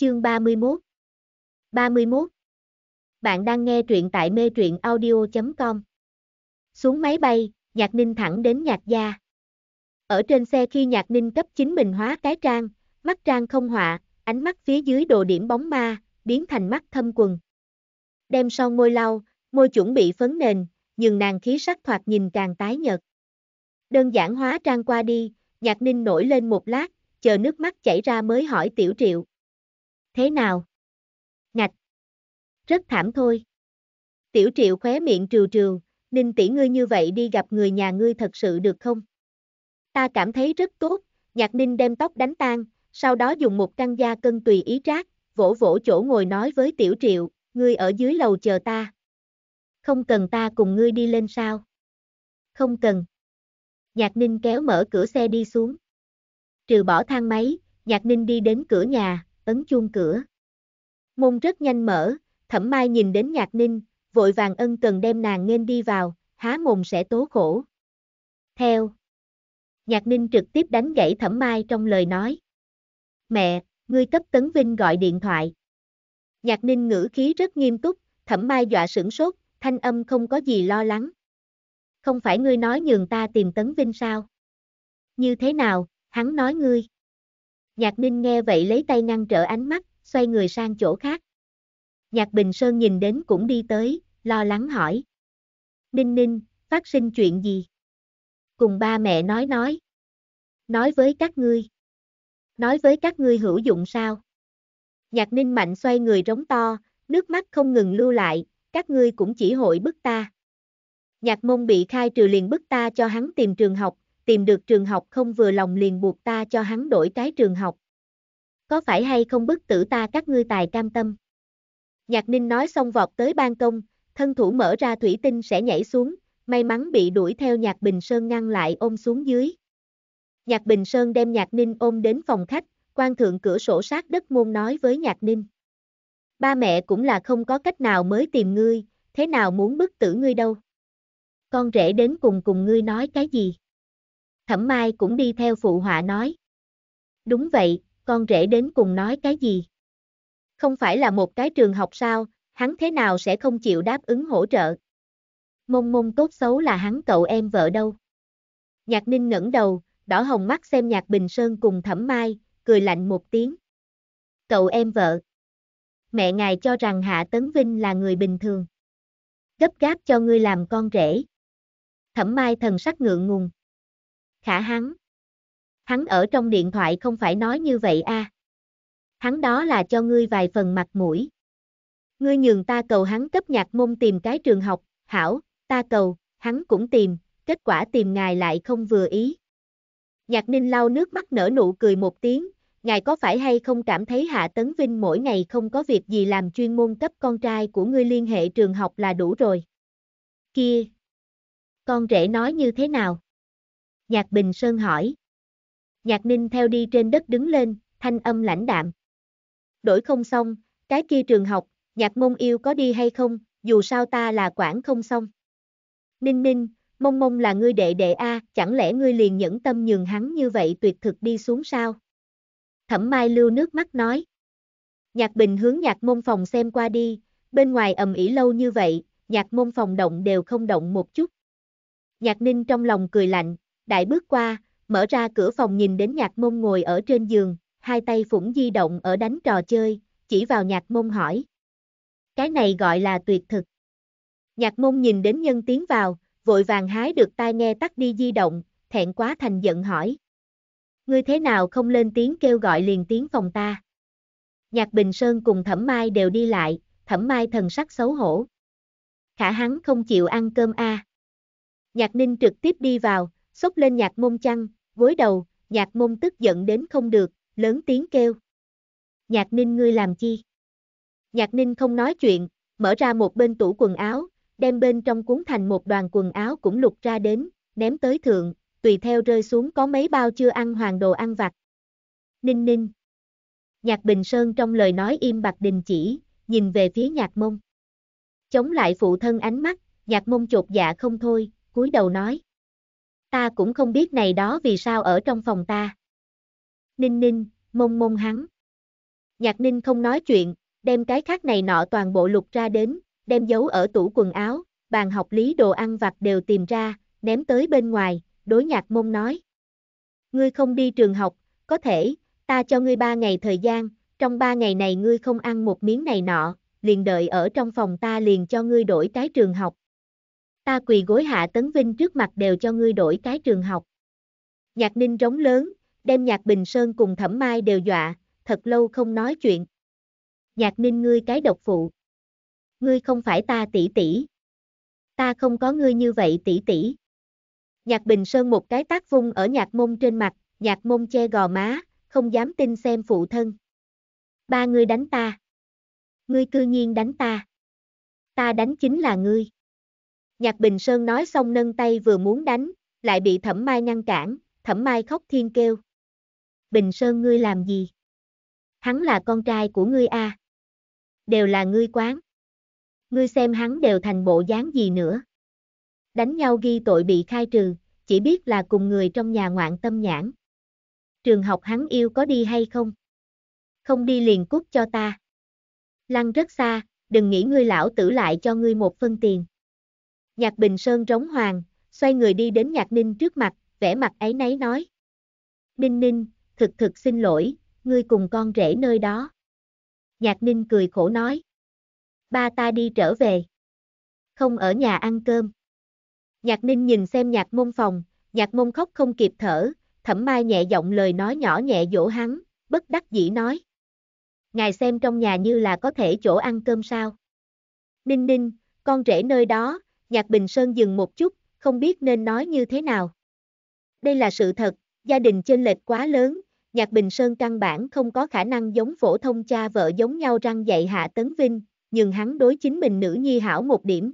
Chương 31 31 Bạn đang nghe truyện tại mê truyện audio.com Xuống máy bay, Nhạc Ninh thẳng đến Nhạc Gia. Ở trên xe khi Nhạc Ninh cấp chính mình hóa cái trang, mắt trang không họa, ánh mắt phía dưới đồ điểm bóng ma, biến thành mắt thâm quần. Đem son môi lau, môi chuẩn bị phấn nền, nhưng nàng khí sắc thoạt nhìn càng tái nhợt. Đơn giản hóa trang qua đi, Nhạc Ninh nổi lên một lát, chờ nước mắt chảy ra mới hỏi Tiểu Triệu thế nào? Ngạch! Rất thảm thôi. Tiểu triệu khóe miệng trừ trừ, ninh tỷ ngươi như vậy đi gặp người nhà ngươi thật sự được không? Ta cảm thấy rất tốt, nhạc ninh đem tóc đánh tan, sau đó dùng một căn da cân tùy ý trác, vỗ vỗ chỗ ngồi nói với tiểu triệu, ngươi ở dưới lầu chờ ta. Không cần ta cùng ngươi đi lên sao? Không cần. Nhạc ninh kéo mở cửa xe đi xuống. Trừ bỏ thang máy, nhạc ninh đi đến cửa nhà, ấn chuông cửa. Môn rất nhanh mở, thẩm mai nhìn đến nhạc ninh, vội vàng ân cần đem nàng nên đi vào, há mồm sẽ tố khổ. Theo. Nhạc ninh trực tiếp đánh gãy thẩm mai trong lời nói. Mẹ, ngươi cấp tấn vinh gọi điện thoại. Nhạc ninh ngữ khí rất nghiêm túc, thẩm mai dọa sửng sốt, thanh âm không có gì lo lắng. Không phải ngươi nói nhường ta tìm tấn vinh sao? Như thế nào, hắn nói ngươi. Nhạc Ninh nghe vậy lấy tay ngăn trở ánh mắt, xoay người sang chỗ khác. Nhạc Bình Sơn nhìn đến cũng đi tới, lo lắng hỏi. Ninh Ninh, phát sinh chuyện gì? Cùng ba mẹ nói nói. Nói với các ngươi. Nói với các ngươi hữu dụng sao? Nhạc Ninh mạnh xoay người rống to, nước mắt không ngừng lưu lại, các ngươi cũng chỉ hội bức ta. Nhạc mông bị khai trừ liền bức ta cho hắn tìm trường học, tìm được trường học không vừa lòng liền buộc ta cho hắn đổi cái trường học. Có phải hay không bức tử ta các ngươi tài cam tâm? Nhạc Ninh nói xong vọt tới ban công, thân thủ mở ra thủy tinh sẽ nhảy xuống, may mắn bị đuổi theo Nhạc Bình Sơn ngăn lại ôm xuống dưới. Nhạc Bình Sơn đem Nhạc Ninh ôm đến phòng khách, quan thượng cửa sổ sát đất môn nói với Nhạc Ninh. Ba mẹ cũng là không có cách nào mới tìm ngươi, thế nào muốn bức tử ngươi đâu. Con rể đến cùng cùng ngươi nói cái gì? Thẩm Mai cũng đi theo phụ họa nói. Đúng vậy, con rể đến cùng nói cái gì? Không phải là một cái trường học sao, hắn thế nào sẽ không chịu đáp ứng hỗ trợ? Mông mông tốt xấu là hắn cậu em vợ đâu? Nhạc Ninh ngẩng đầu, đỏ hồng mắt xem Nhạc Bình Sơn cùng Thẩm Mai, cười lạnh một tiếng. Cậu em vợ. Mẹ ngài cho rằng Hạ Tấn Vinh là người bình thường. Gấp gáp cho ngươi làm con rể. Thẩm Mai thần sắc ngượng ngùng. Khả hắn. Hắn ở trong điện thoại không phải nói như vậy a. À. Hắn đó là cho ngươi vài phần mặt mũi. Ngươi nhường ta cầu hắn cấp nhạc môn tìm cái trường học, hảo, ta cầu, hắn cũng tìm, kết quả tìm ngài lại không vừa ý. Nhạc ninh lau nước mắt nở nụ cười một tiếng, ngài có phải hay không cảm thấy Hạ Tấn Vinh mỗi ngày không có việc gì làm chuyên môn cấp con trai của ngươi liên hệ trường học là đủ rồi. Kia! Con rể nói như thế nào? Nhạc Bình Sơn hỏi. Nhạc Ninh theo đi trên đất đứng lên, thanh âm lãnh đạm. Đổi không xong, cái kia trường học, nhạc mông yêu có đi hay không, dù sao ta là quản không xong. Ninh ninh, mông mông là ngươi đệ đệ A, chẳng lẽ ngươi liền nhẫn tâm nhường hắn như vậy tuyệt thực đi xuống sao? Thẩm Mai lưu nước mắt nói. Nhạc bình hướng nhạc mông phòng xem qua đi, bên ngoài ầm ỉ lâu như vậy, nhạc mông phòng động đều không động một chút. Nhạc ninh trong lòng cười lạnh, đại bước qua, mở ra cửa phòng nhìn đến nhạc mông ngồi ở trên giường, hai tay phủng di động ở đánh trò chơi, chỉ vào nhạc mông hỏi. Cái này gọi là tuyệt thực. Nhạc mông nhìn đến nhân tiến vào, vội vàng hái được tai nghe tắt đi di động, thẹn quá thành giận hỏi. Ngươi thế nào không lên tiếng kêu gọi liền tiếng phòng ta? Nhạc Bình Sơn cùng Thẩm Mai đều đi lại, Thẩm Mai thần sắc xấu hổ. Khả hắn không chịu ăn cơm a. À. Nhạc Ninh trực tiếp đi vào, xốc lên nhạc mông chăn, gối đầu, nhạc mông tức giận đến không được, lớn tiếng kêu. Nhạc ninh ngươi làm chi? Nhạc ninh không nói chuyện, mở ra một bên tủ quần áo, đem bên trong cuốn thành một đoàn quần áo cũng lục ra đến, ném tới thượng, tùy theo rơi xuống có mấy bao chưa ăn hoàng đồ ăn vặt. Ninh ninh. Nhạc Bình Sơn trong lời nói im bạc đình chỉ, nhìn về phía nhạc mông. Chống lại phụ thân ánh mắt, nhạc mông chột dạ không thôi, cúi đầu nói ta cũng không biết này đó vì sao ở trong phòng ta. Ninh ninh, mông mông hắn. Nhạc ninh không nói chuyện, đem cái khác này nọ toàn bộ lục ra đến, đem giấu ở tủ quần áo, bàn học lý đồ ăn vặt đều tìm ra, ném tới bên ngoài, đối nhạc mông nói. Ngươi không đi trường học, có thể, ta cho ngươi ba ngày thời gian, trong ba ngày này ngươi không ăn một miếng này nọ, liền đợi ở trong phòng ta liền cho ngươi đổi cái trường học, ta quỳ gối hạ tấn vinh trước mặt đều cho ngươi đổi cái trường học. Nhạc ninh rống lớn, đem nhạc bình sơn cùng thẩm mai đều dọa, thật lâu không nói chuyện. Nhạc ninh ngươi cái độc phụ. Ngươi không phải ta tỷ tỷ. Ta không có ngươi như vậy tỷ tỷ. Nhạc bình sơn một cái tác vung ở nhạc mông trên mặt, nhạc mông che gò má, không dám tin xem phụ thân. Ba ngươi đánh ta. Ngươi cư nhiên đánh ta. Ta đánh chính là ngươi. Nhạc Bình Sơn nói xong nâng tay vừa muốn đánh, lại bị Thẩm Mai ngăn cản, Thẩm Mai khóc thiên kêu. Bình Sơn ngươi làm gì? Hắn là con trai của ngươi a. À? Đều là ngươi quán. Ngươi xem hắn đều thành bộ dáng gì nữa. Đánh nhau ghi tội bị khai trừ, chỉ biết là cùng người trong nhà ngoạn tâm nhãn. Trường học hắn yêu có đi hay không? Không đi liền cút cho ta. Lăng rất xa, đừng nghĩ ngươi lão tử lại cho ngươi một phân tiền. Nhạc Bình Sơn rống hoàng, xoay người đi đến Nhạc Ninh trước mặt, vẻ mặt ấy nấy nói. Ninh Ninh, thực thực xin lỗi, ngươi cùng con rể nơi đó. Nhạc Ninh cười khổ nói. Ba ta đi trở về. Không ở nhà ăn cơm. Nhạc Ninh nhìn xem nhạc môn phòng, nhạc môn khóc không kịp thở, thẩm mai nhẹ giọng lời nói nhỏ nhẹ dỗ hắn, bất đắc dĩ nói. Ngài xem trong nhà như là có thể chỗ ăn cơm sao. Ninh ninh, con rể nơi đó, Nhạc Bình Sơn dừng một chút, không biết nên nói như thế nào. Đây là sự thật, gia đình chênh lệch quá lớn, Nhạc Bình Sơn căn bản không có khả năng giống phổ thông cha vợ giống nhau răng dạy Hạ Tấn Vinh, nhưng hắn đối chính mình nữ nhi hảo một điểm.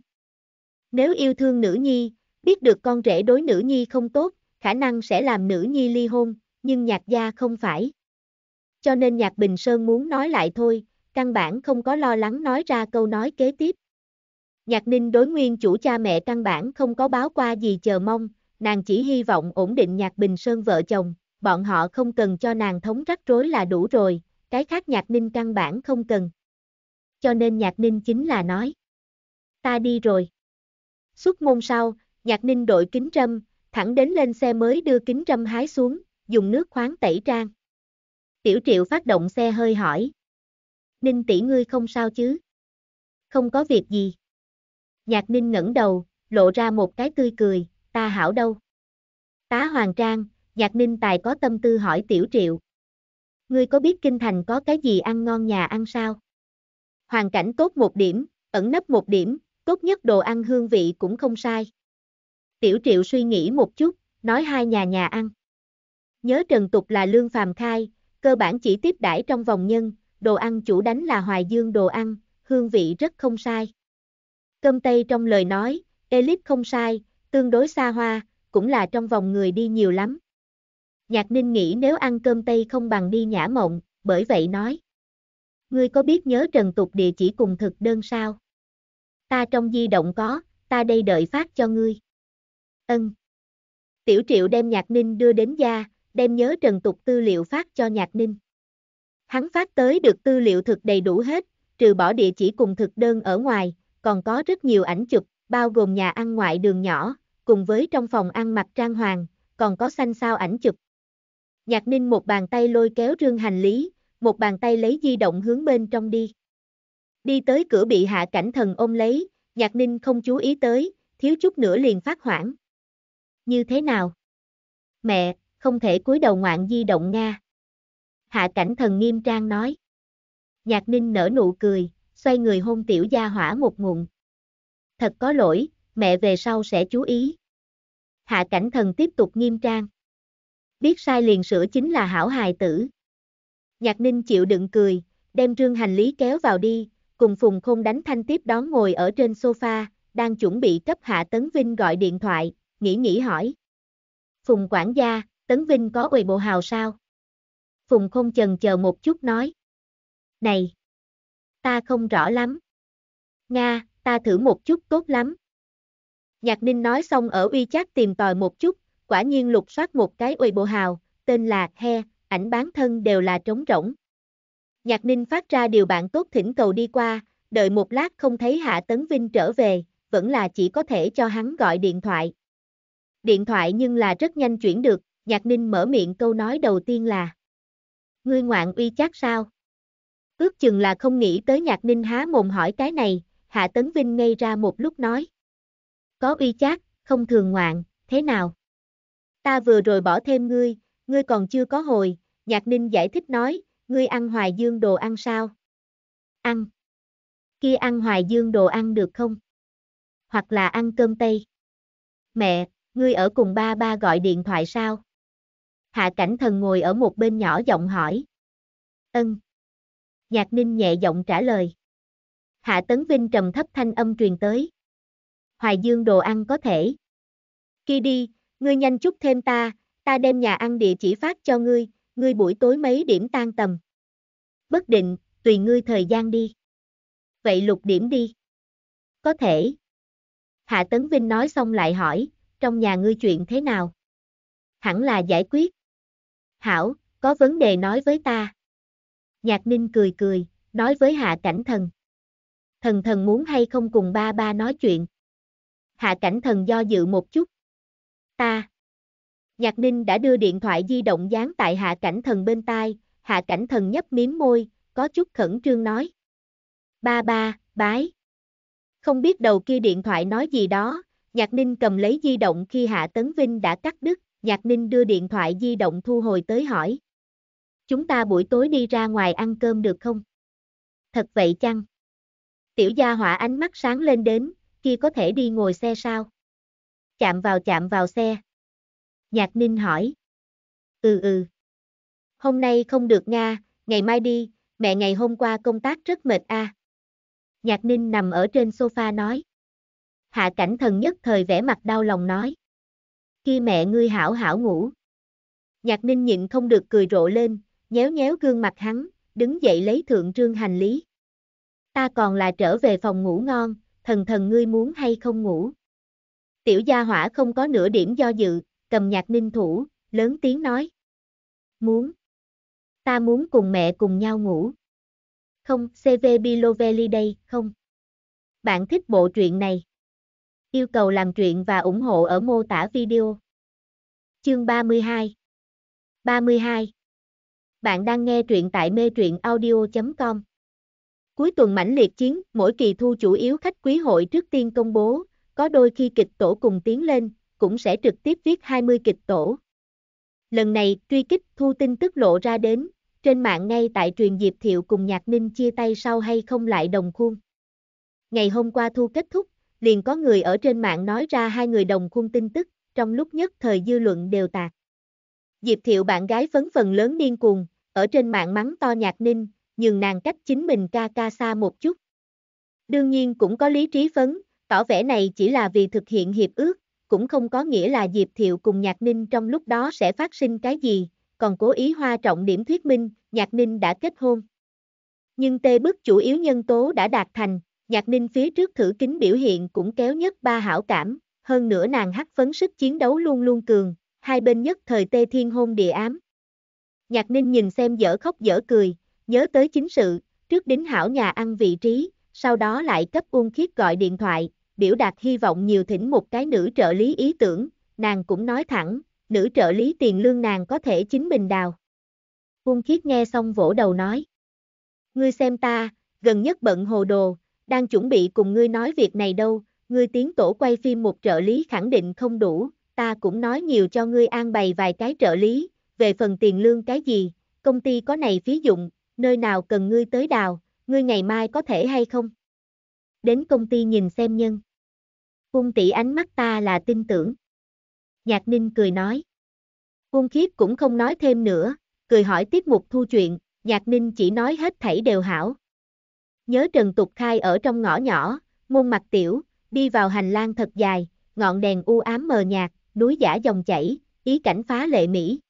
Nếu yêu thương nữ nhi, biết được con rể đối nữ nhi không tốt, khả năng sẽ làm nữ nhi ly hôn, nhưng nhạc gia không phải. Cho nên nhạc Bình Sơn muốn nói lại thôi, căn bản không có lo lắng nói ra câu nói kế tiếp. Nhạc ninh đối nguyên chủ cha mẹ căn bản không có báo qua gì chờ mong, nàng chỉ hy vọng ổn định nhạc bình sơn vợ chồng, bọn họ không cần cho nàng thống rắc rối là đủ rồi, cái khác nhạc ninh căn bản không cần. Cho nên nhạc ninh chính là nói. Ta đi rồi. Xuất môn sau, nhạc ninh đội kính trâm, thẳng đến lên xe mới đưa kính trâm hái xuống, dùng nước khoáng tẩy trang. Tiểu triệu phát động xe hơi hỏi. Ninh tỷ ngươi không sao chứ? Không có việc gì. Nhạc ninh ngẩng đầu, lộ ra một cái tươi cười, ta hảo đâu. Tá Hoàng Trang, Nhạc Ninh Tài có tâm tư hỏi Tiểu Triệu. Ngươi có biết Kinh Thành có cái gì ăn ngon nhà ăn sao? Hoàn cảnh tốt một điểm, ẩn nấp một điểm, tốt nhất đồ ăn hương vị cũng không sai. Tiểu Triệu suy nghĩ một chút, nói hai nhà nhà ăn. Nhớ Trần Tục là Lương Phàm Khai, cơ bản chỉ tiếp đãi trong vòng nhân, đồ ăn chủ đánh là Hoài Dương đồ ăn, hương vị rất không sai. Cơm Tây trong lời nói, elite không sai, tương đối xa hoa, cũng là trong vòng người đi nhiều lắm. Nhạc Ninh nghĩ nếu ăn cơm Tây không bằng đi nhã mộng, bởi vậy nói. Ngươi có biết nhớ trần tục địa chỉ cùng thực đơn sao? Ta trong di động có, ta đây đợi phát cho ngươi. Ân. Tiểu triệu đem Nhạc Ninh đưa đến gia, đem nhớ trần tục tư liệu phát cho Nhạc Ninh. Hắn phát tới được tư liệu thực đầy đủ hết, trừ bỏ địa chỉ cùng thực đơn ở ngoài, còn có rất nhiều ảnh chụp, bao gồm nhà ăn ngoại đường nhỏ, cùng với trong phòng ăn mặt trang hoàng, còn có xanh sao ảnh chụp. Nhạc Ninh một bàn tay lôi kéo rương hành lý, một bàn tay lấy di động hướng bên trong đi. Đi tới cửa bị hạ cảnh thần ôm lấy, Nhạc Ninh không chú ý tới, thiếu chút nữa liền phát hoảng. Như thế nào? Mẹ, không thể cúi đầu ngoạn di động Nga. Hạ cảnh thần nghiêm trang nói. Nhạc Ninh nở nụ cười, xoay người hôn tiểu gia hỏa một ngụm. Thật có lỗi, mẹ về sau sẽ chú ý. Hạ cảnh thần tiếp tục nghiêm trang. Biết sai liền sửa chính là hảo hài tử. Nhạc ninh chịu đựng cười, đem trương hành lý kéo vào đi, cùng phùng khôn đánh thanh tiếp đón ngồi ở trên sofa, đang chuẩn bị cấp hạ tấn vinh gọi điện thoại, nghĩ nghĩ hỏi. Phùng quản gia, tấn vinh có quầy bộ hào sao? Phùng không chần chờ một chút nói. Này! ta không rõ lắm. Nga, ta thử một chút tốt lắm. Nhạc Ninh nói xong ở uy chắc tìm tòi một chút, quả nhiên lục soát một cái uy bộ hào, tên là He, ảnh bán thân đều là trống rỗng. Nhạc Ninh phát ra điều bạn tốt thỉnh cầu đi qua, đợi một lát không thấy Hạ Tấn Vinh trở về, vẫn là chỉ có thể cho hắn gọi điện thoại. Điện thoại nhưng là rất nhanh chuyển được, Nhạc Ninh mở miệng câu nói đầu tiên là Ngươi ngoạn uy chắc sao? Ước chừng là không nghĩ tới nhạc ninh há mồm hỏi cái này, Hạ Tấn Vinh ngay ra một lúc nói. Có uy chát, không thường ngoạn, thế nào? Ta vừa rồi bỏ thêm ngươi, ngươi còn chưa có hồi, nhạc ninh giải thích nói, ngươi ăn hoài dương đồ ăn sao? Ăn. Kia ăn hoài dương đồ ăn được không? Hoặc là ăn cơm tây. Mẹ, ngươi ở cùng ba ba gọi điện thoại sao? Hạ cảnh thần ngồi ở một bên nhỏ giọng hỏi. Ân, Nhạc ninh nhẹ giọng trả lời. Hạ Tấn Vinh trầm thấp thanh âm truyền tới. Hoài Dương đồ ăn có thể. Khi đi, ngươi nhanh chút thêm ta, ta đem nhà ăn địa chỉ phát cho ngươi, ngươi buổi tối mấy điểm tan tầm. Bất định, tùy ngươi thời gian đi. Vậy lục điểm đi. Có thể. Hạ Tấn Vinh nói xong lại hỏi, trong nhà ngươi chuyện thế nào? Hẳn là giải quyết. Hảo, có vấn đề nói với ta. Nhạc Ninh cười cười, nói với Hạ Cảnh Thần. Thần thần muốn hay không cùng ba ba nói chuyện. Hạ Cảnh Thần do dự một chút. Ta. Nhạc Ninh đã đưa điện thoại di động dán tại Hạ Cảnh Thần bên tai, Hạ Cảnh Thần nhấp miếm môi, có chút khẩn trương nói. Ba ba, bái. Không biết đầu kia điện thoại nói gì đó, Nhạc Ninh cầm lấy di động khi Hạ Tấn Vinh đã cắt đứt, Nhạc Ninh đưa điện thoại di động thu hồi tới hỏi. Chúng ta buổi tối đi ra ngoài ăn cơm được không? Thật vậy chăng? Tiểu gia hỏa ánh mắt sáng lên đến, kia có thể đi ngồi xe sao? Chạm vào chạm vào xe. Nhạc Ninh hỏi. Ừ ừ. Hôm nay không được Nga, ngày mai đi, mẹ ngày hôm qua công tác rất mệt a. À. Nhạc Ninh nằm ở trên sofa nói. Hạ cảnh thần nhất thời vẻ mặt đau lòng nói. khi mẹ ngươi hảo hảo ngủ. Nhạc Ninh nhịn không được cười rộ lên, nhéo nhéo gương mặt hắn, đứng dậy lấy thượng trương hành lý. Ta còn là trở về phòng ngủ ngon, thần thần ngươi muốn hay không ngủ. Tiểu gia hỏa không có nửa điểm do dự, cầm nhạc ninh thủ, lớn tiếng nói. Muốn. Ta muốn cùng mẹ cùng nhau ngủ. Không, CV Bilovelli đây, không. Bạn thích bộ truyện này. Yêu cầu làm truyện và ủng hộ ở mô tả video. Chương 32 32 bạn đang nghe truyện tại mê truyện audio.com. Cuối tuần mãnh liệt chiến, mỗi kỳ thu chủ yếu khách quý hội trước tiên công bố, có đôi khi kịch tổ cùng tiến lên, cũng sẽ trực tiếp viết 20 kịch tổ. Lần này, truy kích thu tin tức lộ ra đến, trên mạng ngay tại truyền Diệp Thiệu cùng Nhạc Ninh chia tay sau hay không lại đồng khuôn. Ngày hôm qua thu kết thúc, liền có người ở trên mạng nói ra hai người đồng khuôn tin tức, trong lúc nhất thời dư luận đều tạc. Diệp Thiệu bạn gái phấn phần lớn điên cuồng, ở trên mạng mắng to nhạc ninh, nhường nàng cách chính mình ca ca xa một chút. Đương nhiên cũng có lý trí phấn, tỏ vẻ này chỉ là vì thực hiện hiệp ước, cũng không có nghĩa là Diệp Thiệu cùng Nhạc Ninh trong lúc đó sẽ phát sinh cái gì, còn cố ý hoa trọng điểm thuyết minh, Nhạc Ninh đã kết hôn. Nhưng tê bức chủ yếu nhân tố đã đạt thành, Nhạc Ninh phía trước thử kính biểu hiện cũng kéo nhất ba hảo cảm, hơn nữa nàng hắc phấn sức chiến đấu luôn luôn cường, hai bên nhất thời tê thiên hôn địa ám. Nhạc ninh nhìn xem dở khóc dở cười, nhớ tới chính sự, trước đến hảo nhà ăn vị trí, sau đó lại cấp Uông Khiết gọi điện thoại, biểu đạt hy vọng nhiều thỉnh một cái nữ trợ lý ý tưởng, nàng cũng nói thẳng, nữ trợ lý tiền lương nàng có thể chính mình đào. Uông Khiết nghe xong vỗ đầu nói. Ngươi xem ta, gần nhất bận hồ đồ, đang chuẩn bị cùng ngươi nói việc này đâu, ngươi tiến tổ quay phim một trợ lý khẳng định không đủ, ta cũng nói nhiều cho ngươi an bày vài cái trợ lý, về phần tiền lương cái gì, công ty có này phí dụng, nơi nào cần ngươi tới đào, ngươi ngày mai có thể hay không? Đến công ty nhìn xem nhân. Cung tỷ ánh mắt ta là tin tưởng. Nhạc ninh cười nói. Cung khiết cũng không nói thêm nữa, cười hỏi tiếp mục thu chuyện, nhạc ninh chỉ nói hết thảy đều hảo. Nhớ Trần Tục Khai ở trong ngõ nhỏ, môn mặt tiểu, đi vào hành lang thật dài, ngọn đèn u ám mờ nhạt, núi giả dòng chảy, ý cảnh phá lệ mỹ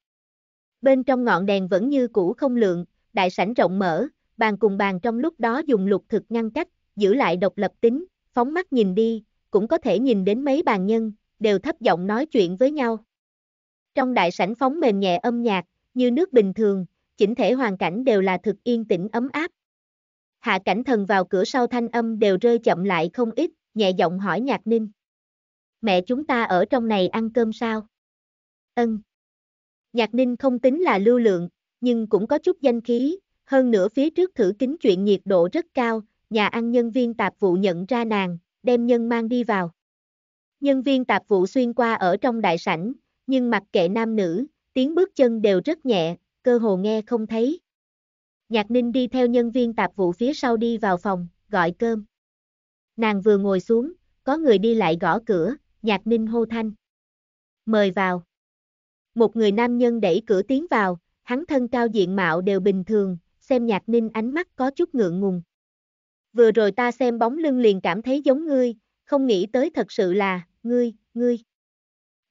bên trong ngọn đèn vẫn như cũ không lượng, đại sảnh rộng mở, bàn cùng bàn trong lúc đó dùng lục thực ngăn cách, giữ lại độc lập tính, phóng mắt nhìn đi, cũng có thể nhìn đến mấy bàn nhân, đều thấp giọng nói chuyện với nhau. Trong đại sảnh phóng mềm nhẹ âm nhạc, như nước bình thường, chỉnh thể hoàn cảnh đều là thực yên tĩnh ấm áp. Hạ cảnh thần vào cửa sau thanh âm đều rơi chậm lại không ít, nhẹ giọng hỏi nhạc ninh. Mẹ chúng ta ở trong này ăn cơm sao? Ân. Nhạc Ninh không tính là lưu lượng, nhưng cũng có chút danh khí, hơn nữa phía trước thử kính chuyện nhiệt độ rất cao, nhà ăn nhân viên tạp vụ nhận ra nàng, đem nhân mang đi vào. Nhân viên tạp vụ xuyên qua ở trong đại sảnh, nhưng mặc kệ nam nữ, tiếng bước chân đều rất nhẹ, cơ hồ nghe không thấy. Nhạc Ninh đi theo nhân viên tạp vụ phía sau đi vào phòng, gọi cơm. Nàng vừa ngồi xuống, có người đi lại gõ cửa, Nhạc Ninh hô thanh. Mời vào. Một người nam nhân đẩy cửa tiến vào, hắn thân cao diện mạo đều bình thường, xem nhạc ninh ánh mắt có chút ngượng ngùng. Vừa rồi ta xem bóng lưng liền cảm thấy giống ngươi, không nghĩ tới thật sự là, ngươi, ngươi.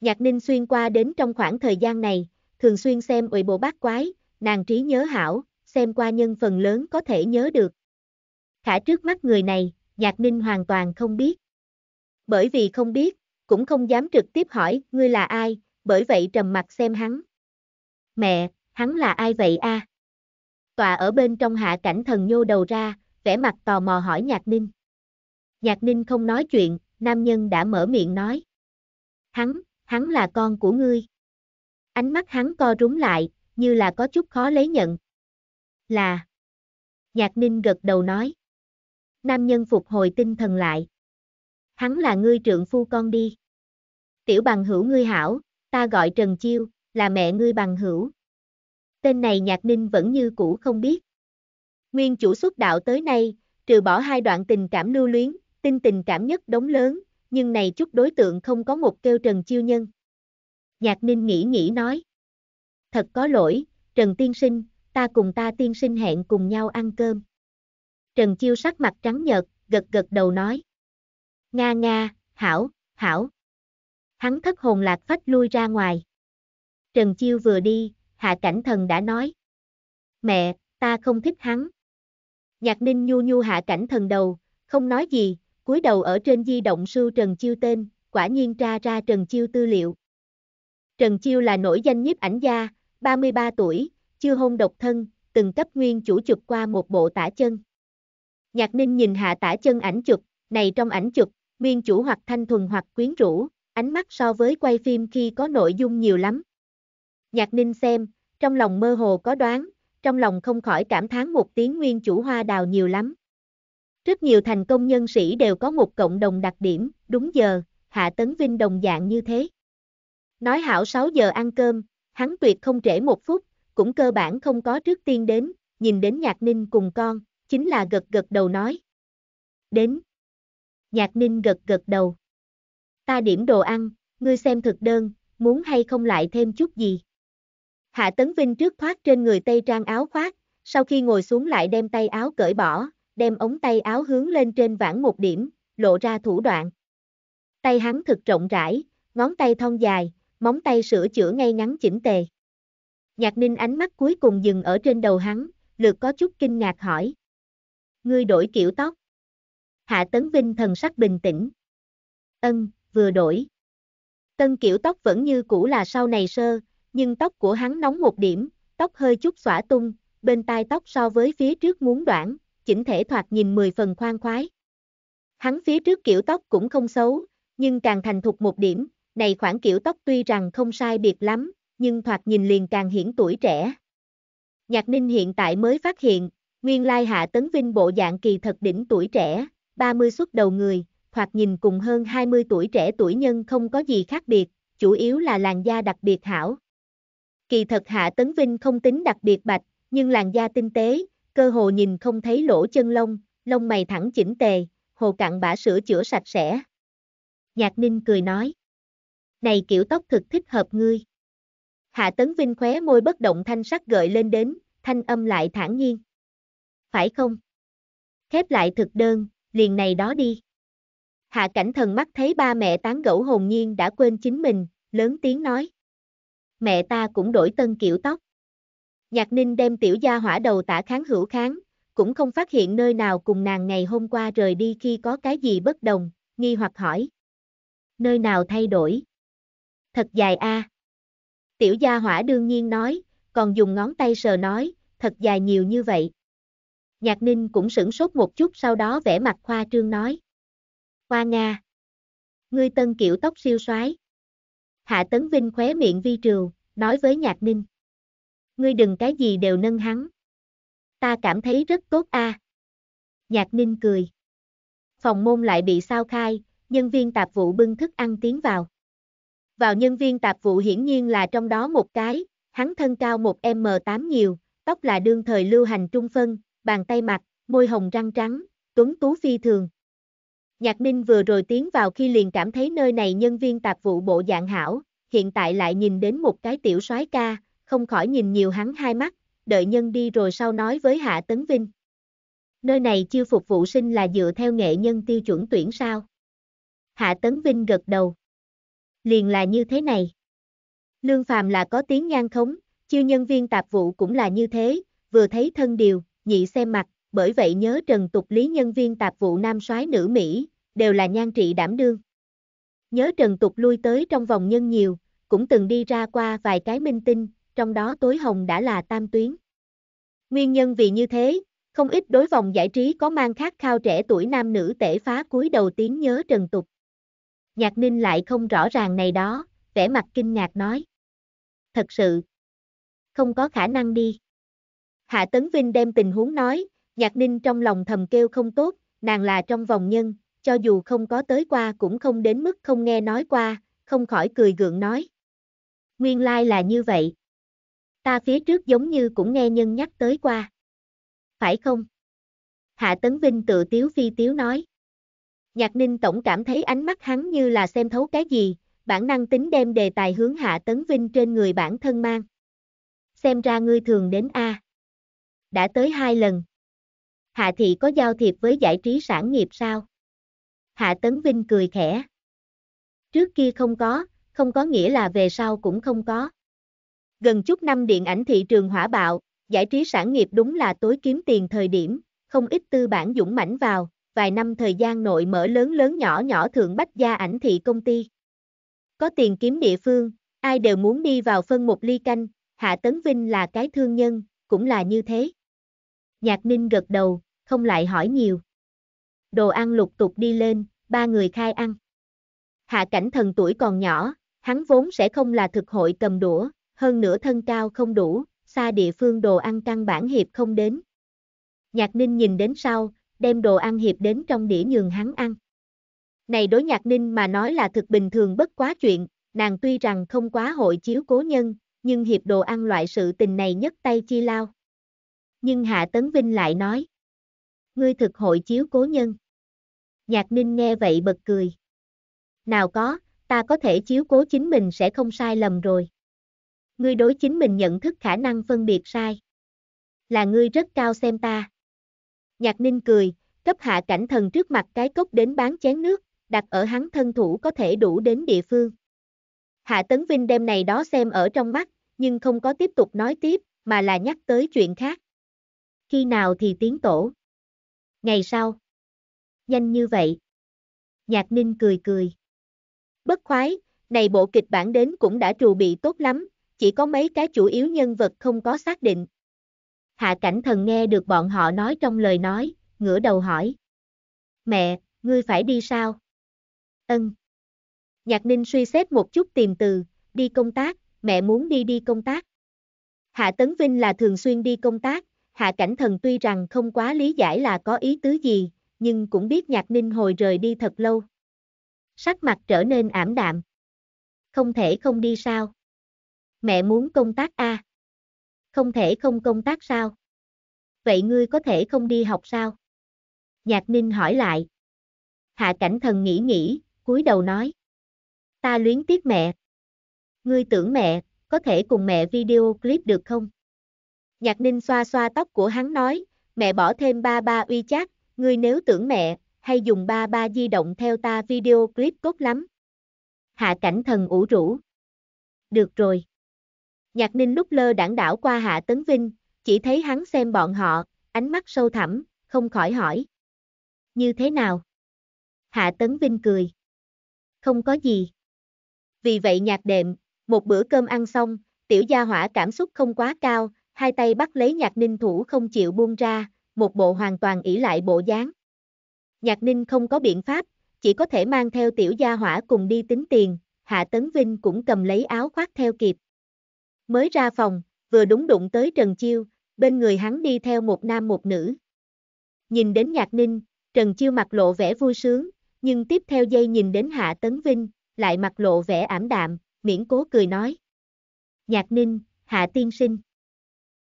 Nhạc ninh xuyên qua đến trong khoảng thời gian này, thường xuyên xem ủy bộ bát quái, nàng trí nhớ hảo, xem qua nhân phần lớn có thể nhớ được. Khả trước mắt người này, nhạc ninh hoàn toàn không biết. Bởi vì không biết, cũng không dám trực tiếp hỏi, ngươi là ai, bởi vậy trầm mặt xem hắn. Mẹ, hắn là ai vậy a? À? Tòa ở bên trong hạ cảnh thần nhô đầu ra, vẻ mặt tò mò hỏi Nhạc Ninh. Nhạc Ninh không nói chuyện, nam nhân đã mở miệng nói. Hắn, hắn là con của ngươi. Ánh mắt hắn co rúm lại, như là có chút khó lấy nhận. Là. Nhạc Ninh gật đầu nói. Nam nhân phục hồi tinh thần lại. Hắn là ngươi trượng phu con đi. Tiểu bằng hữu ngươi hảo, ta gọi Trần Chiêu, là mẹ ngươi bằng hữu. Tên này Nhạc Ninh vẫn như cũ không biết. Nguyên chủ xuất đạo tới nay, trừ bỏ hai đoạn tình cảm lưu luyến, tinh tình cảm nhất đống lớn, nhưng này chút đối tượng không có một kêu Trần Chiêu nhân. Nhạc Ninh nghĩ nghĩ nói. Thật có lỗi, Trần Tiên Sinh, ta cùng ta Tiên Sinh hẹn cùng nhau ăn cơm. Trần Chiêu sắc mặt trắng nhợt, gật gật đầu nói. Nga nga, hảo, hảo hắn thất hồn lạc phách lui ra ngoài. Trần Chiêu vừa đi, Hạ Cảnh Thần đã nói. Mẹ, ta không thích hắn. Nhạc Ninh nhu nhu Hạ Cảnh Thần đầu, không nói gì, cúi đầu ở trên di động sưu Trần Chiêu tên, quả nhiên tra ra Trần Chiêu tư liệu. Trần Chiêu là nổi danh nhiếp ảnh gia, 33 tuổi, chưa hôn độc thân, từng cấp nguyên chủ chụp qua một bộ tả chân. Nhạc Ninh nhìn hạ tả chân ảnh chụp, này trong ảnh chụp, nguyên chủ hoặc thanh thuần hoặc quyến rũ, ánh mắt so với quay phim khi có nội dung nhiều lắm. Nhạc Ninh xem, trong lòng mơ hồ có đoán, trong lòng không khỏi cảm thán một tiếng nguyên chủ hoa đào nhiều lắm. Rất nhiều thành công nhân sĩ đều có một cộng đồng đặc điểm, đúng giờ, Hạ Tấn Vinh đồng dạng như thế. Nói hảo 6 giờ ăn cơm, hắn tuyệt không trễ một phút, cũng cơ bản không có trước tiên đến, nhìn đến Nhạc Ninh cùng con, chính là gật gật đầu nói. Đến. Nhạc Ninh gật gật đầu. Ta điểm đồ ăn, ngươi xem thực đơn, muốn hay không lại thêm chút gì. Hạ Tấn Vinh trước thoát trên người Tây Trang áo khoác, sau khi ngồi xuống lại đem tay áo cởi bỏ, đem ống tay áo hướng lên trên vãng một điểm, lộ ra thủ đoạn. Tay hắn thực rộng rãi, ngón tay thon dài, móng tay sửa chữa ngay ngắn chỉnh tề. Nhạc ninh ánh mắt cuối cùng dừng ở trên đầu hắn, lượt có chút kinh ngạc hỏi. Ngươi đổi kiểu tóc. Hạ Tấn Vinh thần sắc bình tĩnh. Ân, vừa đổi. Tân kiểu tóc vẫn như cũ là sau này sơ, nhưng tóc của hắn nóng một điểm, tóc hơi chút xõa tung, bên tai tóc so với phía trước muốn đoạn, chỉnh thể thoạt nhìn 10 phần khoan khoái. Hắn phía trước kiểu tóc cũng không xấu, nhưng càng thành thục một điểm, này khoảng kiểu tóc tuy rằng không sai biệt lắm, nhưng thoạt nhìn liền càng hiển tuổi trẻ. Nhạc Ninh hiện tại mới phát hiện, nguyên lai Hạ Tấn Vinh bộ dạng kỳ thật đỉnh tuổi trẻ, 30 xuất đầu người, hoặc nhìn cùng hơn 20 tuổi trẻ tuổi nhân không có gì khác biệt, chủ yếu là làn da đặc biệt hảo. Kỳ thật Hạ Tấn Vinh không tính đặc biệt bạch, nhưng làn da tinh tế, cơ hồ nhìn không thấy lỗ chân lông, lông mày thẳng chỉnh tề, hồ cặn bã sửa chữa sạch sẽ. Nhạc Ninh cười nói. Này kiểu tóc thực thích hợp ngươi. Hạ Tấn Vinh khóe môi bất động thanh sắc gợi lên đến, thanh âm lại thản nhiên. Phải không? Khép lại thực đơn, liền này đó đi. Hạ cảnh thần mắt thấy ba mẹ tán gẫu hồn nhiên đã quên chính mình, lớn tiếng nói. Mẹ ta cũng đổi tân kiểu tóc. Nhạc ninh đem tiểu gia hỏa đầu tả kháng hữu kháng, cũng không phát hiện nơi nào cùng nàng ngày hôm qua rời đi khi có cái gì bất đồng, nghi hoặc hỏi. Nơi nào thay đổi? Thật dài a. Tiểu gia hỏa đương nhiên nói, còn dùng ngón tay sờ nói, thật dài nhiều như vậy. Nhạc ninh cũng sửng sốt một chút sau đó vẽ mặt khoa trương nói. Hoa Nga. Ngươi tân kiểu tóc siêu soái. Hạ Tấn Vinh khóe miệng vi trừ, nói với Nhạc Ninh. Ngươi đừng cái gì đều nâng hắn. Ta cảm thấy rất tốt a. À. Nhạc Ninh cười. Phòng môn lại bị sao khai, nhân viên tạp vụ bưng thức ăn tiến vào. Vào nhân viên tạp vụ hiển nhiên là trong đó một cái, hắn thân cao một M8 nhiều, tóc là đương thời lưu hành trung phân, bàn tay mặt, môi hồng răng trắng, tuấn tú phi thường, Nhạc Ninh vừa rồi tiến vào khi liền cảm thấy nơi này nhân viên tạp vụ bộ dạng hảo, hiện tại lại nhìn đến một cái tiểu soái ca, không khỏi nhìn nhiều hắn hai mắt, đợi nhân đi rồi sau nói với Hạ Tấn Vinh. Nơi này chưa phục vụ sinh là dựa theo nghệ nhân tiêu chuẩn tuyển sao? Hạ Tấn Vinh gật đầu. Liền là như thế này. Lương Phàm là có tiếng ngang khống, chiêu nhân viên tạp vụ cũng là như thế, vừa thấy thân điều, nhị xem mặt, bởi vậy nhớ trần tục lý nhân viên tạp vụ nam soái nữ Mỹ, đều là nhan trị đảm đương. Nhớ Trần Tục lui tới trong vòng nhân nhiều, cũng từng đi ra qua vài cái minh tinh, trong đó tối hồng đã là tam tuyến. Nguyên nhân vì như thế, không ít đối vòng giải trí có mang khát khao trẻ tuổi nam nữ tể phá cúi đầu tiếng nhớ Trần Tục. Nhạc Ninh lại không rõ ràng này đó, vẻ mặt kinh ngạc nói. Thật sự, không có khả năng đi. Hạ Tấn Vinh đem tình huống nói, Nhạc Ninh trong lòng thầm kêu không tốt, nàng là trong vòng nhân, cho dù không có tới qua cũng không đến mức không nghe nói qua, không khỏi cười gượng nói. Nguyên lai là như vậy. Ta phía trước giống như cũng nghe nhân nhắc tới qua. Phải không? Hạ Tấn Vinh tự tiếu phi tiếu nói. Nhạc Ninh Tổng cảm thấy ánh mắt hắn như là xem thấu cái gì, bản năng tính đem đề tài hướng Hạ Tấn Vinh trên người bản thân mang. Xem ra ngươi thường đến A. Đã tới hai lần. Hạ Thị có giao thiệp với giải trí sản nghiệp sao? Hạ Tấn Vinh cười khẽ. Trước kia không có, không có nghĩa là về sau cũng không có. Gần chút năm điện ảnh thị trường hỏa bạo, giải trí sản nghiệp đúng là tối kiếm tiền thời điểm, không ít tư bản dũng mãnh vào, vài năm thời gian nội mở lớn lớn nhỏ nhỏ thượng bách gia ảnh thị công ty. Có tiền kiếm địa phương, ai đều muốn đi vào phân một ly canh, Hạ Tấn Vinh là cái thương nhân, cũng là như thế. Nhạc Ninh gật đầu, không lại hỏi nhiều đồ ăn lục tục đi lên, ba người khai ăn. Hạ cảnh thần tuổi còn nhỏ, hắn vốn sẽ không là thực hội cầm đũa, hơn nữa thân cao không đủ, xa địa phương đồ ăn căn bản hiệp không đến. Nhạc ninh nhìn đến sau, đem đồ ăn hiệp đến trong đĩa nhường hắn ăn. Này đối nhạc ninh mà nói là thực bình thường bất quá chuyện, nàng tuy rằng không quá hội chiếu cố nhân, nhưng hiệp đồ ăn loại sự tình này nhất tay chi lao. Nhưng Hạ Tấn Vinh lại nói, ngươi thực hội chiếu cố nhân. Nhạc ninh nghe vậy bật cười. Nào có, ta có thể chiếu cố chính mình sẽ không sai lầm rồi. Ngươi đối chính mình nhận thức khả năng phân biệt sai. Là ngươi rất cao xem ta. Nhạc ninh cười, cấp hạ cảnh thần trước mặt cái cốc đến bán chén nước, đặt ở hắn thân thủ có thể đủ đến địa phương. Hạ Tấn Vinh đem này đó xem ở trong mắt, nhưng không có tiếp tục nói tiếp, mà là nhắc tới chuyện khác. Khi nào thì tiến tổ? Ngày sau danh như vậy. Nhạc ninh cười cười. Bất khoái, này bộ kịch bản đến cũng đã trù bị tốt lắm, chỉ có mấy cái chủ yếu nhân vật không có xác định. Hạ cảnh thần nghe được bọn họ nói trong lời nói, ngửa đầu hỏi. Mẹ, ngươi phải đi sao? Ân. Nhạc ninh suy xét một chút tìm từ, đi công tác, mẹ muốn đi đi công tác. Hạ Tấn Vinh là thường xuyên đi công tác, Hạ Cảnh Thần tuy rằng không quá lý giải là có ý tứ gì, nhưng cũng biết Nhạc Ninh hồi rời đi thật lâu. Sắc mặt trở nên ảm đạm. Không thể không đi sao? Mẹ muốn công tác a. Không thể không công tác sao? Vậy ngươi có thể không đi học sao? Nhạc Ninh hỏi lại. Hạ Cảnh Thần nghĩ nghĩ, cúi đầu nói: "Ta luyến tiếc mẹ. Ngươi tưởng mẹ có thể cùng mẹ video clip được không?" Nhạc Ninh xoa xoa tóc của hắn nói, mẹ bỏ thêm ba ba uy chát ngươi nếu tưởng mẹ, hay dùng ba ba di động theo ta video clip cốt lắm. Hạ cảnh thần ủ rũ. Được rồi. Nhạc ninh lúc lơ đảng đảo qua hạ tấn vinh, chỉ thấy hắn xem bọn họ, ánh mắt sâu thẳm, không khỏi hỏi. Như thế nào? Hạ tấn vinh cười. Không có gì. Vì vậy nhạc đệm, một bữa cơm ăn xong, tiểu gia hỏa cảm xúc không quá cao, hai tay bắt lấy nhạc ninh thủ không chịu buông ra, một bộ hoàn toàn ỷ lại bộ dáng. Nhạc Ninh không có biện pháp, chỉ có thể mang theo tiểu gia hỏa cùng đi tính tiền, Hạ Tấn Vinh cũng cầm lấy áo khoác theo kịp. Mới ra phòng, vừa đúng đụng tới Trần Chiêu, bên người hắn đi theo một nam một nữ. Nhìn đến Nhạc Ninh, Trần Chiêu mặt lộ vẻ vui sướng, nhưng tiếp theo giây nhìn đến Hạ Tấn Vinh, lại mặt lộ vẻ ảm đạm, miễn cố cười nói. Nhạc Ninh, Hạ Tiên Sinh.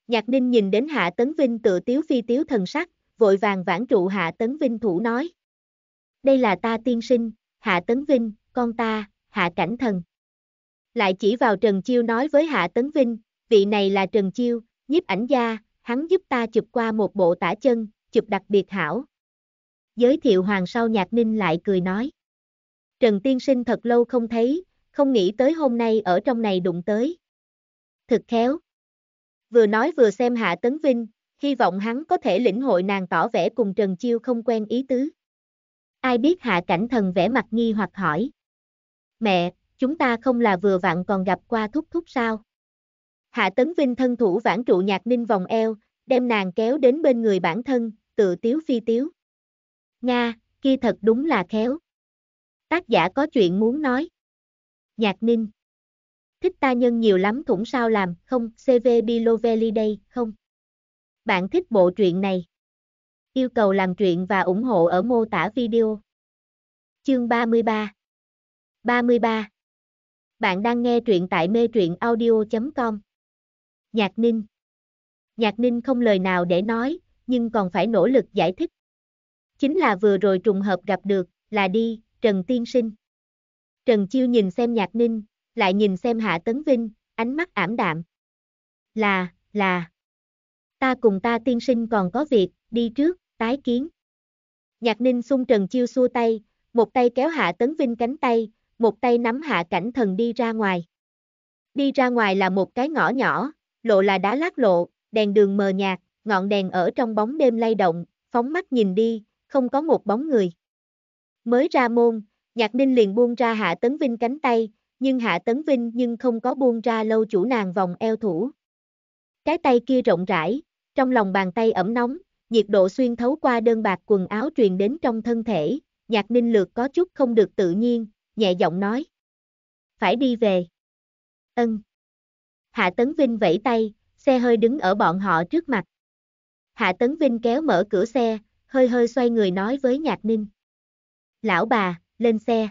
Nhạc Ninh nhìn đến Hạ Tấn Vinh tự tiếu phi tiếu thần sắc, vội vàng vãn trụ Hạ Tấn Vinh thủ nói. Đây là ta tiên sinh, Hạ Tấn Vinh, con ta, Hạ Cảnh Thần. Lại chỉ vào Trần Chiêu nói với Hạ Tấn Vinh, vị này là Trần Chiêu, nhiếp ảnh gia, hắn giúp ta chụp qua một bộ tả chân, chụp đặc biệt hảo. Giới thiệu hoàng sau nhạc ninh lại cười nói. Trần Tiên Sinh thật lâu không thấy, không nghĩ tới hôm nay ở trong này đụng tới. Thực khéo vừa nói vừa xem Hạ Tấn Vinh, hy vọng hắn có thể lĩnh hội nàng tỏ vẻ cùng Trần Chiêu không quen ý tứ. Ai biết Hạ Cảnh Thần vẻ mặt nghi hoặc hỏi. Mẹ, chúng ta không là vừa vặn còn gặp qua thúc thúc sao? Hạ Tấn Vinh thân thủ vãn trụ nhạc ninh vòng eo, đem nàng kéo đến bên người bản thân, tự tiếu phi tiếu. Nga, kia thật đúng là khéo. Tác giả có chuyện muốn nói. Nhạc ninh. Thích ta nhân nhiều lắm thủng sao làm, không, CV Bilovelli đây, không. Bạn thích bộ truyện này. Yêu cầu làm truyện và ủng hộ ở mô tả video. Chương 33 33 Bạn đang nghe truyện tại mê truyện audio.com Nhạc Ninh Nhạc Ninh không lời nào để nói, nhưng còn phải nỗ lực giải thích. Chính là vừa rồi trùng hợp gặp được, là đi, Trần Tiên Sinh. Trần Chiêu nhìn xem Nhạc Ninh, lại nhìn xem Hạ Tấn Vinh, ánh mắt ảm đạm. Là, là. Ta cùng ta tiên sinh còn có việc, đi trước, tái kiến. Nhạc ninh xung trần chiêu xua tay, một tay kéo Hạ Tấn Vinh cánh tay, một tay nắm Hạ Cảnh Thần đi ra ngoài. Đi ra ngoài là một cái ngõ nhỏ, lộ là đá lát lộ, đèn đường mờ nhạt, ngọn đèn ở trong bóng đêm lay động, phóng mắt nhìn đi, không có một bóng người. Mới ra môn, Nhạc Ninh liền buông ra Hạ Tấn Vinh cánh tay, nhưng Hạ Tấn Vinh nhưng không có buông ra lâu chủ nàng vòng eo thủ. Cái tay kia rộng rãi, trong lòng bàn tay ẩm nóng, nhiệt độ xuyên thấu qua đơn bạc quần áo truyền đến trong thân thể, nhạc ninh lược có chút không được tự nhiên, nhẹ giọng nói. Phải đi về. Ân. Hạ Tấn Vinh vẫy tay, xe hơi đứng ở bọn họ trước mặt. Hạ Tấn Vinh kéo mở cửa xe, hơi hơi xoay người nói với nhạc ninh. Lão bà, lên xe.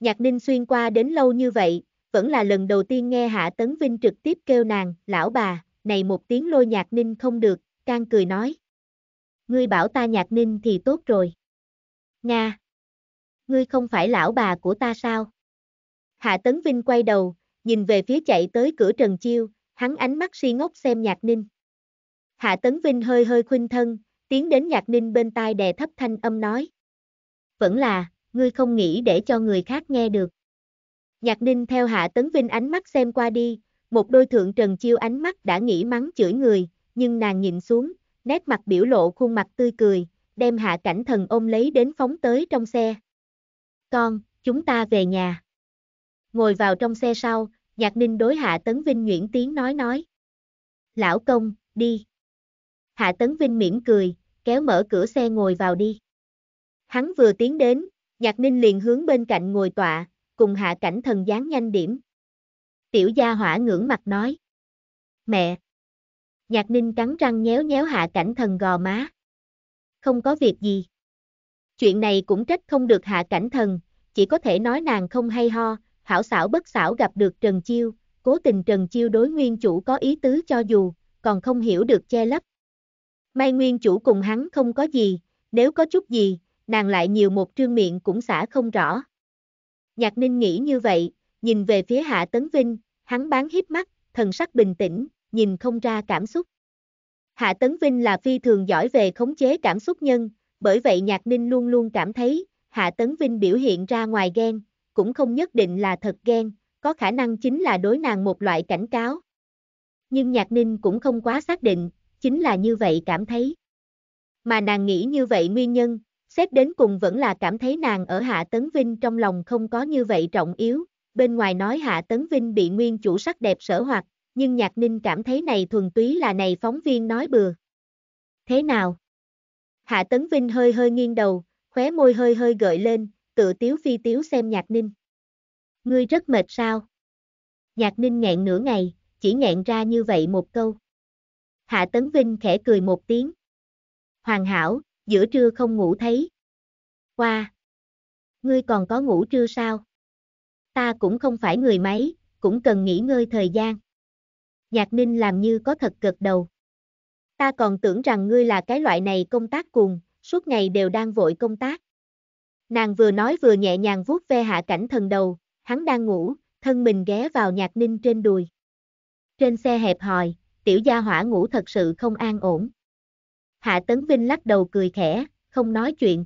Nhạc Ninh xuyên qua đến lâu như vậy, vẫn là lần đầu tiên nghe Hạ Tấn Vinh trực tiếp kêu nàng, lão bà, này một tiếng lôi Nhạc Ninh không được, can cười nói. Ngươi bảo ta Nhạc Ninh thì tốt rồi. Nga! Ngươi không phải lão bà của ta sao? Hạ Tấn Vinh quay đầu, nhìn về phía chạy tới cửa Trần Chiêu, hắn ánh mắt si ngốc xem Nhạc Ninh. Hạ Tấn Vinh hơi hơi khuynh thân, tiến đến Nhạc Ninh bên tai đè thấp thanh âm nói. Vẫn là, ngươi không nghĩ để cho người khác nghe được. Nhạc ninh theo Hạ Tấn Vinh ánh mắt xem qua đi, một đôi thượng trần chiêu ánh mắt đã nghĩ mắng chửi người, nhưng nàng nhìn xuống, nét mặt biểu lộ khuôn mặt tươi cười, đem hạ cảnh thần ôm lấy đến phóng tới trong xe. Con, chúng ta về nhà. Ngồi vào trong xe sau, nhạc ninh đối hạ tấn vinh nhuyễn tiếng nói nói. Lão công, đi. Hạ tấn vinh mỉm cười, kéo mở cửa xe ngồi vào đi. Hắn vừa tiến đến, Nhạc ninh liền hướng bên cạnh ngồi tọa, cùng hạ cảnh thần dán nhanh điểm. Tiểu gia hỏa ngưỡng mặt nói. Mẹ! Nhạc ninh cắn răng nhéo nhéo hạ cảnh thần gò má. Không có việc gì. Chuyện này cũng trách không được hạ cảnh thần, chỉ có thể nói nàng không hay ho, hảo xảo bất xảo gặp được Trần Chiêu, cố tình Trần Chiêu đối nguyên chủ có ý tứ cho dù, còn không hiểu được che lấp. May nguyên chủ cùng hắn không có gì, nếu có chút gì, nàng lại nhiều một trương miệng cũng xả không rõ. Nhạc ninh nghĩ như vậy, nhìn về phía hạ tấn vinh, hắn bán hiếp mắt, thần sắc bình tĩnh, nhìn không ra cảm xúc. Hạ tấn vinh là phi thường giỏi về khống chế cảm xúc nhân, bởi vậy nhạc ninh luôn luôn cảm thấy, hạ tấn vinh biểu hiện ra ngoài ghen, cũng không nhất định là thật ghen, có khả năng chính là đối nàng một loại cảnh cáo. Nhưng nhạc ninh cũng không quá xác định, chính là như vậy cảm thấy. Mà nàng nghĩ như vậy nguyên nhân, Xét đến cùng vẫn là cảm thấy nàng ở Hạ Tấn Vinh trong lòng không có như vậy trọng yếu, bên ngoài nói Hạ Tấn Vinh bị nguyên chủ sắc đẹp sở hoặc, nhưng Nhạc Ninh cảm thấy này thuần túy là này phóng viên nói bừa. Thế nào? Hạ Tấn Vinh hơi hơi nghiêng đầu, khóe môi hơi hơi gợi lên, tự tiếu phi tiếu xem Nhạc Ninh. Ngươi rất mệt sao? Nhạc Ninh nghẹn nửa ngày, chỉ nghẹn ra như vậy một câu. Hạ Tấn Vinh khẽ cười một tiếng. Hoàn hảo, giữa trưa không ngủ thấy. Qua! Ngươi còn có ngủ trưa sao? Ta cũng không phải người máy, cũng cần nghỉ ngơi thời gian. Nhạc ninh làm như có thật cực đầu. Ta còn tưởng rằng ngươi là cái loại này công tác cùng, suốt ngày đều đang vội công tác. Nàng vừa nói vừa nhẹ nhàng vuốt ve hạ cảnh thần đầu, hắn đang ngủ, thân mình ghé vào nhạc ninh trên đùi. Trên xe hẹp hòi, tiểu gia hỏa ngủ thật sự không an ổn. Hạ Tấn Vinh lắc đầu cười khẽ, không nói chuyện.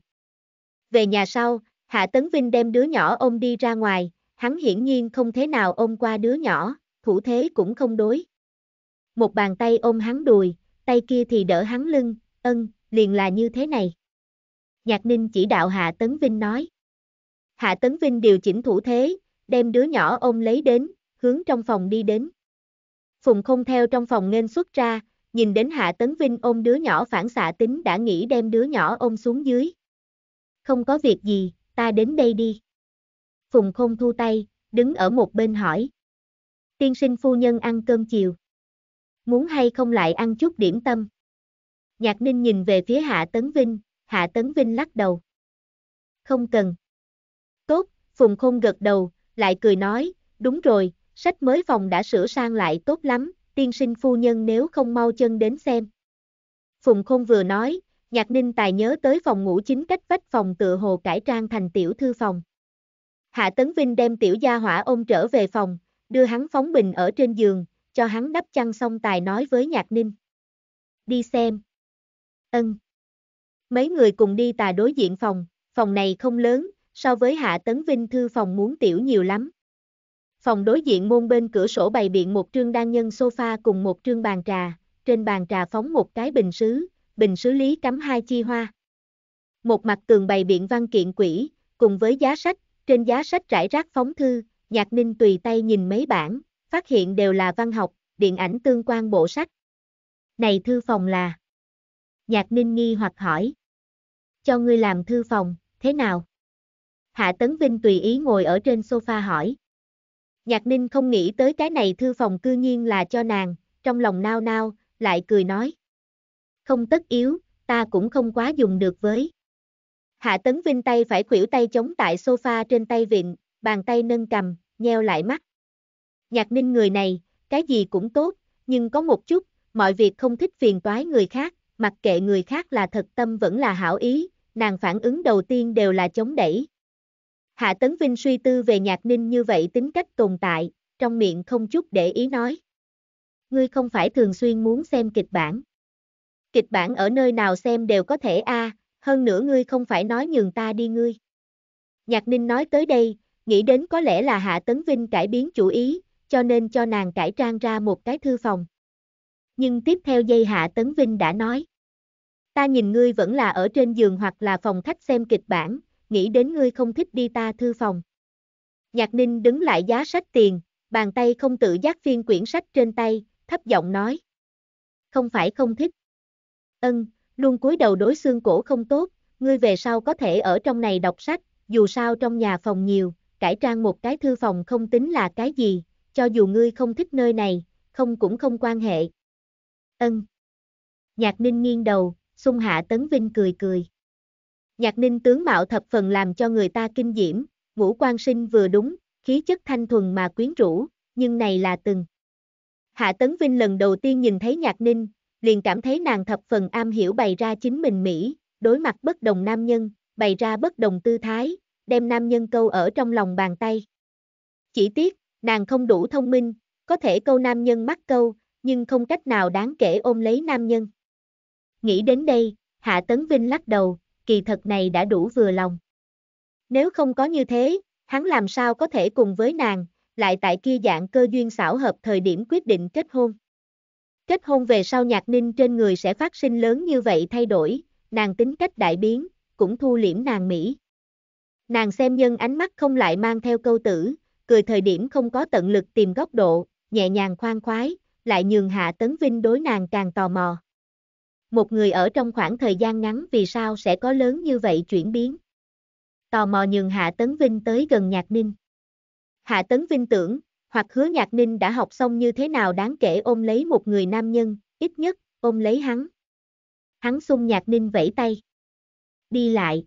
Về nhà sau, Hạ Tấn Vinh đem đứa nhỏ ôm đi ra ngoài, hắn hiển nhiên không thế nào ôm qua đứa nhỏ, thủ thế cũng không đối. Một bàn tay ôm hắn đùi, tay kia thì đỡ hắn lưng, ân, liền là như thế này. Nhạc Ninh chỉ đạo Hạ Tấn Vinh nói. Hạ Tấn Vinh điều chỉnh thủ thế, đem đứa nhỏ ôm lấy đến, hướng trong phòng đi đến. Phùng không theo trong phòng nên xuất ra, nhìn đến Hạ Tấn Vinh ôm đứa nhỏ phản xạ tính đã nghĩ đem đứa nhỏ ôm xuống dưới. Không có việc gì, ta đến đây đi. Phùng Khôn thu tay, đứng ở một bên hỏi. Tiên sinh phu nhân ăn cơm chiều. Muốn hay không lại ăn chút điểm tâm. Nhạc Ninh nhìn về phía Hạ Tấn Vinh, Hạ Tấn Vinh lắc đầu. Không cần. Tốt, Phùng Khôn gật đầu, lại cười nói, đúng rồi, sách mới phòng đã sửa sang lại tốt lắm, tiên sinh phu nhân nếu không mau chân đến xem. Phùng Khôn vừa nói, Nhạc Ninh tài nhớ tới phòng ngủ chính cách vách phòng tựa hồ cải trang thành tiểu thư phòng. Hạ Tấn Vinh đem tiểu gia hỏa ôm trở về phòng, đưa hắn phóng bình ở trên giường, cho hắn đắp chăn xong tài nói với Nhạc Ninh. Đi xem. Ân. Mấy người cùng đi tà đối diện phòng, phòng này không lớn, so với Hạ Tấn Vinh thư phòng muốn tiểu nhiều lắm. Phòng đối diện môn bên cửa sổ bày biện một trương đan nhân sofa cùng một trương bàn trà, trên bàn trà phóng một cái bình sứ, bình sứ lý cắm hai chi hoa. Một mặt tường bày biện văn kiện quỹ, cùng với giá sách, trên giá sách rải rác phóng thư, Nhạc Ninh tùy tay nhìn mấy bản, phát hiện đều là văn học, điện ảnh tương quan bộ sách. Này thư phòng là? Nhạc Ninh nghi hoặc hỏi. Cho ngươi làm thư phòng, thế nào? Hạ Tấn Vinh tùy ý ngồi ở trên sofa hỏi. Nhạc Ninh không nghĩ tới cái này thư phòng cư nhiên là cho nàng, trong lòng nao nao, lại cười nói. Không tất yếu, ta cũng không quá dùng được với. Hạ Tấn Vinh tay phải khuỷu tay chống tại sofa trên tay vịn, bàn tay nâng cầm, nheo lại mắt. Nhạc Ninh người này, cái gì cũng tốt, nhưng có một chút, mọi việc không thích phiền toái người khác, mặc kệ người khác là thật tâm vẫn là hảo ý, nàng phản ứng đầu tiên đều là chống đẩy, Hạ Tấn Vinh suy tư về nhạc ninh như vậy tính cách tồn tại, trong miệng không chút để ý nói. Ngươi không phải thường xuyên muốn xem kịch bản. Kịch bản ở nơi nào xem đều có thể a. À, hơn nữa ngươi không phải nói nhường ta đi ngươi. Nhạc ninh nói tới đây, nghĩ đến có lẽ là Hạ Tấn Vinh cải biến chủ ý, cho nên cho nàng cải trang ra một cái thư phòng. Nhưng tiếp theo giây Hạ Tấn Vinh đã nói. Ta nhìn ngươi vẫn là ở trên giường hoặc là phòng khách xem kịch bản, nghĩ đến ngươi không thích đi ta thư phòng. Nhạc ninh đứng lại giá sách tiền, bàn tay không tự giác phiên quyển sách trên tay, thấp giọng nói. Không phải không thích. Ân, luôn cúi đầu đối xương cổ không tốt, ngươi về sau có thể ở trong này đọc sách, dù sao trong nhà phòng nhiều, cải trang một cái thư phòng không tính là cái gì, cho dù ngươi không thích nơi này, không cũng không quan hệ. Ân. Nhạc ninh nghiêng đầu, sung hạ tấn vinh cười cười. Nhạc ninh tướng mạo thập phần làm cho người ta kinh diễm, ngũ quan sinh vừa đúng, khí chất thanh thuần mà quyến rũ, nhưng này là từng. Hạ Tấn Vinh lần đầu tiên nhìn thấy nhạc ninh, liền cảm thấy nàng thập phần am hiểu bày ra chính mình Mỹ, đối mặt bất đồng nam nhân, bày ra bất đồng tư thái, đem nam nhân câu ở trong lòng bàn tay. Chỉ tiếc, nàng không đủ thông minh, có thể câu nam nhân mắc câu, nhưng không cách nào đáng kể ôm lấy nam nhân. Nghĩ đến đây, Hạ Tấn Vinh lắc đầu, kỳ thật này đã đủ vừa lòng. Nếu không có như thế, hắn làm sao có thể cùng với nàng, lại tại kia dạng cơ duyên xảo hợp thời điểm quyết định kết hôn. Kết hôn về sau nhạc ninh trên người sẽ phát sinh lớn như vậy thay đổi, nàng tính cách đại biến, cũng thu liễm nàng Mỹ. Nàng xem nhân ánh mắt không lại mang theo câu tử, cười thời điểm không có tận lực tìm góc độ, nhẹ nhàng khoan khoái, lại nhường Hạ Tấn Vinh đối nàng càng tò mò một người ở trong khoảng thời gian ngắn vì sao sẽ có lớn như vậy chuyển biến. Tò mò nhường Hạ Tấn Vinh tới gần Nhạc Ninh. Hạ Tấn Vinh tưởng, hoặc hứa Nhạc Ninh đã học xong như thế nào đáng kể ôm lấy một người nam nhân, ít nhất, ôm lấy hắn. Hắn xung Nhạc Ninh vẫy tay. Đi lại.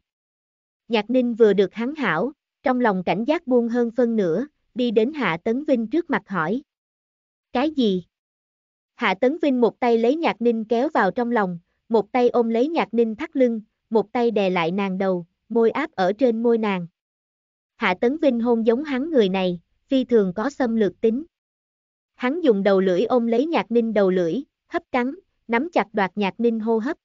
Nhạc Ninh vừa được hắn hảo, trong lòng cảnh giác buông hơn phân nửa, đi đến Hạ Tấn Vinh trước mặt hỏi. Cái gì? Hạ Tấn Vinh một tay lấy Nhạc Ninh kéo vào trong lòng, một tay ôm lấy Nhạc Ninh thắt lưng, một tay đè lại nàng đầu, môi áp ở trên môi nàng. Hạ Tấn Vinh hôn giống hắn người này, phi thường có xâm lược tính. Hắn dùng đầu lưỡi ôm lấy Nhạc Ninh đầu lưỡi, hấp cắn, nắm chặt đoạt Nhạc Ninh hô hấp.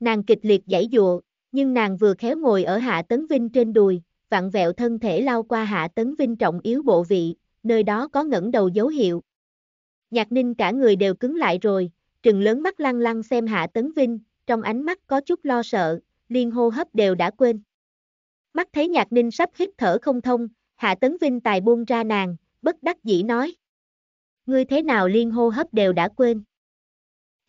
Nàng kịch liệt giãy dụa, nhưng nàng vừa khéo ngồi ở Hạ Tấn Vinh trên đùi, vặn vẹo thân thể lao qua Hạ Tấn Vinh trọng yếu bộ vị, nơi đó có ngẩng đầu dấu hiệu, Nhạc ninh cả người đều cứng lại rồi, trừng lớn mắt lăng lăng xem Hạ Tấn Vinh, trong ánh mắt có chút lo sợ, liên hô hấp đều đã quên. Mắt thấy nhạc ninh sắp hít thở không thông, Hạ Tấn Vinh tài buông ra nàng, bất đắc dĩ nói. Ngươi thế nào liên hô hấp đều đã quên.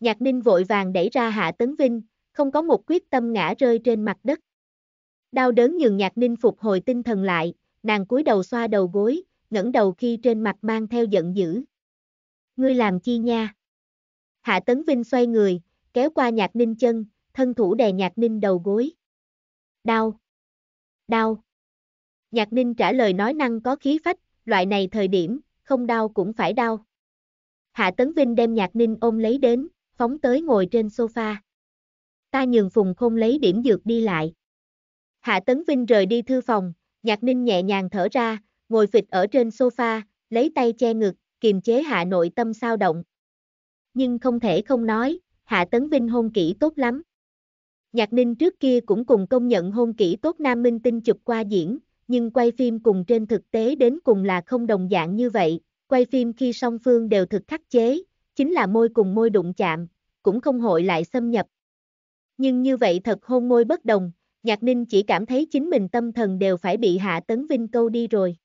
Nhạc ninh vội vàng đẩy ra Hạ Tấn Vinh, không có một quyết tâm ngã rơi trên mặt đất. Đau đớn nhường nhạc ninh phục hồi tinh thần lại, nàng cúi đầu xoa đầu gối, ngẩng đầu khi trên mặt mang theo giận dữ ngươi làm chi nha? Hạ Tấn Vinh xoay người, kéo qua nhạc ninh chân, thân thủ đè nhạc ninh đầu gối. Đau! Đau! Nhạc ninh trả lời nói năng có khí phách, loại này thời điểm, không đau cũng phải đau. Hạ Tấn Vinh đem nhạc ninh ôm lấy đến, phóng tới ngồi trên sofa. Ta nhường phùng không lấy điểm dược đi lại. Hạ Tấn Vinh rời đi thư phòng, nhạc ninh nhẹ nhàng thở ra, ngồi phịch ở trên sofa, lấy tay che ngực, kiềm chế hạ nội tâm sao động. Nhưng không thể không nói, Hạ Tấn Vinh hôn kỹ tốt lắm. Nhạc Ninh trước kia cũng cùng công nhận hôn kỹ tốt Nam Minh Tinh chụp qua diễn, nhưng quay phim cùng trên thực tế đến cùng là không đồng dạng như vậy, quay phim khi song phương đều thực khắc chế, chính là môi cùng môi đụng chạm, cũng không hội lại xâm nhập. Nhưng như vậy thật hôn môi bất đồng, Nhạc Ninh chỉ cảm thấy chính mình tâm thần đều phải bị Hạ Tấn Vinh câu đi rồi.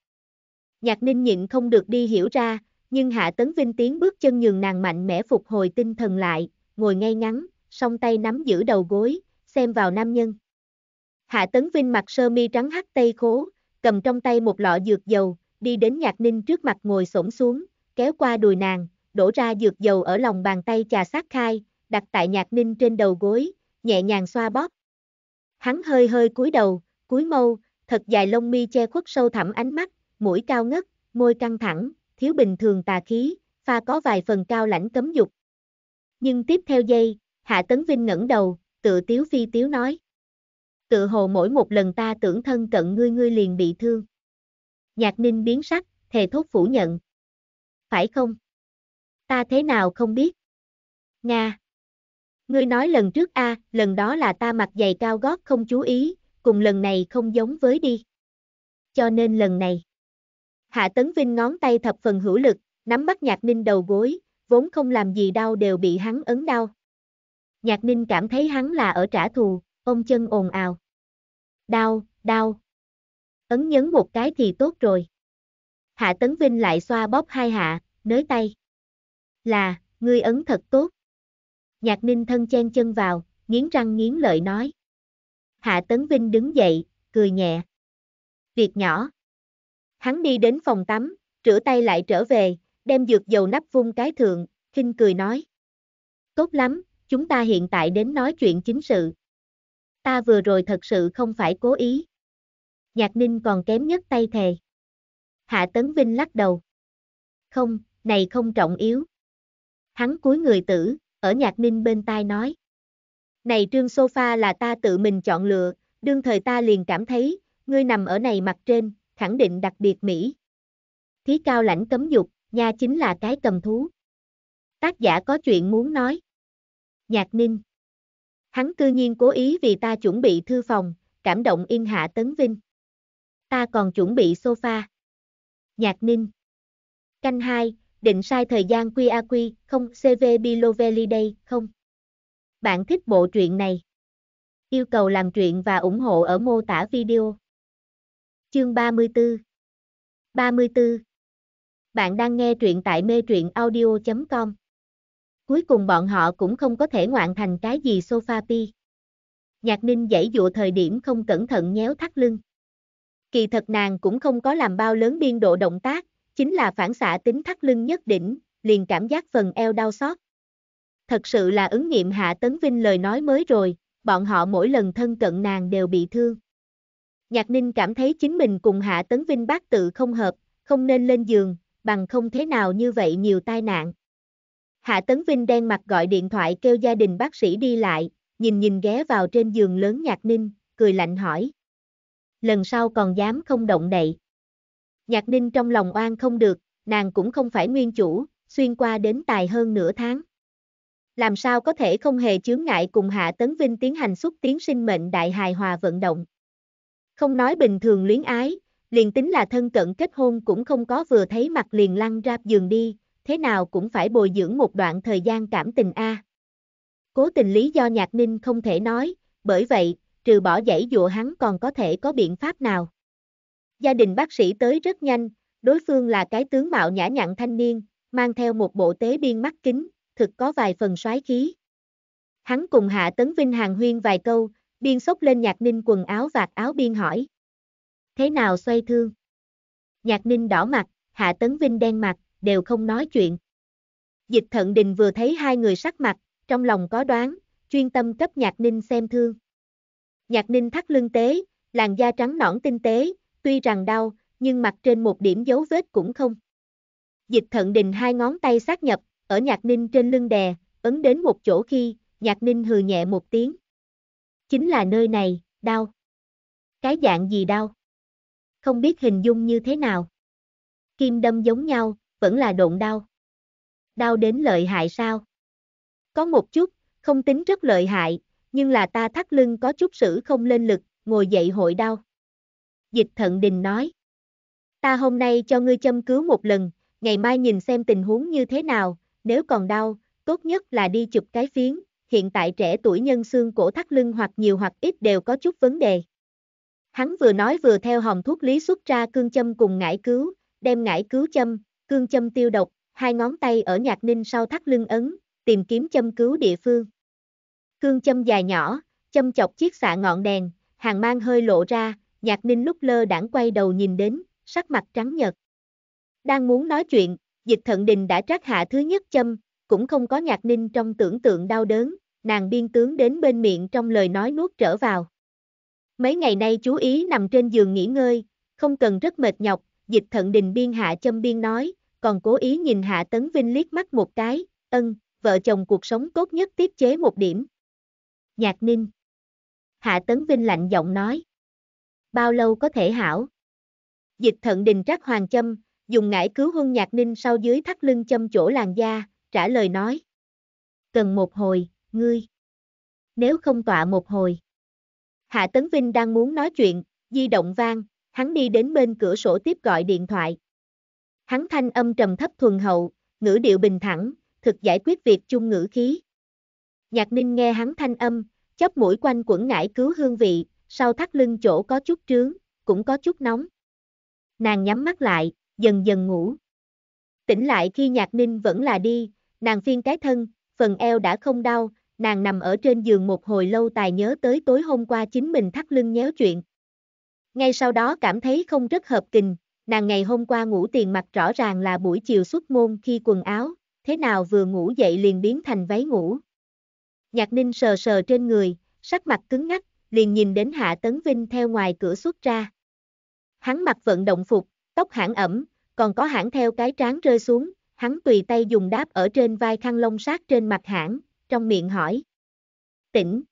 Nhạc Ninh nhịn không được đi hiểu ra, nhưng Hạ Tấn Vinh tiến bước chân nhường nàng mạnh mẽ phục hồi tinh thần lại, ngồi ngay ngắn, song tay nắm giữ đầu gối, xem vào nam nhân. Hạ Tấn Vinh mặc sơ mi trắng hắt tay khố, cầm trong tay một lọ dược dầu, đi đến Nhạc Ninh trước mặt ngồi xổm xuống, kéo qua đùi nàng, đổ ra dược dầu ở lòng bàn tay trà sát khai, đặt tại Nhạc Ninh trên đầu gối, nhẹ nhàng xoa bóp. Hắn hơi hơi cúi đầu, cúi mâu, thật dài lông mi che khuất sâu thẳm ánh mắt, mũi cao ngất, môi căng thẳng, thiếu bình thường tà khí, pha có vài phần cao lãnh cấm dục. Nhưng tiếp theo giây, Hạ Tấn Vinh ngẩng đầu, tự tiếu phi tiếu nói. Tự hồ mỗi một lần ta tưởng thân cận ngươi ngươi liền bị thương. Nhạc ninh biến sắc, thề thốt phủ nhận. Phải không? Ta thế nào không biết? Nga! Ngươi nói lần trước a, à, lần đó là ta mặc giày cao gót không chú ý, cùng lần này không giống với đi. Cho nên lần này. Hạ Tấn Vinh ngón tay thập phần hữu lực, nắm bắt Nhạc Ninh đầu gối, vốn không làm gì đau đều bị hắn ấn đau. Nhạc Ninh cảm thấy hắn là ở trả thù, ông chân ồn ào. Đau, đau. Ấn nhấn một cái thì tốt rồi. Hạ Tấn Vinh lại xoa bóp hai hạ, nới tay. Là, ngươi ấn thật tốt. Nhạc Ninh thân chen chân vào, nghiến răng nghiến lợi nói. Hạ Tấn Vinh đứng dậy, cười nhẹ. Việc nhỏ. Hắn đi đến phòng tắm, rửa tay lại trở về, đem dược dầu nắp vung cái thượng, khinh cười nói. Tốt lắm, chúng ta hiện tại đến nói chuyện chính sự. Ta vừa rồi thật sự không phải cố ý. Nhạc ninh còn kém nhất tay thề. Hạ Tấn Vinh lắc đầu. Không, này không trọng yếu. Hắn cúi người tử, ở nhạc ninh bên tai nói. Này trương sofa là ta tự mình chọn lựa, đương thời ta liền cảm thấy, ngươi nằm ở này mặt trên, khẳng định đặc biệt Mỹ. Thí cao lãnh cấm dục, nha chính là cái cầm thú. Tác giả có chuyện muốn nói. Nhạc ninh. Hắn cư nhiên cố ý vì ta chuẩn bị thư phòng, cảm động yên hạ tấn vinh. Ta còn chuẩn bị sofa. Nhạc ninh. Canh 2, định sai thời gian QAQ, không CV Bilovelli đây, không. Bạn thích bộ truyện này? Yêu cầu làm truyện và ủng hộ ở mô tả video. Chương 34 34 Bạn đang nghe truyện tại mê truyện audio.com Cuối cùng bọn họ cũng không có thể ngoạn thành cái gì sofa pi. Nhạc ninh dãy dụa thời điểm không cẩn thận nhéo thắt lưng. Kỳ thật nàng cũng không có làm bao lớn biên độ động tác, chính là phản xạ tính thắt lưng nhất đỉnh, liền cảm giác phần eo đau xót. Thật sự là ứng nghiệm Hạ Tấn Vinh lời nói mới rồi, bọn họ mỗi lần thân cận nàng đều bị thương. Nhạc Ninh cảm thấy chính mình cùng Hạ Tấn Vinh bác tự không hợp, không nên lên giường, bằng không thế nào như vậy nhiều tai nạn. Hạ Tấn Vinh đen mặt gọi điện thoại kêu gia đình bác sĩ đi lại, nhìn nhìn ghé vào trên giường lớn Nhạc Ninh, cười lạnh hỏi. Lần sau còn dám không động đậy. Nhạc Ninh trong lòng oan không được, nàng cũng không phải nguyên chủ, xuyên qua đến tài hơn nửa tháng. Làm sao có thể không hề chướng ngại cùng Hạ Tấn Vinh tiến hành xúc tiến sinh mệnh đại hài hòa vận động. Không nói bình thường luyến ái, liền tính là thân cận kết hôn cũng không có vừa thấy mặt liền lăn ra giường đi, thế nào cũng phải bồi dưỡng một đoạn thời gian cảm tình a. Cố tình lý do Nhạc Ninh không thể nói, bởi vậy, trừ bỏ dãy dụa hắn còn có thể có biện pháp nào. Gia đình bác sĩ tới rất nhanh, đối phương là cái tướng mạo nhã nhặn thanh niên, mang theo một bộ tế biên mắt kính, thực có vài phần soái khí. Hắn cùng Hạ Tấn Vinh hàng huyên vài câu, Biên sốc lên nhạc ninh quần áo vạt áo biên hỏi. Thế nào xoay thương? Nhạc ninh đỏ mặt, hạ tấn vinh đen mặt, đều không nói chuyện. Dịch thận đình vừa thấy hai người sắc mặt, trong lòng có đoán, chuyên tâm cấp nhạc ninh xem thương. Nhạc ninh thắt lưng tế, làn da trắng nõn tinh tế, tuy rằng đau, nhưng mặt trên một điểm dấu vết cũng không. Dịch thận đình hai ngón tay sát nhập, ở nhạc ninh trên lưng đè, ấn đến một chỗ khi, nhạc ninh hừ nhẹ một tiếng. Chính là nơi này, đau. Cái dạng gì đau? Không biết hình dung như thế nào. Kim đâm giống nhau, vẫn là độn đau. Đau đến lợi hại sao? Có một chút, không tính rất lợi hại, nhưng là ta thắt lưng có chút sử không lên lực, ngồi dậy hội đau. Dịch thận đình nói. Ta hôm nay cho ngươi châm cứu một lần, ngày mai nhìn xem tình huống như thế nào, nếu còn đau, tốt nhất là đi chụp cái phiến, hiện tại trẻ tuổi nhân xương cổ thắt lưng hoặc nhiều hoặc ít đều có chút vấn đề. Hắn vừa nói vừa theo hồng thuốc lý xuất ra cương châm cùng ngải cứu, đem ngải cứu châm, cương châm tiêu độc, hai ngón tay ở nhạc ninh sau thắt lưng ấn, tìm kiếm châm cứu địa phương. Cương châm dài nhỏ, châm chọc chiếc xạ ngọn đèn, hàng mang hơi lộ ra, nhạc ninh lúc lơ đãng quay đầu nhìn đến, sắc mặt trắng nhật. Đang muốn nói chuyện, dịch thận đình đã trát hạ thứ nhất châm, cũng không có nhạc ninh trong tưởng tượng đau đớn, nàng biên tướng đến bên miệng trong lời nói nuốt trở vào. Mấy ngày nay chú ý nằm trên giường nghỉ ngơi, không cần rất mệt nhọc, dịch thận đình biên hạ châm biên nói, còn cố ý nhìn hạ tấn vinh liếc mắt một cái, ân, vợ chồng cuộc sống tốt nhất tiết chế một điểm. Nhạc ninh. Hạ tấn vinh lạnh giọng nói. Bao lâu có thể hảo? Dịch thận đình trắc hoàng châm, dùng ngải cứu hôn nhạc ninh sau dưới thắt lưng châm chỗ làn da, trả lời nói. Cần một hồi, ngươi. Nếu không tọa một hồi. Hạ Tấn Vinh đang muốn nói chuyện, di động vang, hắn đi đến bên cửa sổ tiếp gọi điện thoại. Hắn thanh âm trầm thấp thuần hậu, ngữ điệu bình thẳng, thực giải quyết việc chung ngữ khí. Nhạc Ninh nghe hắn thanh âm, chóp mũi quanh quẩn ngải cứu hương vị, sau thắt lưng chỗ có chút trướng, cũng có chút nóng. Nàng nhắm mắt lại, dần dần ngủ. Tỉnh lại khi Nhạc Ninh vẫn là đi, nàng phiên cái thân, phần eo đã không đau, nàng nằm ở trên giường một hồi lâu tài nhớ tới tối hôm qua chính mình thắt lưng nhéo chuyện. Ngay sau đó cảm thấy không rất hợp kình, nàng ngày hôm qua ngủ tiền mặt rõ ràng là buổi chiều xuất môn khi quần áo, thế nào vừa ngủ dậy liền biến thành váy ngủ. Nhạc ninh sờ sờ trên người, sắc mặt cứng ngắc, liền nhìn đến Hạ Tấn Vinh theo ngoài cửa xuất ra. Hắn mặc vận động phục, tóc hãng ẩm, còn có hãng theo cái trán rơi xuống, hắn tùy tay dùng đáp ở trên vai khăn lông sát trên mặt hãng, trong miệng hỏi. Tỉnh.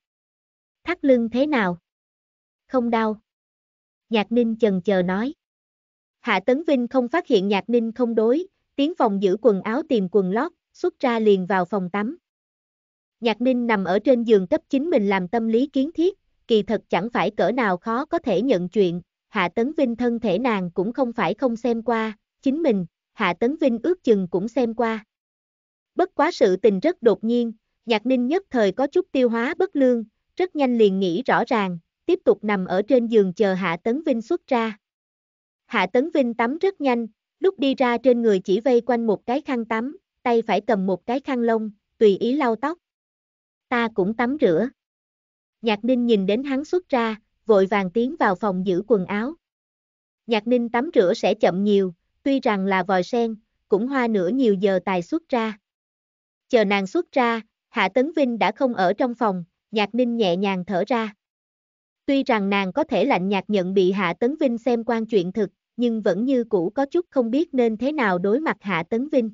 Thắt lưng thế nào? Không đau. Nhạc Ninh chần chờ nói. Hạ Tấn Vinh không phát hiện Nhạc Ninh không đối, tiến phòng giữ quần áo tìm quần lót, xuất ra liền vào phòng tắm. Nhạc Ninh nằm ở trên giường cấp chính mình làm tâm lý kiến thiết, kỳ thật chẳng phải cỡ nào khó có thể nhận chuyện, Hạ Tấn Vinh thân thể nàng cũng không phải không xem qua, chính mình, Hạ Tấn Vinh ước chừng cũng xem qua. Bất quá sự tình rất đột nhiên, Nhạc ninh nhất thời có chút tiêu hóa bất lương, rất nhanh liền nghĩ rõ ràng, tiếp tục nằm ở trên giường chờ Hạ Tấn Vinh xuất ra. Hạ Tấn Vinh tắm rất nhanh, lúc đi ra trên người chỉ vây quanh một cái khăn tắm, tay phải cầm một cái khăn lông, tùy ý lau tóc. Ta cũng tắm rửa. Nhạc ninh nhìn đến hắn xuất ra, vội vàng tiến vào phòng giữ quần áo. Nhạc ninh tắm rửa sẽ chậm nhiều, tuy rằng là vòi sen, cũng hoa nửa nhiều giờ tài xuất ra. Chờ nàng xuất ra, Hạ Tấn Vinh đã không ở trong phòng, Nhạc Ninh nhẹ nhàng thở ra. Tuy rằng nàng có thể lạnh nhạt nhận bị Hạ Tấn Vinh xem quan chuyện thực, nhưng vẫn như cũ có chút không biết nên thế nào đối mặt Hạ Tấn Vinh.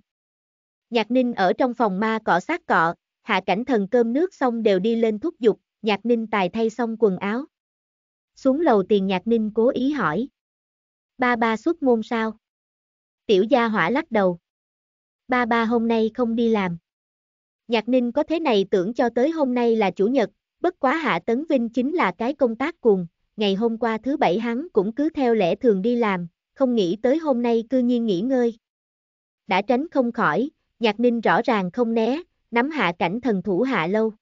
Nhạc Ninh ở trong phòng ma cọ sát cọ, Hạ Cảnh Thần cơm nước xong đều đi lên thúc giục, Nhạc Ninh tài thay xong quần áo. Xuống lầu tiền Nhạc Ninh cố ý hỏi. Ba ba xuất môn sao? Tiểu gia hỏa lắc đầu. Ba ba hôm nay không đi làm. Nhạc Ninh có thế này tưởng cho tới hôm nay là chủ nhật, bất quá Hạ Tấn Vinh chính là cái công tác cùng, ngày hôm qua thứ bảy hắn cũng cứ theo lẽ thường đi làm, không nghĩ tới hôm nay cư nhiên nghỉ ngơi. Đã tránh không khỏi, Nhạc Ninh rõ ràng không né, nắm hạ cảnh thần thủ hạ lâu.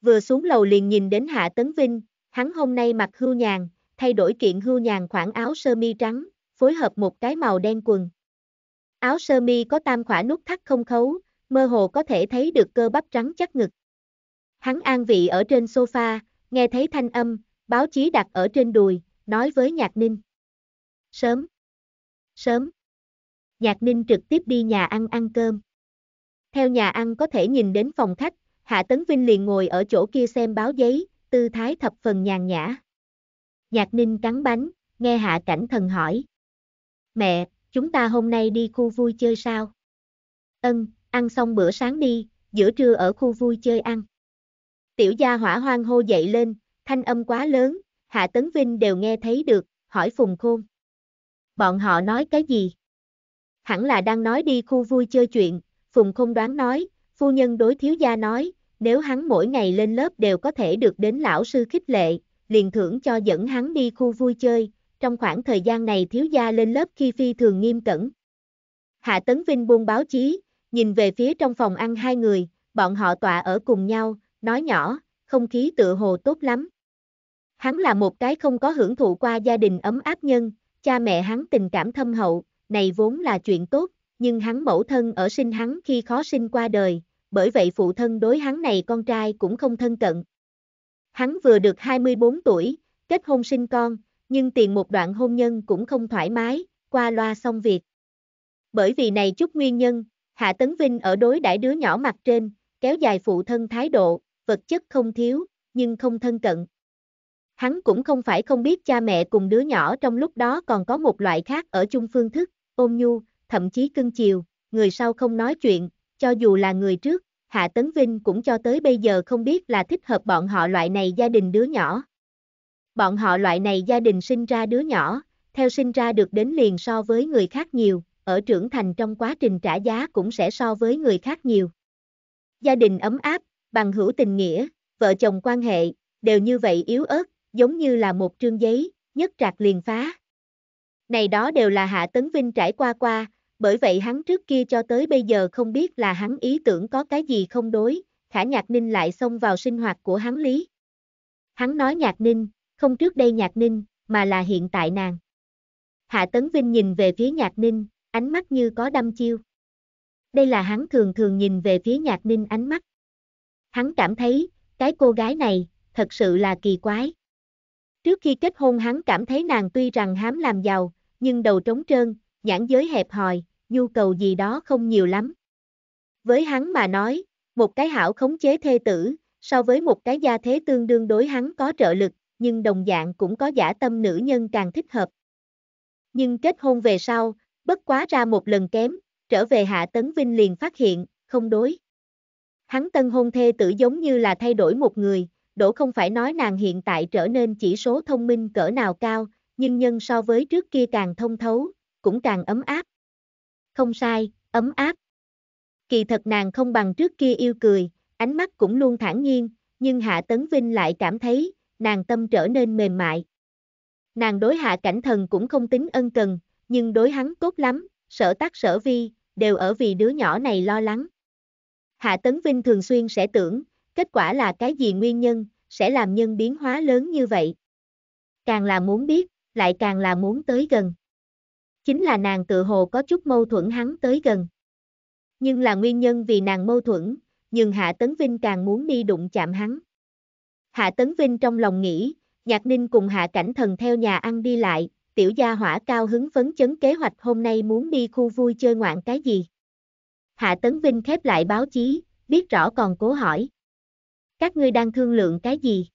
Vừa xuống lầu liền nhìn đến Hạ Tấn Vinh, hắn hôm nay mặc hưu nhàn, thay đổi kiện hưu nhàn khoảng áo sơ mi trắng, phối hợp một cái màu đen quần. Áo sơ mi có tam khỏa nút thắt không khấu, mơ hồ có thể thấy được cơ bắp trắng chắc ngực. Hắn an vị ở trên sofa, nghe thấy thanh âm, báo chí đặt ở trên đùi, nói với Nhạc Ninh. Sớm. Sớm. Nhạc Ninh trực tiếp đi nhà ăn ăn cơm. Theo nhà ăn có thể nhìn đến phòng khách, Hạ Tấn Vinh liền ngồi ở chỗ kia xem báo giấy, tư thái thập phần nhàn nhã. Nhạc Ninh cắn bánh, nghe Hạ Cảnh Thần hỏi. Mẹ, chúng ta hôm nay đi khu vui chơi sao? Ân, ăn xong bữa sáng đi, giữa trưa ở khu vui chơi ăn. Tiểu gia hỏa hoang hô dậy lên, thanh âm quá lớn, Hạ Tấn Vinh đều nghe thấy được, hỏi Phùng Khôn. Bọn họ nói cái gì? Hẳn là đang nói đi khu vui chơi chuyện, Phùng Khôn đoán nói, phu nhân đối thiếu gia nói, nếu hắn mỗi ngày lên lớp đều có thể được đến lão sư khích lệ, liền thưởng cho dẫn hắn đi khu vui chơi, trong khoảng thời gian này thiếu gia lên lớp khi phi thường nghiêm cẩn. Hạ Tấn Vinh buông báo chí, nhìn về phía trong phòng ăn hai người, bọn họ tọa ở cùng nhau, nói nhỏ, không khí tự hồ tốt lắm. Hắn là một cái không có hưởng thụ qua gia đình ấm áp nhân, cha mẹ hắn tình cảm thâm hậu, này vốn là chuyện tốt, nhưng hắn mẫu thân ở sinh hắn khi khó sinh qua đời, bởi vậy phụ thân đối hắn này con trai cũng không thân cận. Hắn vừa được 24 tuổi, kết hôn sinh con, nhưng tiền một đoạn hôn nhân cũng không thoải mái, qua loa xong việc. Bởi vì này chút nguyên nhân, Hạ Tấn Vinh ở đối đãi đứa nhỏ mặt trên, kéo dài phụ thân thái độ, vật chất không thiếu, nhưng không thân cận. Hắn cũng không phải không biết cha mẹ cùng đứa nhỏ trong lúc đó còn có một loại khác ở chung phương thức, ôm nhu, thậm chí cưng chiều, người sau không nói chuyện, cho dù là người trước, Hạ Tấn Vinh cũng cho tới bây giờ không biết là thích hợp bọn họ loại này gia đình đứa nhỏ. Bọn họ loại này gia đình sinh ra đứa nhỏ, theo sinh ra được đến liền so với người khác nhiều, ở trưởng thành trong quá trình trả giá cũng sẽ so với người khác nhiều. Gia đình ấm áp, bằng hữu tình nghĩa, vợ chồng quan hệ, đều như vậy yếu ớt, giống như là một trương giấy, nhất trạc liền phá. Này đó đều là Hạ Tấn Vinh trải qua qua, bởi vậy hắn trước kia cho tới bây giờ không biết là hắn ý tưởng có cái gì không đối, Khả Nhạc Ninh lại xông vào sinh hoạt của hắn lý. Hắn nói Nhạc Ninh, không trước đây Nhạc Ninh, mà là hiện tại nàng. Hạ Tấn Vinh nhìn về phía Nhạc Ninh, ánh mắt như có đâm chiêu. Đây là hắn thường thường nhìn về phía nhạc ninh ánh mắt. Hắn cảm thấy, cái cô gái này, thật sự là kỳ quái. Trước khi kết hôn hắn cảm thấy nàng tuy rằng hám làm giàu, nhưng đầu trống trơn, nhãn giới hẹp hòi, nhu cầu gì đó không nhiều lắm. Với hắn mà nói, một cái hảo khống chế thê tử, so với một cái gia thế tương đương đối hắn có trợ lực, nhưng đồng dạng cũng có giả tâm nữ nhân càng thích hợp. Nhưng kết hôn về sau, bất quá ra một lần kém, trở về Hạ Tấn Vinh liền phát hiện, không đối. Hắn tân hôn thê tử giống như là thay đổi một người, đổ không phải nói nàng hiện tại trở nên chỉ số thông minh cỡ nào cao, nhưng nhân so với trước kia càng thông thấu, cũng càng ấm áp. Không sai, ấm áp. Kỳ thật nàng không bằng trước kia yêu cười, ánh mắt cũng luôn thản nhiên, nhưng Hạ Tấn Vinh lại cảm thấy, nàng tâm trở nên mềm mại. Nàng đối hạ cảnh thần cũng không tính ân cần, nhưng đối hắn tốt lắm, sở tác sở vi, đều ở vì đứa nhỏ này lo lắng. Hạ Tấn Vinh thường xuyên sẽ tưởng, kết quả là cái gì nguyên nhân, sẽ làm nhân biến hóa lớn như vậy. Càng là muốn biết, lại càng là muốn tới gần. Chính là nàng tự hồ có chút mâu thuẫn hắn tới gần. Nhưng là nguyên nhân vì nàng mâu thuẫn, nhưng Hạ Tấn Vinh càng muốn đi đụng chạm hắn. Hạ Tấn Vinh trong lòng nghĩ, Nhạc Ninh cùng Hạ Cảnh Thần theo nhà ăn đi lại, tiểu gia hỏa cao hứng phấn chấn kế hoạch hôm nay muốn đi khu vui chơi ngoạn cái gì. Hạ Tấn Vinh khép lại báo chí, biết rõ còn cố hỏi. Các ngươi đang thương lượng cái gì?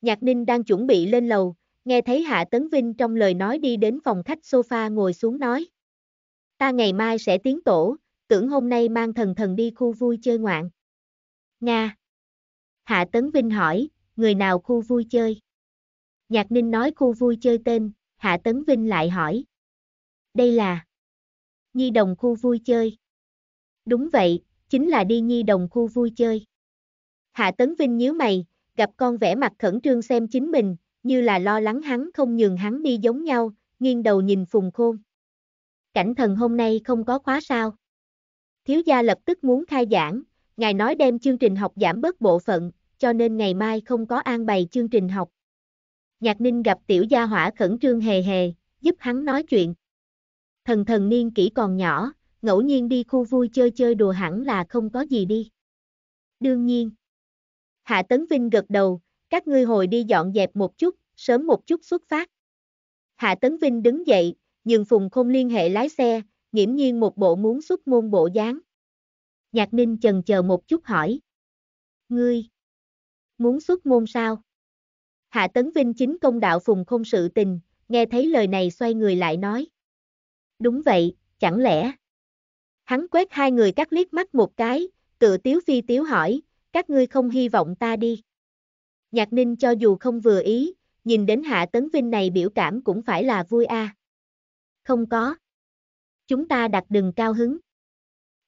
Nhạc Ninh đang chuẩn bị lên lầu, nghe thấy Hạ Tấn Vinh trong lời nói đi đến phòng khách sofa ngồi xuống nói. Ta ngày mai sẽ tiến tổ, tưởng hôm nay mang thần thần đi khu vui chơi ngoạn. Nga. Hạ Tấn Vinh hỏi, người nào khu vui chơi? Nhạc Ninh nói khu vui chơi tên, Hạ Tấn Vinh lại hỏi. Đây là Nhi đồng khu vui chơi. Đúng vậy, chính là đi Nhi đồng khu vui chơi. Hạ Tấn Vinh nhíu mày, gặp con vẻ mặt khẩn trương xem chính mình, như là lo lắng hắn không nhường hắn đi giống nhau, nghiêng đầu nhìn Phùng Khôn. Cảnh thần hôm nay không có khóa sao. Thiếu gia lập tức muốn khai giảng, ngài nói đem chương trình học giảm bớt bộ phận, cho nên ngày mai không có an bày chương trình học. Nhạc Ninh gặp tiểu gia hỏa khẩn trương hề hề, giúp hắn nói chuyện. Thần thần niên kỹ còn nhỏ, ngẫu nhiên đi khu vui chơi chơi đùa hẳn là không có gì đi. Đương nhiên. Hạ Tấn Vinh gật đầu, các ngươi hồi đi dọn dẹp một chút, sớm một chút xuất phát. Hạ Tấn Vinh đứng dậy, nhường Phùng không liên hệ lái xe, nghiễm nhiên một bộ muốn xuất môn bộ dáng. Nhạc Ninh chần chờ một chút hỏi. Ngươi, muốn xuất môn sao? Hạ Tấn Vinh chính công đạo phùng không sự tình, nghe thấy lời này xoay người lại nói. Đúng vậy, chẳng lẽ. Hắn quét hai người cắt liếc mắt một cái, tự tiếu phi tiếu hỏi, các ngươi không hy vọng ta đi. Nhạc ninh cho dù không vừa ý, nhìn đến Hạ Tấn Vinh này biểu cảm cũng phải là vui a. À. Không có. Chúng ta đặt đừng cao hứng.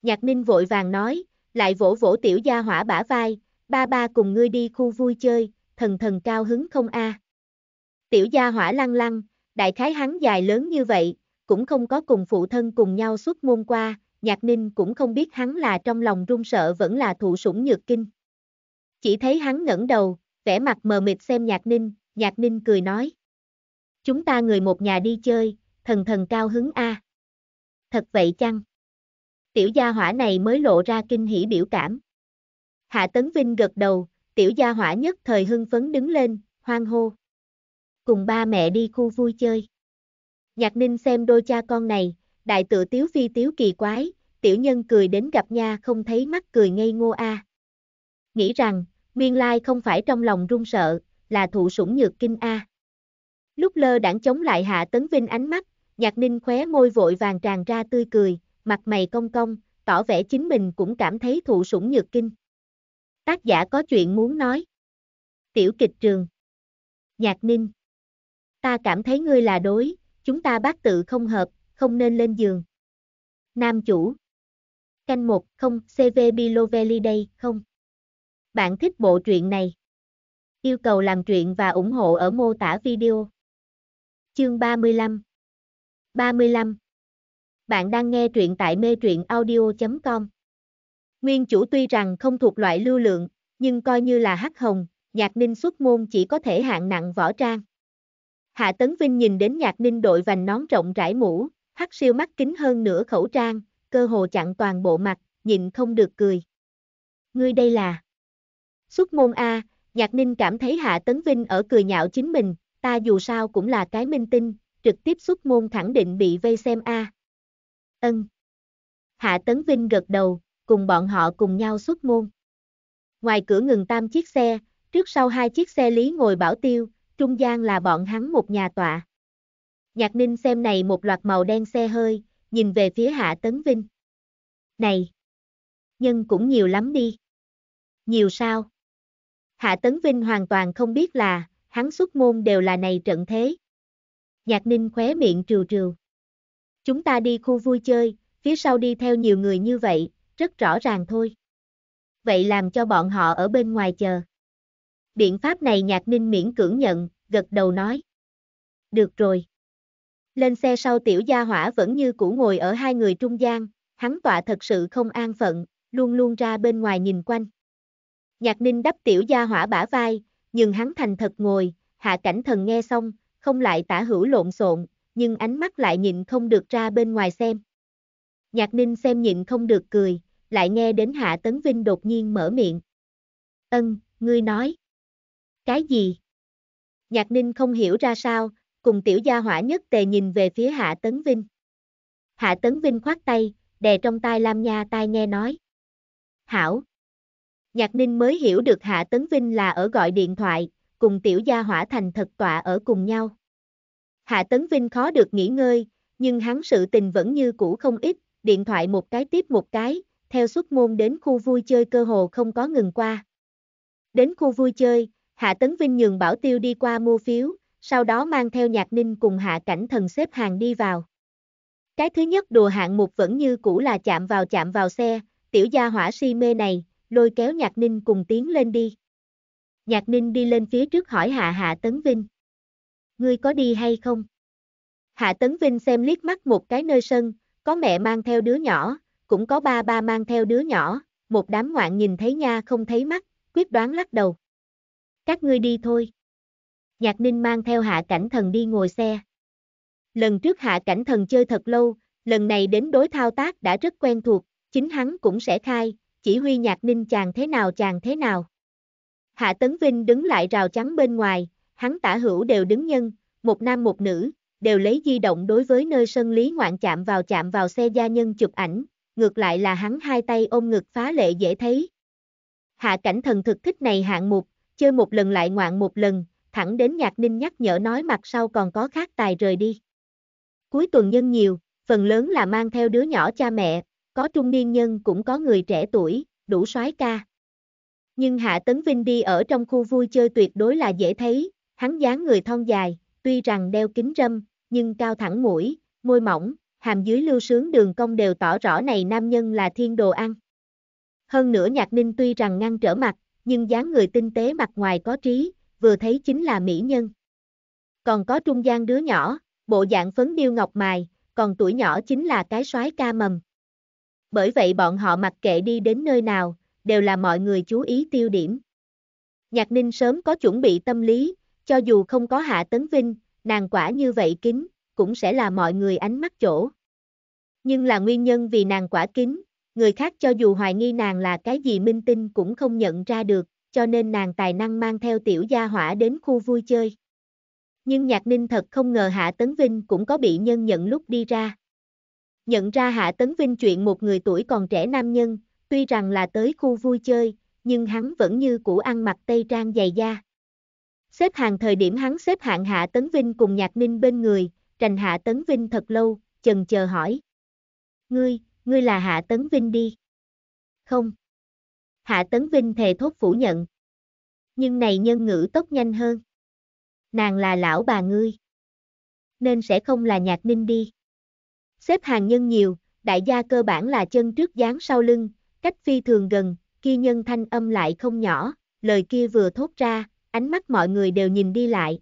Nhạc ninh vội vàng nói, lại vỗ vỗ tiểu gia hỏa bả vai, ba ba cùng ngươi đi khu vui chơi, thần thần cao hứng không a. À. Tiểu gia hỏa lăng lăng, đại khái hắn dài lớn như vậy, cũng không có cùng phụ thân cùng nhau suốt môn qua, nhạc ninh cũng không biết hắn là trong lòng run sợ vẫn là thụ sủng nhược kinh. Chỉ thấy hắn ngẩng đầu, vẻ mặt mờ mịt xem nhạc ninh, nhạc ninh cười nói. Chúng ta người một nhà đi chơi, thần thần cao hứng a. À. Thật vậy chăng? Tiểu gia hỏa này mới lộ ra kinh hỉ biểu cảm. Hạ Tấn Vinh gật đầu, Tiểu gia hỏa nhất thời hưng phấn đứng lên, hoang hô. Cùng ba mẹ đi khu vui chơi. Nhạc ninh xem đôi cha con này, đại tự tiếu phi tiếu kỳ quái, tiểu nhân cười đến gặp nha không thấy mắt cười ngây ngô a. Nghĩ rằng, miên lai không phải trong lòng run sợ, là thụ sủng nhược kinh a. Lúc lơ đảng chống lại hạ tấn vinh ánh mắt, nhạc ninh khóe môi vội vàng tràn ra tươi cười, mặt mày cong cong, tỏ vẻ chính mình cũng cảm thấy thụ sủng nhược kinh. Tác giả có chuyện muốn nói. Tiểu kịch trường. Nhạc ninh. Ta cảm thấy ngươi là đối, chúng ta bác tự không hợp, không nên lên giường. Nam chủ. Canh 1, không, CV Bilovelli đây, không. Bạn thích bộ truyện này. Yêu cầu làm truyện và ủng hộ ở mô tả video. Chương 35 35 Bạn đang nghe truyện tại mê truyện audio.com Nguyên chủ tuy rằng không thuộc loại lưu lượng, nhưng coi như là hắc hồng, Nhạc Ninh xuất môn chỉ có thể hạng nặng võ trang. Hạ Tấn Vinh nhìn đến Nhạc Ninh đội vành nón rộng rãi mũ, hắc siêu mắt kính hơn nửa khẩu trang, cơ hồ chặn toàn bộ mặt, nhìn không được cười. Ngươi đây là Xuất môn A, Nhạc Ninh cảm thấy Hạ Tấn Vinh ở cười nhạo chính mình, ta dù sao cũng là cái minh tinh, trực tiếp xuất môn khẳng định bị vây xem A. Ân. Hạ Tấn Vinh gật đầu, cùng bọn họ cùng nhau xuất môn. Ngoài cửa ngừng tam chiếc xe, trước sau hai chiếc xe lý ngồi bảo tiêu, trung gian là bọn hắn một nhà tọa. Nhạc ninh xem này một loạt màu đen xe hơi, nhìn về phía hạ tấn vinh. Này! Nhân cũng nhiều lắm đi. Nhiều sao? Hạ tấn vinh hoàn toàn không biết là, hắn xuất môn đều là này trận thế. Nhạc ninh khóe miệng trừ trừ. Chúng ta đi khu vui chơi, phía sau đi theo nhiều người như vậy, rất rõ ràng thôi. Vậy làm cho bọn họ ở bên ngoài chờ. Biện pháp này Nhạc Ninh miễn cưỡng nhận, gật đầu nói. Được rồi. Lên xe sau tiểu gia hỏa vẫn như cũ ngồi ở hai người trung gian, hắn tọa thật sự không an phận, luôn luôn ra bên ngoài nhìn quanh. Nhạc Ninh đắp tiểu gia hỏa bả vai, nhưng hắn thành thật ngồi, hạ cảnh thần nghe xong, không lại tả hữu lộn xộn, nhưng ánh mắt lại nhịn không được ra bên ngoài xem. Nhạc Ninh xem nhịn không được cười, lại nghe đến Hạ Tấn Vinh đột nhiên mở miệng. Ân, ngươi nói. Cái gì? Nhạc Ninh không hiểu ra sao, cùng tiểu gia hỏa nhất tề nhìn về phía Hạ Tấn Vinh. Hạ Tấn Vinh khoát tay, đè trong tai Lam Nha tai nghe nói. Hảo. Nhạc Ninh mới hiểu được Hạ Tấn Vinh là ở gọi điện thoại, cùng tiểu gia hỏa thành thật tọa ở cùng nhau. Hạ Tấn Vinh khó được nghỉ ngơi, nhưng hắn sự tình vẫn như cũ không ít, điện thoại một cái tiếp một cái, theo xuất môn đến khu vui chơi cơ hồ không có ngừng qua. Đến khu vui chơi, Hạ Tấn Vinh nhường Bảo Tiêu đi qua mua phiếu, sau đó mang theo Nhạc Ninh cùng Hạ Cảnh Thần xếp hàng đi vào. Cái thứ nhất đùa hạng mục vẫn như cũ là chạm vào chạm vào xe, tiểu gia hỏa si mê này, lôi kéo Nhạc Ninh cùng tiến lên đi. Nhạc Ninh đi lên phía trước hỏi Hạ Hạ Tấn Vinh. Ngươi có đi hay không? Hạ Tấn Vinh xem liếc mắt một cái nơi sân, có mẹ mang theo đứa nhỏ, cũng có ba ba mang theo đứa nhỏ, một đám ngoạn nhìn thấy nha không thấy mắt, quyết đoán lắc đầu. Các ngươi đi thôi. Nhạc Ninh mang theo hạ cảnh thần đi ngồi xe. Lần trước hạ cảnh thần chơi thật lâu, lần này đến đối thao tác đã rất quen thuộc, chính hắn cũng sẽ khai, chỉ huy nhạc Ninh chàng thế nào chàng thế nào. Hạ Tấn Vinh đứng lại rào trắng bên ngoài, hắn tả hữu đều đứng nhân, một nam một nữ, đều lấy di động đối với nơi sân lý ngoạn chạm vào chạm vào xe gia nhân chụp ảnh, ngược lại là hắn hai tay ôm ngực phá lệ dễ thấy. Hạ cảnh thần thực thích này hạng mục, chơi một lần lại ngoạn một lần, thẳng đến nhạc ninh nhắc nhở nói mặt sau còn có khác tài rời đi. Cuối tuần nhân nhiều, phần lớn là mang theo đứa nhỏ cha mẹ, có trung niên nhân cũng có người trẻ tuổi, đủ soái ca. Nhưng Hạ Tấn Vinh đi ở trong khu vui chơi tuyệt đối là dễ thấy, hắn dáng người thon dài, tuy rằng đeo kính râm, nhưng cao thẳng mũi, môi mỏng, hàm dưới lưu sướng đường công đều tỏ rõ này nam nhân là thiên đồ ăn. Hơn nữa nhạc ninh tuy rằng ngăn trở mặt, nhưng dáng người tinh tế mặt ngoài có trí, vừa thấy chính là mỹ nhân. Còn có trung gian đứa nhỏ, bộ dạng phấn điêu ngọc mài, còn tuổi nhỏ chính là cái soái ca mầm. Bởi vậy bọn họ mặc kệ đi đến nơi nào, đều là mọi người chú ý tiêu điểm. Nhạc Ninh sớm có chuẩn bị tâm lý, cho dù không có Hạ Tấn Vinh, nàng quả như vậy kính, cũng sẽ là mọi người ánh mắt chỗ. Nhưng là nguyên nhân vì nàng quả kính, người khác cho dù hoài nghi nàng là cái gì minh tinh cũng không nhận ra được, cho nên nàng tài năng mang theo tiểu gia hỏa đến khu vui chơi. Nhưng Nhạc Ninh thật không ngờ Hạ Tấn Vinh cũng có bị nhân nhận lúc đi ra. Nhận ra Hạ Tấn Vinh chuyện một người tuổi còn trẻ nam nhân, tuy rằng là tới khu vui chơi, nhưng hắn vẫn như cũ ăn mặc tây trang dày da. Xếp hàng thời điểm hắn xếp hạng Hạ Tấn Vinh cùng Nhạc Ninh bên người, trành Hạ Tấn Vinh thật lâu, chần chờ hỏi. Ngươi, ngươi là Hạ Tấn Vinh đi. Không. Hạ Tấn Vinh thề thốt phủ nhận. Nhưng này nhân ngữ tốc nhanh hơn. Nàng là lão bà ngươi. Nên sẽ không là nhạc ninh đi. Xếp hàng nhân nhiều, đại gia cơ bản là chân trước dáng sau lưng, cách phi thường gần, kia nhân thanh âm lại không nhỏ, lời kia vừa thốt ra, ánh mắt mọi người đều nhìn đi lại.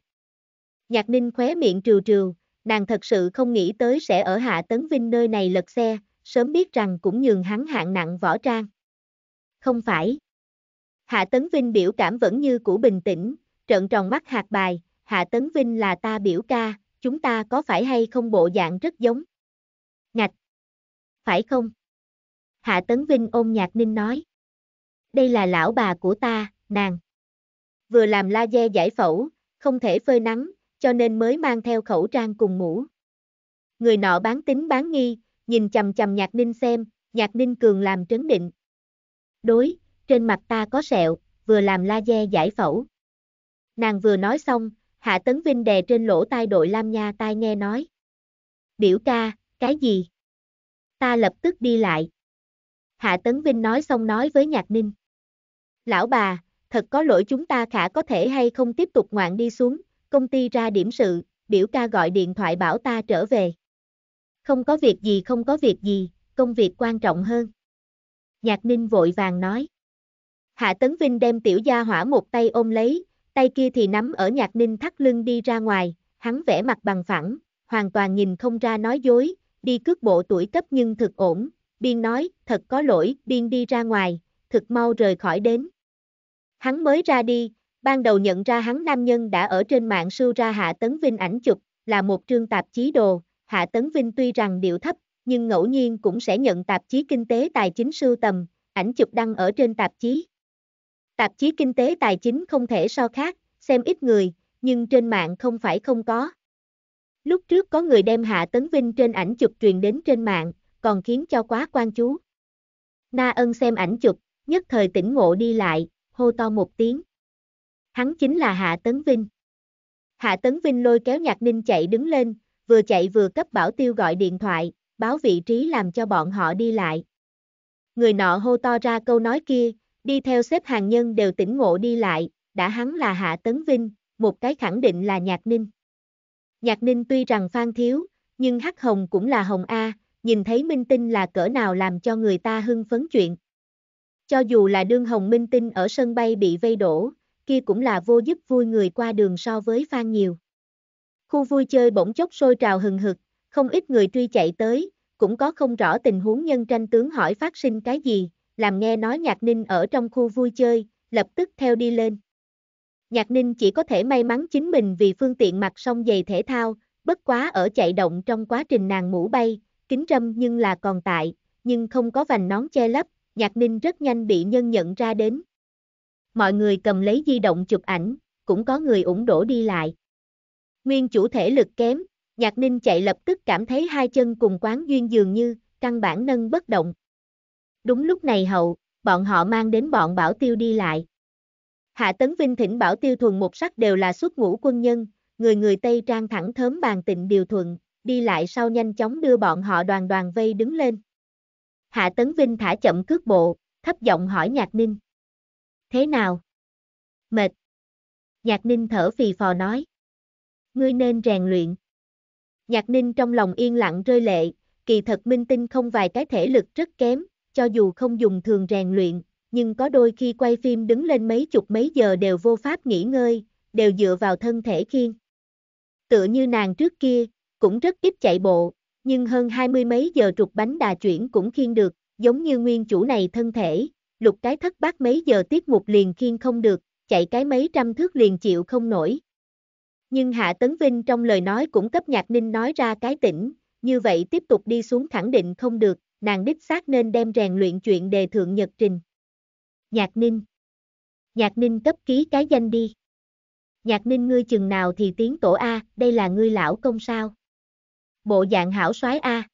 Nhạc ninh khóe miệng trừ trừ, nàng thật sự không nghĩ tới sẽ ở Hạ Tấn Vinh nơi này lật xe, sớm biết rằng cũng nhường hắn hạng nặng võ trang. Không phải. Hạ Tấn Vinh biểu cảm vẫn như cũ bình tĩnh, trợn tròn mắt hạt bài, Hạ Tấn Vinh là ta biểu ca, chúng ta có phải hay không bộ dạng rất giống? Ngạch! Phải không? Hạ Tấn Vinh ôm nhạc ninh nói. Đây là lão bà của ta, nàng. Vừa làm laser giải phẫu, không thể phơi nắng, cho nên mới mang theo khẩu trang cùng mũ. Người nọ bán tính bán nghi, nhìn chầm chầm nhạc ninh xem, nhạc ninh cường làm trấn định. Đối, trên mặt ta có sẹo, vừa làm laser giải phẫu. Nàng vừa nói xong, Hạ Tấn Vinh đè trên lỗ tai đội Lam Nha tai nghe nói. Biểu ca, cái gì? Ta lập tức đi lại. Hạ Tấn Vinh nói xong nói với Nhạc Ninh. Lão bà, thật có lỗi chúng ta khả có thể hay không tiếp tục ngoạn đi xuống, công ty ra điểm sự, biểu ca gọi điện thoại bảo ta trở về. Không có việc gì không có việc gì, công việc quan trọng hơn. Nhạc ninh vội vàng nói. Hạ Tấn Vinh đem tiểu gia hỏa một tay ôm lấy, tay kia thì nắm ở nhạc ninh thắt lưng đi ra ngoài, hắn vẽ mặt bằng phẳng, hoàn toàn nhìn không ra nói dối, đi cước bộ tuổi cấp nhưng thực ổn, biên nói, thật có lỗi, biên đi ra ngoài, thực mau rời khỏi đến. Hắn mới ra đi, Ban đầu nhận ra hắn nam nhân đã ở trên mạng sưu ra Hạ Tấn Vinh ảnh chụp, là một trương tạp chí đồ, Hạ Tấn Vinh tuy rằng điệu thấp, nhưng ngẫu nhiên cũng sẽ nhận tạp chí kinh tế tài chính sưu tầm, ảnh chụp đăng ở trên tạp chí. Tạp chí kinh tế tài chính không thể so khác, xem ít người, nhưng trên mạng không phải không có. Lúc trước có người đem Hạ Tấn Vinh trên ảnh chụp truyền đến trên mạng, còn khiến cho quá quan chú. Na ân xem ảnh chụp, nhất thời tỉnh ngộ đi lại, hô to một tiếng hắn chính là Hạ Tấn Vinh. Hạ Tấn Vinh lôi kéo Nhạc Ninh chạy đứng lên, vừa chạy vừa cấp Bảo Tiêu gọi điện thoại, báo vị trí làm cho bọn họ đi lại. Người nọ hô to ra câu nói kia, đi theo xếp hàng nhân đều tỉnh ngộ đi lại, đã hắn là Hạ Tấn Vinh, một cái khẳng định là Nhạc Ninh. Nhạc Ninh tuy rằng phan thiếu, nhưng Hắc Hồng cũng là Hồng A, nhìn thấy minh tinh là cỡ nào làm cho người ta hưng phấn chuyện. Cho dù là đương Hồng minh tinh ở sân bay bị vây đổ, kia cũng là vô giúp vui người qua đường so với Phan nhiều. Khu vui chơi bỗng chốc sôi trào hừng hực, không ít người truy chạy tới, cũng có không rõ tình huống nhân tranh tướng hỏi phát sinh cái gì, làm nghe nói Nhạc Ninh ở trong khu vui chơi, lập tức theo đi lên. Nhạc Ninh chỉ có thể may mắn chính mình vì phương tiện mặc song giày thể thao, bất quá ở chạy động trong quá trình nàng mũ bay, kính râm nhưng là còn tại, nhưng không có vành nón che lấp, Nhạc Ninh rất nhanh bị nhân nhận ra đến mọi người cầm lấy di động chụp ảnh, cũng có người ủng đổ đi lại. Nguyên chủ thể lực kém, Nhạc Ninh chạy lập tức cảm thấy hai chân cùng quán duyên dường như, căn bản nâng bất động. Đúng lúc này hậu, bọn họ mang đến bọn Bảo Tiêu đi lại. Hạ Tấn Vinh thỉnh Bảo Tiêu thuần một sắc đều là xuất ngũ quân nhân, người người Tây trang thẳng thớm bàn tịnh điều thuận, đi lại sau nhanh chóng đưa bọn họ đoàn đoàn vây đứng lên. Hạ Tấn Vinh thả chậm cước bộ, thấp giọng hỏi Nhạc Ninh. Thế nào? Mệt. Nhạc ninh thở phì phò nói. Ngươi nên rèn luyện. Nhạc ninh trong lòng yên lặng rơi lệ, kỳ thật minh tinh không vài cái thể lực rất kém, cho dù không dùng thường rèn luyện, nhưng có đôi khi quay phim đứng lên mấy chục mấy giờ đều vô pháp nghỉ ngơi, đều dựa vào thân thể khiên. Tựa như nàng trước kia, cũng rất ít chạy bộ, nhưng hơn hai mươi mấy giờ trục bánh đà chuyển cũng khiên được, giống như nguyên chủ này thân thể, lục cái thất bát mấy giờ tiết mục liền khiên không được, chạy cái mấy trăm thước liền chịu không nổi. Nhưng Hạ Tấn Vinh trong lời nói cũng cấp nhạc ninh nói ra cái tỉnh, như vậy tiếp tục đi xuống khẳng định không được, nàng đích xác nên đem rèn luyện chuyện đề thượng nhật trình. Nhạc ninh Nhạc ninh cấp ký cái danh đi. Nhạc ninh ngươi chừng nào thì tiến tổ A, đây là ngươi lão công sao. Bộ dạng hảo soái A.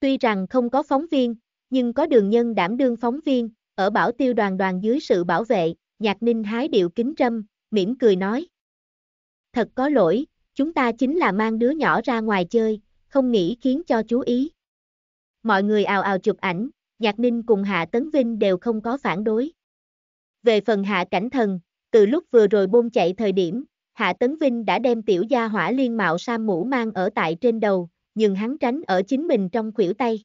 Tuy rằng không có phóng viên, nhưng có đường nhân đảm đương phóng viên, ở bảo tiêu đoàn đoàn dưới sự bảo vệ, Nhạc Ninh hái điệu kính trâm, mỉm cười nói. Thật có lỗi, chúng ta chính là mang đứa nhỏ ra ngoài chơi, không nghĩ khiến cho chú ý. Mọi người ào ào chụp ảnh, Nhạc Ninh cùng Hạ Tấn Vinh đều không có phản đối. Về phần Hạ Cảnh Thần, từ lúc vừa rồi bôn chạy thời điểm, Hạ Tấn Vinh đã đem tiểu gia hỏa liên mạo sam mũ mang ở tại trên đầu, nhưng hắn tránh ở chính mình trong khuỷu tay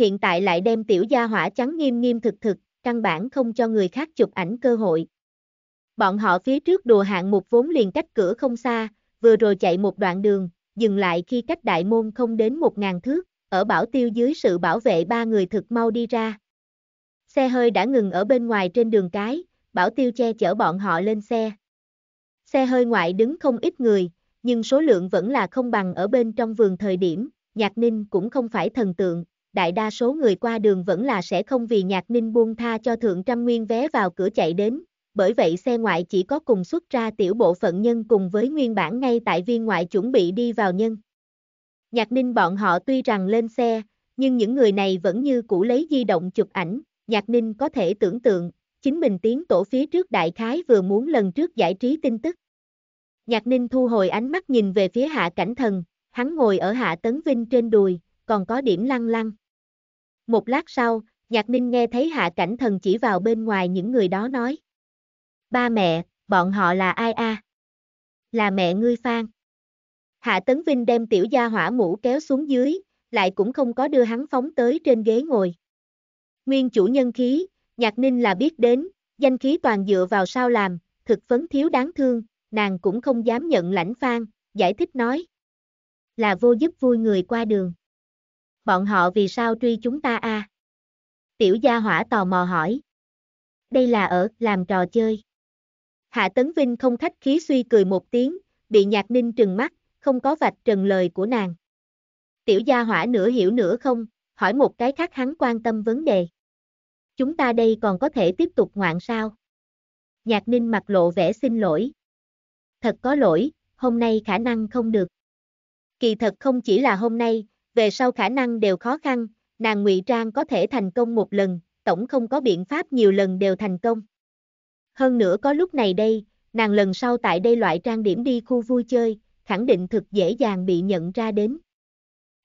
hiện tại lại đem tiểu gia hỏa trắng nghiêm nghiêm thực thực, căn bản không cho người khác chụp ảnh cơ hội. Bọn họ phía trước đùa hạng một vốn liền cách cửa không xa, vừa rồi chạy một đoạn đường, dừng lại khi cách đại môn không đến một ngàn thước, ở bảo tiêu dưới sự bảo vệ ba người thực mau đi ra. Xe hơi đã ngừng ở bên ngoài trên đường cái, bảo tiêu che chở bọn họ lên xe. Xe hơi ngoại đứng không ít người, nhưng số lượng vẫn là không bằng ở bên trong vườn thời điểm, Nhạc Ninh cũng không phải thần tượng, đại đa số người qua đường vẫn là sẽ không vì nhạc ninh buông tha cho thượng trăm nguyên vé vào cửa chạy đến, bởi vậy xe ngoại chỉ có cùng xuất ra tiểu bộ phận nhân cùng với nguyên bản ngay tại viên ngoại chuẩn bị đi vào nhân. Nhạc ninh bọn họ tuy rằng lên xe, nhưng những người này vẫn như cũ lấy di động chụp ảnh, nhạc ninh có thể tưởng tượng, chính mình tiến tổ phía trước đại khái vừa muốn lần trước giải trí tin tức. Nhạc ninh thu hồi ánh mắt nhìn về phía hạ cảnh thần, hắn ngồi ở hạ tấn vinh trên đùi, còn có điểm lăng lăng. Một lát sau, Nhạc Ninh nghe thấy Hạ Cảnh Thần chỉ vào bên ngoài những người đó nói. Ba mẹ, bọn họ là ai a? Là mẹ ngươi Phan. Hạ Tấn Vinh đem tiểu gia hỏa mũ kéo xuống dưới, lại cũng không có đưa hắn phóng tới trên ghế ngồi. Nguyên chủ nhân khí, Nhạc Ninh là biết đến, danh khí toàn dựa vào sao làm, thực phấn thiếu đáng thương, nàng cũng không dám nhận lãnh Phan, giải thích nói. Là vô giúp vui người qua đường bọn họ vì sao truy chúng ta a? À? Tiểu gia hỏa tò mò hỏi. Đây là ở, làm trò chơi. Hạ Tấn Vinh không khách khí suy cười một tiếng, bị nhạc ninh trừng mắt, không có vạch trần lời của nàng. Tiểu gia hỏa nửa hiểu nửa không, hỏi một cái khác hắn quan tâm vấn đề. Chúng ta đây còn có thể tiếp tục ngoạn sao? Nhạc ninh mặt lộ vẻ xin lỗi. Thật có lỗi, hôm nay khả năng không được. Kỳ thật không chỉ là hôm nay, về sau khả năng đều khó khăn, nàng ngụy trang có thể thành công một lần, tổng không có biện pháp nhiều lần đều thành công. Hơn nữa có lúc này đây, nàng lần sau tại đây loại trang điểm đi khu vui chơi, khẳng định thực dễ dàng bị nhận ra đến.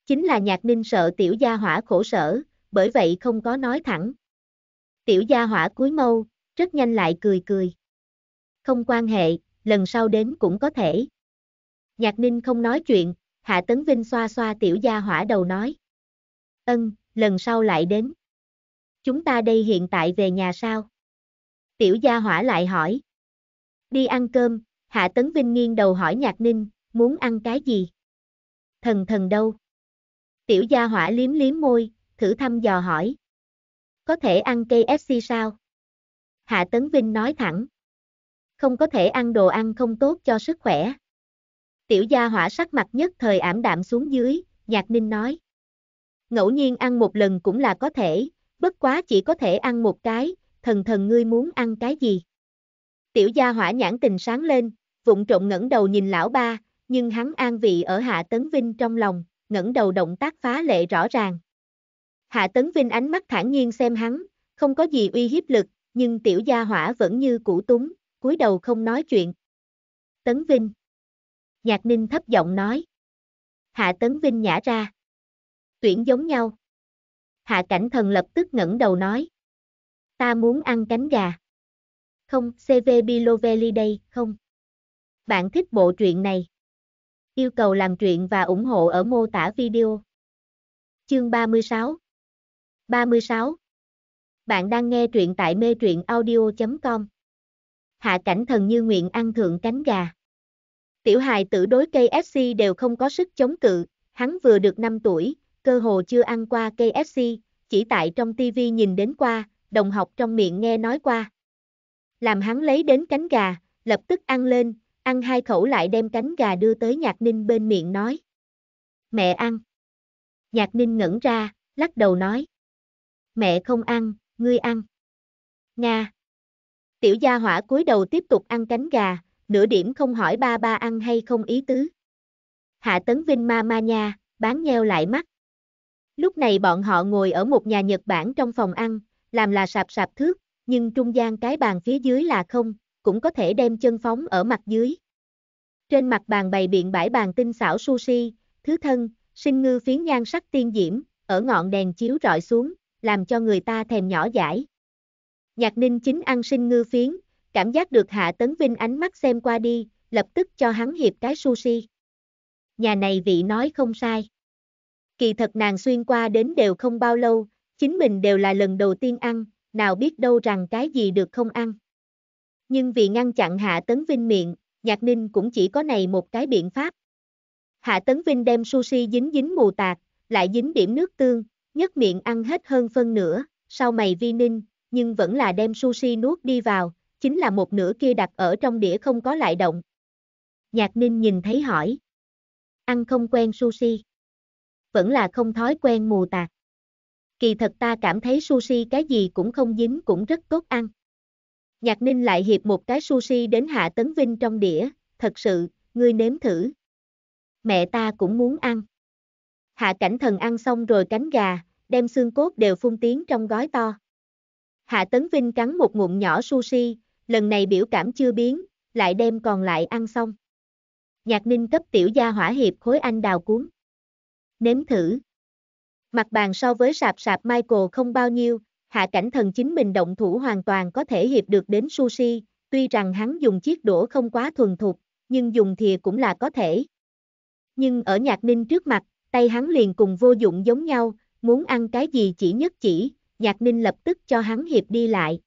Chính là nhạc ninh sợ tiểu gia hỏa khổ sở, bởi vậy không có nói thẳng. Tiểu gia hỏa cuối mâu, rất nhanh lại cười cười. Không quan hệ, lần sau đến cũng có thể. Nhạc ninh không nói chuyện, Hạ Tấn Vinh xoa xoa tiểu gia hỏa đầu nói. Ân, lần sau lại đến. Chúng ta đây hiện tại về nhà sao? Tiểu gia hỏa lại hỏi. Đi ăn cơm, Hạ Tấn Vinh nghiêng đầu hỏi Nhạc Ninh, muốn ăn cái gì? Thần thần đâu? Tiểu gia hỏa liếm liếm môi, thử thăm dò hỏi. Có thể ăn KFC sao? Hạ Tấn Vinh nói thẳng. Không có thể ăn đồ ăn không tốt cho sức khỏe. Tiểu gia hỏa sắc mặt nhất thời ảm đạm xuống dưới, nhạc ninh nói. Ngẫu nhiên ăn một lần cũng là có thể, bất quá chỉ có thể ăn một cái, thần thần ngươi muốn ăn cái gì. Tiểu gia hỏa nhãn tình sáng lên, vụng trộn ngẩng đầu nhìn lão ba, nhưng hắn an vị ở Hạ Tấn Vinh trong lòng, ngẩng đầu động tác phá lệ rõ ràng. Hạ Tấn Vinh ánh mắt thản nhiên xem hắn, không có gì uy hiếp lực, nhưng tiểu gia hỏa vẫn như cũ túng, cúi đầu không nói chuyện. Tấn Vinh Nhạc Ninh thấp giọng nói. Hạ Tấn Vinh nhả ra. Tuyển giống nhau. Hạ Cảnh Thần lập tức ngẩng đầu nói. Ta muốn ăn cánh gà. Không, CV Bilovelli đây, không. Bạn thích bộ truyện này. Yêu cầu làm truyện và ủng hộ ở mô tả video. Chương 36 36 Bạn đang nghe truyện tại mê truyện audio.com Hạ cảnh thần như nguyện ăn thượng cánh gà. Tiểu hài tử đối KFC đều không có sức chống cự, hắn vừa được 5 tuổi, cơ hồ chưa ăn qua KFC, chỉ tại trong TV nhìn đến qua, đồng học trong miệng nghe nói qua. Làm hắn lấy đến cánh gà, lập tức ăn lên, ăn hai khẩu lại đem cánh gà đưa tới Nhạc Ninh bên miệng nói. Mẹ ăn. Nhạc Ninh ngẩn ra, lắc đầu nói. Mẹ không ăn, ngươi ăn. Nga. Tiểu gia hỏa cúi đầu tiếp tục ăn cánh gà, nửa điểm không hỏi ba ba ăn hay không ý tứ. Hạ Tấn Vinh ma ma nha, bán nheo lại mắt. Lúc này bọn họ ngồi ở một nhà Nhật Bản trong phòng ăn, làm là sạp sạp thước, nhưng trung gian cái bàn phía dưới là không, cũng có thể đem chân phóng ở mặt dưới. Trên mặt bàn bày biện bãi bàn tinh xảo sushi, thứ thân, sinh ngư phiến nhan sắc tiên diễm, ở ngọn đèn chiếu rọi xuống, làm cho người ta thèm nhỏ dãi. Nhạc ninh chính ăn sinh ngư phiến, cảm giác được Hạ Tấn Vinh ánh mắt xem qua đi, lập tức cho hắn hiệp cái sushi. Nhà này vị nói không sai. Kỳ thật nàng xuyên qua đến đều không bao lâu, chính mình đều là lần đầu tiên ăn, nào biết đâu rằng cái gì được không ăn. Nhưng vì ngăn chặn Hạ Tấn Vinh miệng, Nhạc Ninh cũng chỉ có này một cái biện pháp. Hạ Tấn Vinh đem sushi dính dính mù tạt, lại dính điểm nước tương, nhấc miệng ăn hết hơn phân nửa, sau mày vi ninh, nhưng vẫn là đem sushi nuốt đi vào, chính là một nửa kia đặt ở trong đĩa không có lại động. Nhạc ninh nhìn thấy hỏi. Ăn không quen sushi. Vẫn là không thói quen mù tạt. Kỳ thật ta cảm thấy sushi cái gì cũng không dính cũng rất tốt ăn. Nhạc ninh lại hiệp một cái sushi đến Hạ Tấn Vinh trong đĩa, thật sự, ngươi nếm thử. Mẹ ta cũng muốn ăn. Hạ cảnh thần ăn xong rồi cánh gà, đem xương cốt đều phun tiến trong gói to. Hạ Tấn Vinh cắn một ngụm nhỏ sushi, lần này biểu cảm chưa biến, lại đem còn lại ăn xong. Nhạc ninh cấp tiểu gia hỏa hiệp khối anh đào cuốn. Nếm thử. Mặt bàn so với sạp sạp Michael không bao nhiêu, hạ cảnh thần chính mình động thủ hoàn toàn có thể hiệp được đến sushi, tuy rằng hắn dùng chiếc đũa không quá thuần thục, nhưng dùng thìa cũng là có thể. Nhưng ở nhạc ninh trước mặt, tay hắn liền cùng vô dụng giống nhau, muốn ăn cái gì chỉ nhất chỉ, nhạc ninh lập tức cho hắn hiệp đi lại,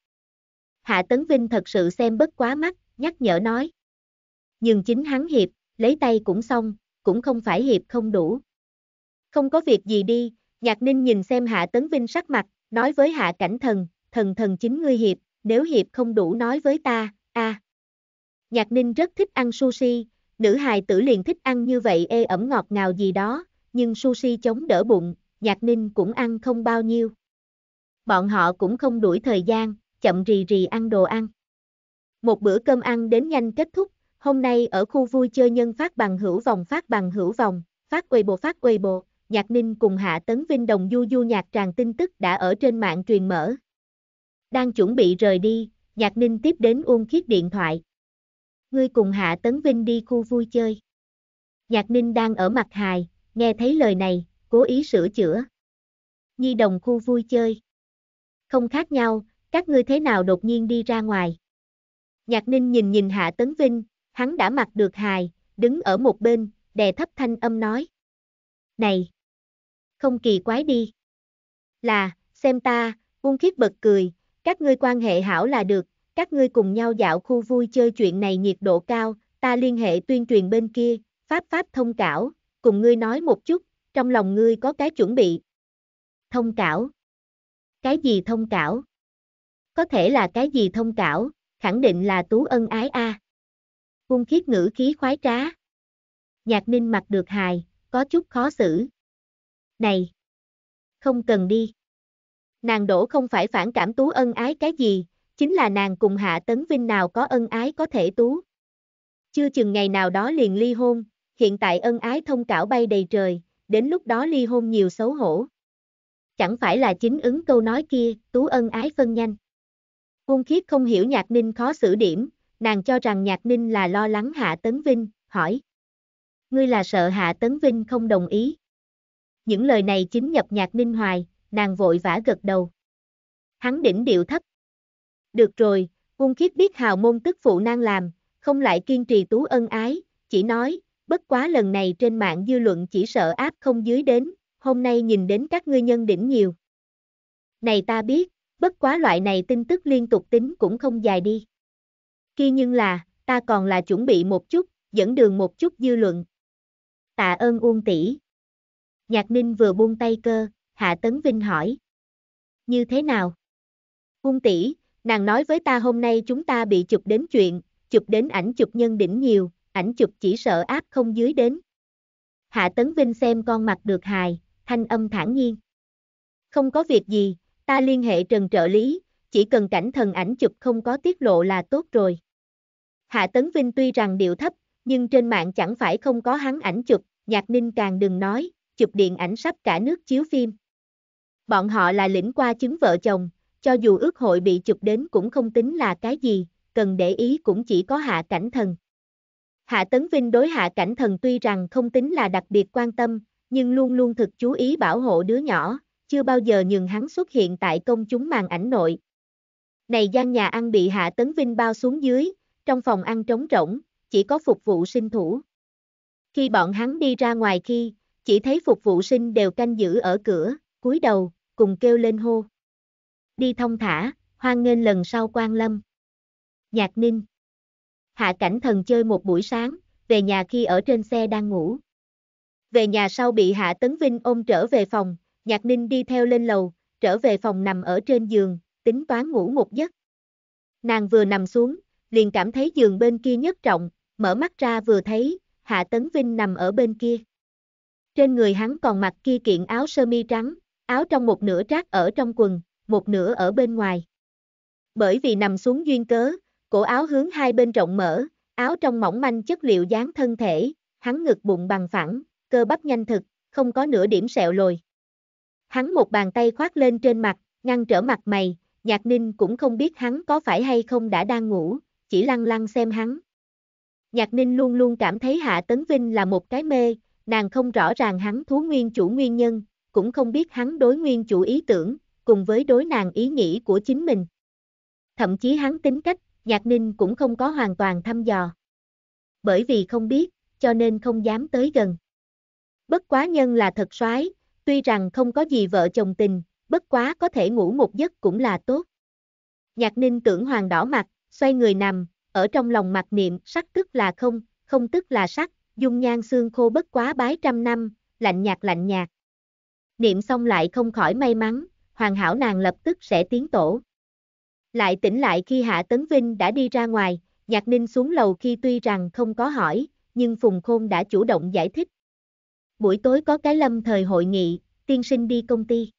Hạ Tấn Vinh thật sự xem bất quá mắt, nhắc nhở nói. Nhưng chính hắn hiệp, lấy tay cũng xong, cũng không phải hiệp không đủ. Không có việc gì đi, Nhạc Ninh nhìn xem Hạ Tấn Vinh sắc mặt, nói với Hạ Cảnh Thần, thần thần chính ngươi hiệp, nếu hiệp không đủ nói với ta, a. Nhạc Ninh rất thích ăn sushi, nữ hài tử liền thích ăn như vậy ê ẩm ngọt ngào gì đó, nhưng sushi chống đỡ bụng, Nhạc Ninh cũng ăn không bao nhiêu. Bọn họ cũng không đuổi thời gian, chậm rì rì ăn đồ ăn. Một bữa cơm ăn đến nhanh kết thúc, hôm nay ở khu vui chơi nhân phát bằng hữu vòng phát bằng hữu vòng, phát quầy bộ phát quầy bộ, Nhạc Ninh cùng Hạ Tấn Vinh đồng du du nhạc tràn tin tức đã ở trên mạng truyền mở. Đang chuẩn bị rời đi, Nhạc Ninh tiếp đến Uông Khiết điện thoại. Ngươi cùng Hạ Tấn Vinh đi khu vui chơi. Nhạc Ninh đang ở mặt hài, nghe thấy lời này, cố ý sửa chữa. Nhi đồng khu vui chơi. Không khác nhau, các ngươi thế nào đột nhiên đi ra ngoài. Nhạc ninh nhìn nhìn Hạ Tấn Vinh, hắn đã mặc được hài, đứng ở một bên, đè thấp thanh âm nói. Này! Không kỳ quái đi. Là, xem ta, Uông Khiết bật cười, các ngươi quan hệ hảo là được, các ngươi cùng nhau dạo khu vui chơi chuyện này nhiệt độ cao, ta liên hệ tuyên truyền bên kia, pháp pháp thông cảo, cùng ngươi nói một chút, trong lòng ngươi có cái chuẩn bị. Thông cảo? Cái gì thông cảo? có thể là cái gì thông cảo, khẳng định là tú ân ái a. À. Cung khiết ngữ khí khoái trá. Nhạc ninh mặc được hài, có chút khó xử. Này! Không cần đi. Nàng đổ không phải phản cảm tú ân ái cái gì, chính là nàng cùng hạ tấn vinh nào có ân ái có thể tú. Chưa chừng ngày nào đó liền ly hôn, hiện tại ân ái thông cảo bay đầy trời, đến lúc đó ly hôn nhiều xấu hổ. Chẳng phải là chính ứng câu nói kia, tú ân ái phân nhanh. Ung khiết không hiểu Nhạc Ninh khó xử điểm, nàng cho rằng Nhạc Ninh là lo lắng Hạ Tấn Vinh, hỏi. Ngươi là sợ Hạ Tấn Vinh không đồng ý. Những lời này chính nhập Nhạc Ninh hoài, nàng vội vã gật đầu. Hắn đỉnh điệu thấp. Được rồi, Ung khiết biết hào môn tức phụ nàng làm, không lại kiên trì tú ân ái, chỉ nói, bất quá lần này trên mạng dư luận chỉ sợ áp không dưới đến, hôm nay nhìn đến các ngươi nhân đỉnh nhiều. Này ta biết, bất quá loại này tin tức liên tục tính cũng không dài đi. Kia nhưng là, ta còn là chuẩn bị một chút, dẫn đường một chút dư luận. Tạ ơn Uông tỷ. Nhạc Ninh vừa buông tay cơ, Hạ Tấn Vinh hỏi. Như thế nào? Uông tỷ, nàng nói với ta hôm nay chúng ta bị chụp đến chuyện, chụp đến ảnh chụp nhân đỉnh nhiều, ảnh chụp chỉ sợ áp không dưới đến. Hạ Tấn Vinh xem con mặt được hài, thanh âm thản nhiên. Không có việc gì, ta liên hệ Trần trợ lý, chỉ cần cảnh thần ảnh chụp không có tiết lộ là tốt rồi. Hạ Tấn Vinh tuy rằng điệu thấp, nhưng trên mạng chẳng phải không có hắn ảnh chụp, Nhạc Ninh càng đừng nói, chụp điện ảnh sắp cả nước chiếu phim. Bọn họ là lĩnh qua chứng vợ chồng, cho dù ước hội bị chụp đến cũng không tính là cái gì, cần để ý cũng chỉ có hạ cảnh thần. Hạ Tấn Vinh đối hạ cảnh thần tuy rằng không tính là đặc biệt quan tâm, nhưng luôn luôn thực chú ý bảo hộ đứa nhỏ, chưa bao giờ nhường hắn xuất hiện tại công chúng màn ảnh nội. Này gian nhà ăn bị Hạ Tấn Vinh bao xuống dưới, trong phòng ăn trống rỗng, chỉ có phục vụ sinh thủ. Khi bọn hắn đi ra ngoài khi, chỉ thấy phục vụ sinh đều canh giữ ở cửa, cúi đầu, cùng kêu lên hô. Đi thông thả, hoan nghênh lần sau quan lâm. Nhạc ninh. Hạ cảnh thần chơi một buổi sáng, về nhà khi ở trên xe đang ngủ. Về nhà sau bị Hạ Tấn Vinh ôm trở về phòng, Nhạc Ninh đi theo lên lầu, trở về phòng nằm ở trên giường, tính toán ngủ một giấc. Nàng vừa nằm xuống, liền cảm thấy giường bên kia nhất trọng, mở mắt ra vừa thấy, Hạ Tấn Vinh nằm ở bên kia. Trên người hắn còn mặc kia kiện áo sơ mi trắng, áo trong một nửa trác ở trong quần, một nửa ở bên ngoài. Bởi vì nằm xuống duyên cớ, cổ áo hướng hai bên rộng mở, áo trong mỏng manh chất liệu dáng thân thể, hắn ngực bụng bằng phẳng, cơ bắp nhanh thực, không có nửa điểm sẹo lồi. Hắn một bàn tay khoác lên trên mặt, ngăn trở mặt mày, nhạc ninh cũng không biết hắn có phải hay không đã đang ngủ, chỉ lăng lăng xem hắn. Nhạc ninh luôn luôn cảm thấy Hạ Tấn Vinh là một cái mê, nàng không rõ ràng hắn thú nguyên chủ nguyên nhân, cũng không biết hắn đối nguyên chủ ý tưởng, cùng với đối nàng ý nghĩ của chính mình. Thậm chí hắn tính cách, nhạc ninh cũng không có hoàn toàn thăm dò. Bởi vì không biết, cho nên không dám tới gần. Bất quá nhân là thật soái, Tuy rằng không có gì vợ chồng tình, bất quá có thể ngủ một giấc cũng là tốt. Nhạc ninh tưởng hoàng đỏ mặt, xoay người nằm, ở trong lòng mặt niệm sắc tức là không, không tức là sắc, dung nhan xương khô bất quá bái trăm năm, lạnh nhạt lạnh nhạt. Niệm xong lại không khỏi may mắn, hoàn hảo nàng lập tức sẽ tiến tổ. Lại tỉnh lại khi Hạ Tấn Vinh đã đi ra ngoài, Nhạc Ninh xuống lầu khi tuy rằng không có hỏi, nhưng Phùng Khôn đã chủ động giải thích buổi tối có cái lâm thời hội nghị, tiên sinh đi công ty.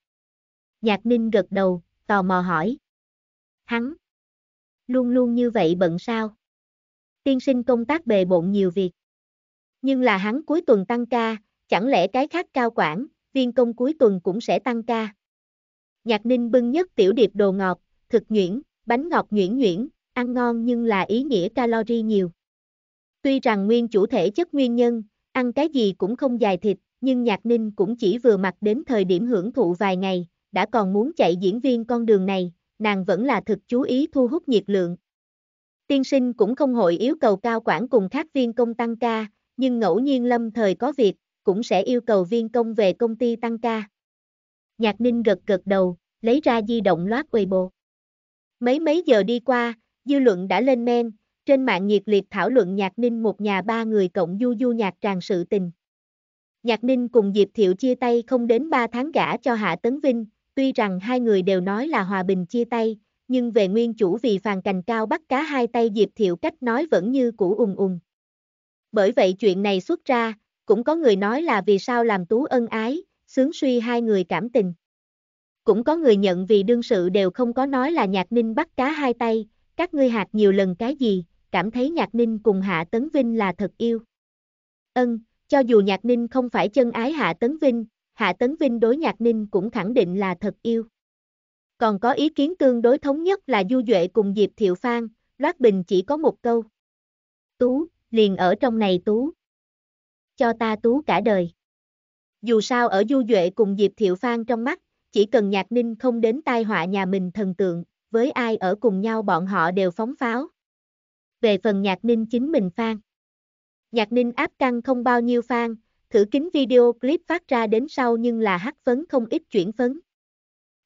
Nhạc ninh gật đầu, tò mò hỏi. Hắn, luôn luôn như vậy bận sao? Tiên sinh công tác bề bộn nhiều việc. Nhưng là hắn cuối tuần tăng ca, chẳng lẽ cái khác cao quản, viên công cuối tuần cũng sẽ tăng ca. Nhạc ninh bưng nhất tiểu điệp đồ ngọt, thực nhuyễn, bánh ngọt nhuyễn nhuyễn, ăn ngon nhưng là ý nghĩa calori nhiều. Tuy rằng nguyên chủ thể chất nguyên nhân, ăn cái gì cũng không dài thịt, nhưng Nhạc Ninh cũng chỉ vừa mặc đến thời điểm hưởng thụ vài ngày, đã còn muốn chạy diễn viên con đường này, nàng vẫn là thực chú ý thu hút nhiệt lượng. Tiên sinh cũng không hội yêu cầu cao quản cùng các viên công tăng ca, nhưng ngẫu nhiên lâm thời có việc, cũng sẽ yêu cầu viên công về công ty tăng ca. Nhạc Ninh gật gật đầu, lấy ra di động loát Weibo. Mấy mấy giờ đi qua, dư luận đã lên men, trên mạng nhiệt liệt thảo luận Nhạc Ninh một nhà ba người cộng du du nhạc tràn sự tình. Nhạc Ninh cùng Diệp Thiệu chia tay không đến 3 tháng gả cho Hạ Tấn Vinh, tuy rằng hai người đều nói là hòa bình chia tay, nhưng về nguyên chủ vì phàn cành cao bắt cá hai tay Diệp Thiệu cách nói vẫn như cũ ùng ùng. Bởi vậy chuyện này xuất ra, cũng có người nói là vì sao làm tú ân ái, sướng suy hai người cảm tình. Cũng có người nhận vì đương sự đều không có nói là nhạc ninh bắt cá hai tay, các ngươi hạt nhiều lần cái gì, cảm thấy Nhạc Ninh cùng Hạ Tấn Vinh là thật yêu. Ân, cho dù Nhạc Ninh không phải chân ái Hạ Tấn Vinh, Hạ Tấn Vinh đối Nhạc Ninh cũng khẳng định là thật yêu. Còn có ý kiến tương đối thống nhất là Du Duệ cùng Diệp Thiệu Phan, Loát Bình chỉ có một câu. Tú, liền ở trong này Tú. Cho ta Tú cả đời. Dù sao ở Du Duệ cùng Diệp Thiệu Phan trong mắt, chỉ cần Nhạc Ninh không đến tai họa nhà mình thần tượng, với ai ở cùng nhau bọn họ đều phóng pháo về phần Nhạc Ninh chính mình fan. Nhạc Ninh áp căng không bao nhiêu fan, thử kính video clip phát ra đến sau nhưng là hắc phấn không ít chuyển phấn.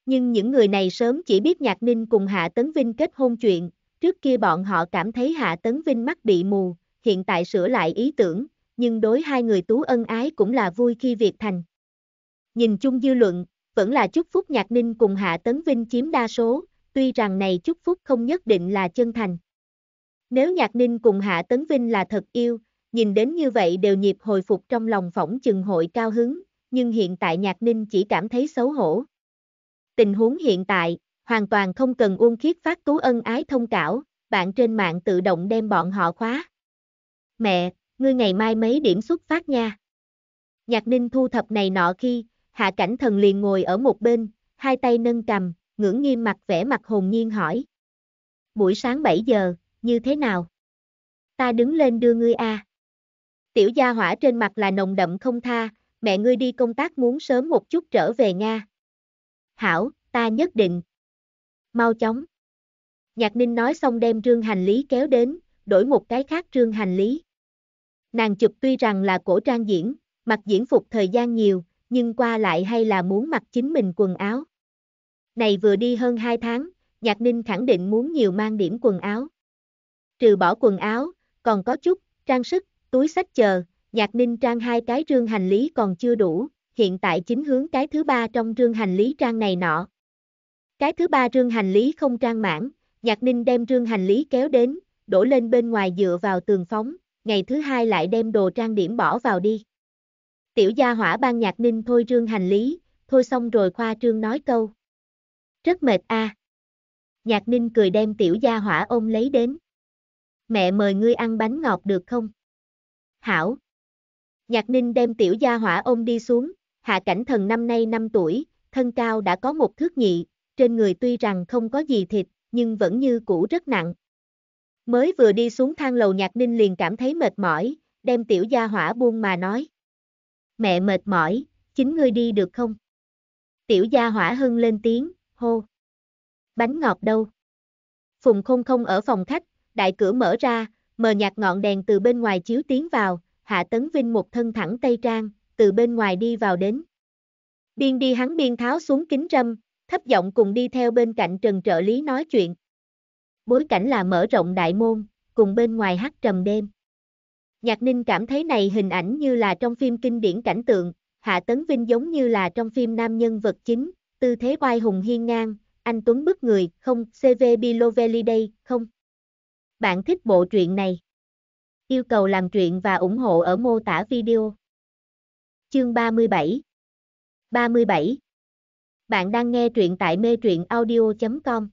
Nhưng những người này sớm chỉ biết Nhạc Ninh cùng Hạ Tấn Vinh kết hôn chuyện, trước kia bọn họ cảm thấy Hạ Tấn Vinh mắt bị mù, hiện tại sửa lại ý tưởng, nhưng đối hai người tú ân ái cũng là vui khi việc thành. Nhìn chung dư luận, vẫn là chúc phúc Nhạc Ninh cùng Hạ Tấn Vinh chiếm đa số, tuy rằng này chúc phúc không nhất định là chân thành. Nếu Nhạc Ninh cùng Hạ Tấn Vinh là thật yêu, nhìn đến như vậy đều nhịp hồi phục trong lòng phỏng chừng hội cao hứng, nhưng hiện tại Nhạc Ninh chỉ cảm thấy xấu hổ. Tình huống hiện tại, hoàn toàn không cần uông khiết phát tú ân ái thông cảo, bạn trên mạng tự động đem bọn họ khóa. Mẹ, ngươi ngày mai mấy điểm xuất phát nha. Nhạc Ninh thu thập này nọ khi, Hạ Cảnh Thần liền ngồi ở một bên, hai tay nâng cầm, ngưỡng nghiêm mặt vẻ mặt hồn nhiên hỏi. Buổi sáng 7 giờ, như thế nào? Ta đứng lên đưa ngươi a. À. Tiểu gia hỏa trên mặt là nồng đậm không tha, mẹ ngươi đi công tác muốn sớm một chút trở về Nga. Hảo, ta nhất định. Mau chóng. Nhạc ninh nói xong đem trương hành lý kéo đến, đổi một cái khác trương hành lý. Nàng chụp tuy rằng là cổ trang diễn, mặc diễn phục thời gian nhiều, nhưng qua lại hay là muốn mặc chính mình quần áo. Này vừa đi hơn 2 tháng, Nhạc Ninh khẳng định muốn nhiều mang điểm quần áo trừ bỏ quần áo, còn có chút, trang sức, túi sách chờ, nhạc ninh trang hai cái rương hành lý còn chưa đủ, hiện tại chính hướng cái thứ ba trong rương hành lý trang này nọ. Cái thứ ba rương hành lý không trang mãn, nhạc ninh đem rương hành lý kéo đến, đổ lên bên ngoài dựa vào tường phóng, ngày thứ hai lại đem đồ trang điểm bỏ vào đi. Tiểu gia hỏa ban nhạc ninh thôi rương hành lý, thôi xong rồi khoa trương nói câu. Rất mệt a. À. Nhạc ninh cười đem tiểu gia hỏa ôm lấy đến mẹ mời ngươi ăn bánh ngọt được không? Hảo. Nhạc ninh đem tiểu gia hỏa ôm đi xuống, hạ cảnh thần năm nay 5 tuổi, thân cao đã có một thước nhị, trên người tuy rằng không có gì thịt, nhưng vẫn như cũ rất nặng. Mới vừa đi xuống thang lầu nhạc ninh liền cảm thấy mệt mỏi, đem tiểu gia hỏa buông mà nói. Mẹ mệt mỏi, chính ngươi đi được không? Tiểu gia hỏa hưng lên tiếng, hô. Bánh ngọt đâu? Phùng không không ở phòng khách, đại cửa mở ra, mờ nhạt ngọn đèn từ bên ngoài chiếu tiến vào, Hạ Tấn Vinh một thân thẳng tây trang, từ bên ngoài đi vào đến. Biên đi hắn biên tháo xuống kính râm, thấp giọng cùng đi theo bên cạnh Trần trợ lý nói chuyện. Bối cảnh là mở rộng đại môn, cùng bên ngoài hát trầm đêm. Nhạc Ninh cảm thấy này hình ảnh như là trong phim kinh điển cảnh tượng, Hạ Tấn Vinh giống như là trong phim nam nhân vật chính, tư thế oai hùng hiên ngang, anh Tuấn bức người, không, CV Bilovelli đây, không. Bạn thích bộ truyện này? Yêu cầu làm truyện và ủng hộ ở mô tả video. Chương 37 37 Bạn đang nghe truyện tại mê truyện audio.com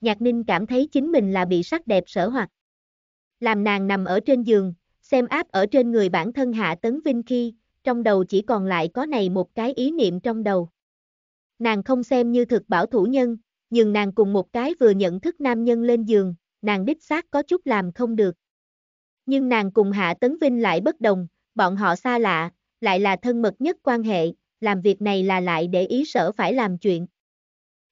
Nhạc Ninh cảm thấy chính mình là bị sắc đẹp sở hoặc. Làm nàng nằm ở trên giường, xem áp ở trên người bản thân Hạ Tấn Vinh khi, trong đầu chỉ còn lại có này một cái ý niệm trong đầu. Nàng không xem như thực bảo thủ nhân, nhưng nàng cùng một cái vừa nhận thức nam nhân lên giường, nàng đích xác có chút làm không được. Nhưng nàng cùng Hạ Tấn Vinh lại bất đồng, bọn họ xa lạ, lại là thân mật nhất quan hệ, làm việc này là lại để ý sở phải làm chuyện.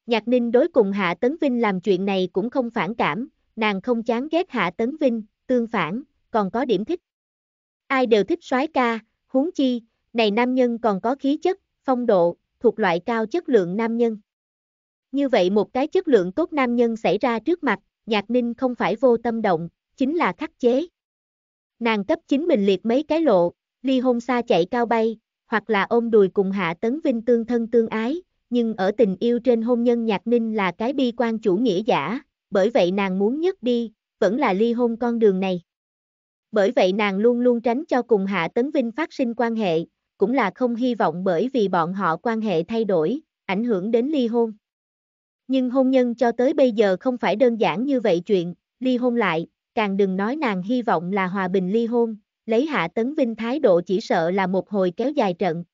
Nhạc Ninh đối cùng Hạ Tấn Vinh làm chuyện này cũng không phản cảm, nàng không chán ghét Hạ Tấn Vinh, tương phản, còn có điểm thích. Ai đều thích soái ca, huống chi, này nam nhân còn có khí chất, phong độ, thuộc loại cao chất lượng nam nhân. Như vậy một cái chất lượng tốt nam nhân xảy ra trước mặt, Nhạc Ninh không phải vô tâm động, chính là khắc chế. Nàng cấp chính mình liệt mấy cái lộ, ly hôn xa chạy cao bay, hoặc là ôm đùi cùng Hạ Tấn Vinh tương thân tương ái, nhưng ở tình yêu trên hôn nhân Nhạc Ninh là cái bi quan chủ nghĩa giả, bởi vậy nàng muốn nhất đi, vẫn là ly hôn con đường này. Bởi vậy nàng luôn luôn tránh cho cùng Hạ Tấn Vinh phát sinh quan hệ, cũng là không hy vọng bởi vì bọn họ quan hệ thay đổi, ảnh hưởng đến ly hôn. Nhưng hôn nhân cho tới bây giờ không phải đơn giản như vậy chuyện, ly hôn lại, càng đừng nói nàng hy vọng là hòa bình ly hôn, lấy Hạ Tấn Vinh thái độ chỉ sợ là một hồi kéo dài trận.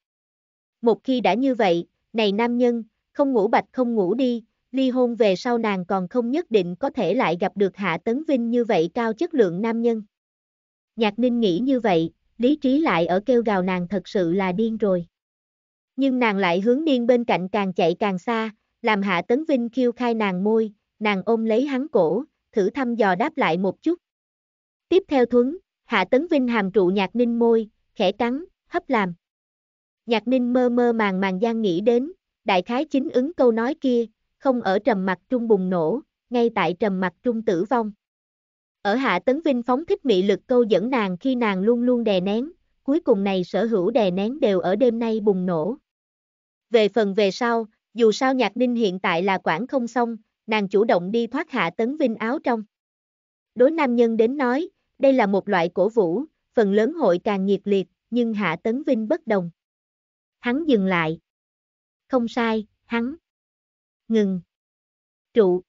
Một khi đã như vậy, này nam nhân, không ngủ bạch không ngủ đi, ly hôn về sau nàng còn không nhất định có thể lại gặp được Hạ Tấn Vinh như vậy cao chất lượng nam nhân. Nhạc Ninh nghĩ như vậy, lý trí lại ở kêu gào nàng thật sự là điên rồi. Nhưng nàng lại hướng điên bên cạnh càng chạy càng xa, làm Hạ Tấn Vinh khiêu khai nàng môi, nàng ôm lấy hắn cổ, thử thăm dò đáp lại một chút. Tiếp theo thuấn, Hạ Tấn Vinh hàm trụ nhạc ninh môi, khẽ cắn, hấp làm. Nhạc ninh mơ mơ màng màng gian nghĩ đến, đại khái chính ứng câu nói kia, không ở trầm mặt trung bùng nổ, ngay tại trầm mặt trung tử vong. Ở Hạ Tấn Vinh phóng thích mị lực câu dẫn nàng khi nàng luôn luôn đè nén, cuối cùng này sở hữu đè nén đều ở đêm nay bùng nổ. Về phần về sau, dù sao Nhạc Ninh hiện tại là quản không xong, nàng chủ động đi thoát hạ tấn vinh áo trong. Đối nam nhân đến nói, đây là một loại cổ vũ, phần lớn hội càng nhiệt liệt, nhưng hạ tấn vinh bất đồng. Hắn dừng lại. Không sai, hắn. Ngừng. Trụ.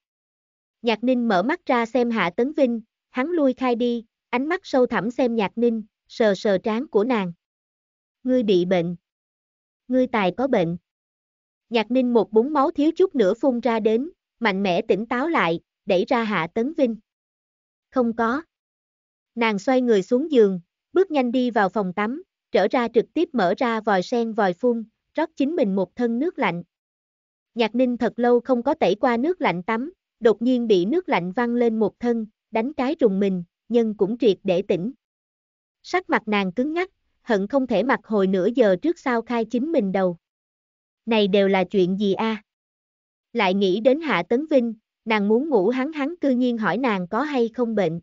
Nhạc Ninh mở mắt ra xem hạ tấn vinh, hắn lui khai đi, ánh mắt sâu thẳm xem Nhạc Ninh, sờ sờ trán của nàng. Ngươi bị bệnh. Ngươi tài có bệnh. Nhạc ninh một búng máu thiếu chút nữa phun ra đến, mạnh mẽ tỉnh táo lại, đẩy ra hạ tấn vinh. Không có. Nàng xoay người xuống giường, bước nhanh đi vào phòng tắm, trở ra trực tiếp mở ra vòi sen vòi phun, rót chính mình một thân nước lạnh. Nhạc ninh thật lâu không có tẩy qua nước lạnh tắm, đột nhiên bị nước lạnh văng lên một thân, đánh cái rùng mình, nhân cũng triệt để tỉnh. Sắc mặt nàng cứng ngắc, hận không thể mặc hồi nửa giờ trước sau khai chính mình đầu này đều là chuyện gì a? À? Lại nghĩ đến Hạ Tấn Vinh, nàng muốn ngủ hắn hắn cư nhiên hỏi nàng có hay không bệnh.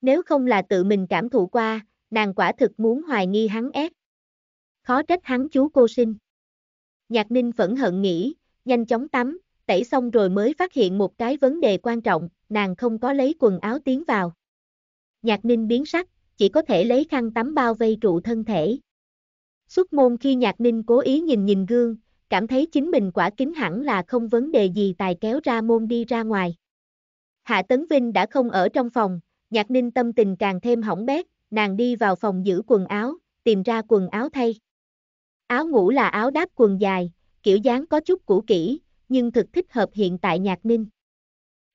Nếu không là tự mình cảm thụ qua, nàng quả thực muốn hoài nghi hắn ép. Khó trách hắn chú cô sinh. Nhạc ninh phẫn hận nghĩ, nhanh chóng tắm, tẩy xong rồi mới phát hiện một cái vấn đề quan trọng, nàng không có lấy quần áo tiến vào. Nhạc ninh biến sắc, chỉ có thể lấy khăn tắm bao vây trụ thân thể. Xuất môn khi nhạc ninh cố ý nhìn nhìn gương, cảm thấy chính mình quả kính hẳn là không vấn đề gì tài kéo ra môn đi ra ngoài. Hạ Tấn Vinh đã không ở trong phòng, Nhạc Ninh tâm tình càng thêm hỏng bét, nàng đi vào phòng giữ quần áo, tìm ra quần áo thay. Áo ngủ là áo đáp quần dài, kiểu dáng có chút cũ kỹ, nhưng thực thích hợp hiện tại Nhạc Ninh.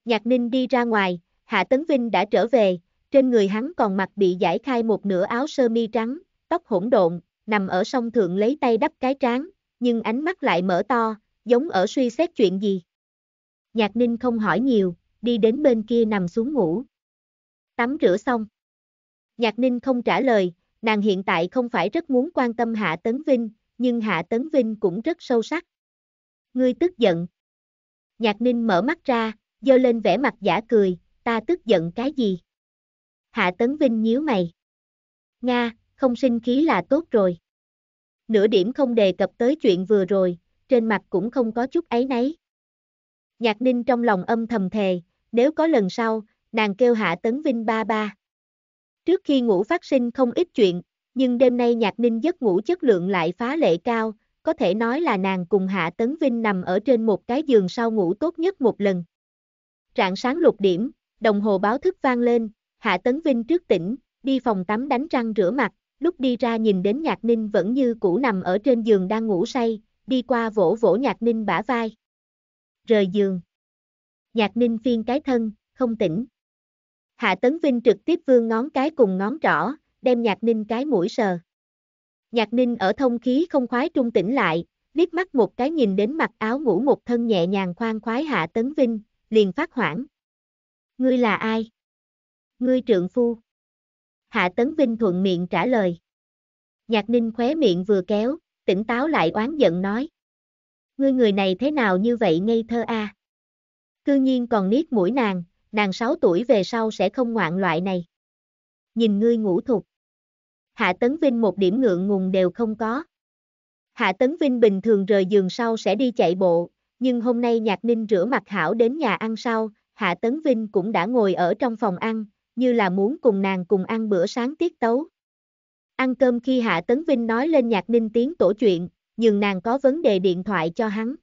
Nhạc Ninh đi ra ngoài, Hạ Tấn Vinh đã trở về, trên người hắn còn mặc bị giải khai một nửa áo sơ mi trắng, tóc hỗn độn, nằm ở song thượng lấy tay đắp cái trán, nhưng ánh mắt lại mở to, giống ở suy xét chuyện gì. Nhạc Ninh không hỏi nhiều, đi đến bên kia nằm xuống ngủ. Tắm rửa xong. Nhạc Ninh không trả lời, nàng hiện tại không phải rất muốn quan tâm Hạ Tấn Vinh, nhưng Hạ Tấn Vinh cũng rất sâu sắc. Ngươi tức giận. Nhạc Ninh mở mắt ra, dơ lên vẻ mặt giả cười, ta tức giận cái gì? Hạ Tấn Vinh nhíu mày. Nga, không sinh khí là tốt rồi nửa điểm không đề cập tới chuyện vừa rồi, trên mặt cũng không có chút ấy nấy. Nhạc ninh trong lòng âm thầm thề, nếu có lần sau, nàng kêu hạ tấn vinh ba ba. Trước khi ngủ phát sinh không ít chuyện, nhưng đêm nay nhạc ninh giấc ngủ chất lượng lại phá lệ cao, có thể nói là nàng cùng hạ tấn vinh nằm ở trên một cái giường sau ngủ tốt nhất một lần. Trạng sáng lục điểm, đồng hồ báo thức vang lên, hạ tấn vinh trước tỉnh, đi phòng tắm đánh răng rửa mặt, lúc đi ra nhìn đến Nhạc Ninh vẫn như cũ nằm ở trên giường đang ngủ say, đi qua vỗ vỗ Nhạc Ninh bả vai. Rời giường. Nhạc Ninh phiên cái thân, không tỉnh. Hạ Tấn Vinh trực tiếp vương ngón cái cùng ngón trỏ, đem Nhạc Ninh cái mũi sờ. Nhạc Ninh ở thông khí không khoái trung tỉnh lại, liếc mắt một cái nhìn đến mặc áo ngủ một thân nhẹ nhàng khoan khoái Hạ Tấn Vinh, liền phát hoảng. Ngươi là ai? Ngươi trượng phu. Hạ Tấn Vinh thuận miệng trả lời. Nhạc ninh khóe miệng vừa kéo, tỉnh táo lại oán giận nói. Ngươi người này thế nào như vậy ngây thơ a? Cư nhiên còn niết mũi nàng, nàng 6 tuổi về sau sẽ không ngoạn loại này. Nhìn ngươi ngủ thục. Hạ Tấn Vinh một điểm ngượng ngùng đều không có. Hạ Tấn Vinh bình thường rời giường sau sẽ đi chạy bộ, nhưng hôm nay Nhạc Ninh rửa mặt hảo đến nhà ăn sau, Hạ Tấn Vinh cũng đã ngồi ở trong phòng ăn, như là muốn cùng nàng cùng ăn bữa sáng tiết tấu. Ăn cơm khi Hạ Tấn Vinh nói lên Nhạc Ninh tiếng tổ chuyện, nhưng nàng có vấn đề điện thoại cho hắn.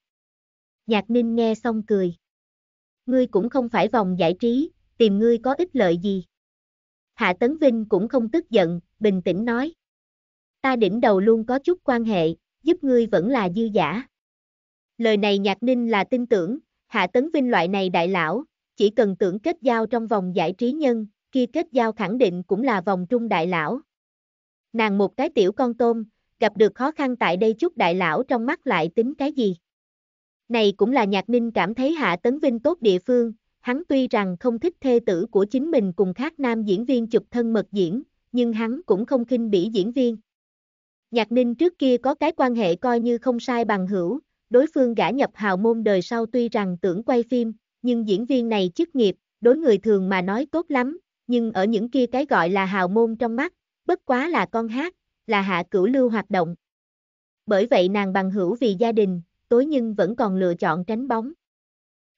Nhạc Ninh nghe xong cười. Ngươi cũng không phải vòng giải trí, tìm ngươi có ích lợi gì. Hạ Tấn Vinh cũng không tức giận, bình tĩnh nói. Ta đỉnh đầu luôn có chút quan hệ, giúp ngươi vẫn là dư giả. Lời này Nhạc Ninh là tin tưởng, Hạ Tấn Vinh loại này đại lão, chỉ cần tưởng kết giao trong vòng giải trí nhân, kia kết giao khẳng định cũng là vòng trung đại lão. Nàng một cái tiểu con tôm, gặp được khó khăn tại đây chút đại lão trong mắt lại tính cái gì. Này cũng là nhạc ninh cảm thấy Hạ Tấn Vinh tốt địa phương, hắn tuy rằng không thích thê tử của chính mình cùng khác nam diễn viên chụp thân mật diễn, nhưng hắn cũng không khinh bỉ diễn viên. Nhạc ninh trước kia có cái quan hệ coi như không sai bằng hữu, đối phương gã nhập hào môn đời sau tuy rằng tưởng quay phim, nhưng diễn viên này chức nghiệp, đối người thường mà nói tốt lắm, nhưng ở những kia cái gọi là hào môn trong mắt, bất quá là con hát, là hạ cửu lưu hoạt động. Bởi vậy nàng bằng hữu vì gia đình, tối nhưng vẫn còn lựa chọn tránh bóng.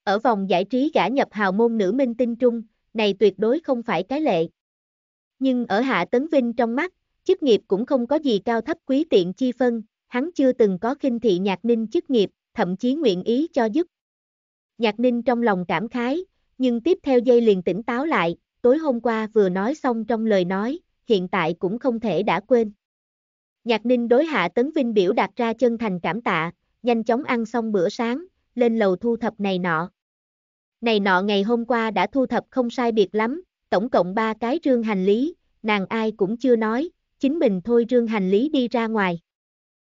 Ở vòng giải trí gã nhập hào môn nữ minh tinh trung, này tuyệt đối không phải cái lệ. Nhưng ở Hạ Tấn Vinh trong mắt, chức nghiệp cũng không có gì cao thấp quý tiện chi phân, hắn chưa từng có khinh thị nhạc ninh chức nghiệp, thậm chí nguyện ý cho dứt Nhạc ninh trong lòng cảm khái, nhưng tiếp theo dây liền tỉnh táo lại, tối hôm qua vừa nói xong trong lời nói, hiện tại cũng không thể đã quên. Nhạc Ninh đối Hạ Tấn Vinh biểu đạt ra chân thành cảm tạ, nhanh chóng ăn xong bữa sáng, lên lầu thu thập này nọ. Này nọ ngày hôm qua đã thu thập không sai biệt lắm, tổng cộng ba cái rương hành lý, nàng ai cũng chưa nói, chính mình thôi rương hành lý đi ra ngoài.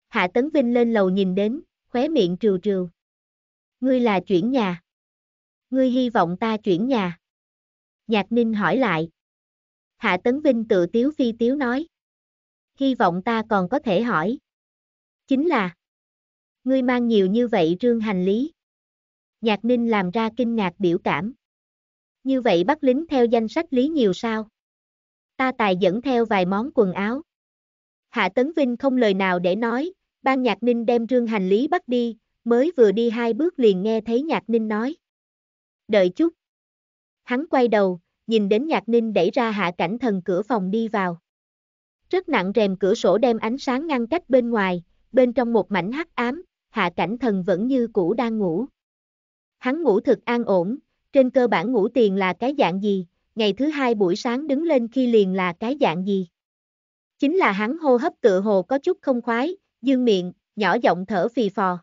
Hạ Tấn Vinh lên lầu nhìn đến, khóe miệng trừ trừ. Ngươi là chuyển nhà. Ngươi hy vọng ta chuyển nhà. Nhạc Ninh hỏi lại. Hạ Tấn Vinh tự tiếu phi tiếu nói. Hy vọng ta còn có thể hỏi. Chính là. Ngươi mang nhiều như vậy trương hành lý. Nhạc Ninh làm ra kinh ngạc biểu cảm. Như vậy bắt lính theo danh sách lý nhiều sao? Ta tài dẫn theo vài món quần áo. Hạ Tấn Vinh không lời nào để nói, ban Nhạc Ninh đem trương hành lý bắt đi, mới vừa đi hai bước liền nghe thấy Nhạc Ninh nói. Đợi chút. Hắn quay đầu, nhìn đến Nhạc Ninh đẩy ra hạ cảnh thần cửa phòng đi vào. Rất nặng rèm cửa sổ đem ánh sáng ngăn cách bên ngoài, bên trong một mảnh hắc ám, hạ cảnh thần vẫn như cũ đang ngủ. Hắn ngủ thực an ổn, trên cơ bản ngủ tiền là cái dạng gì, ngày thứ hai buổi sáng đứng lên khi liền là cái dạng gì. Chính là hắn hô hấp tựa hồ có chút không khoái, dương miệng, nhỏ giọng thở phì phò.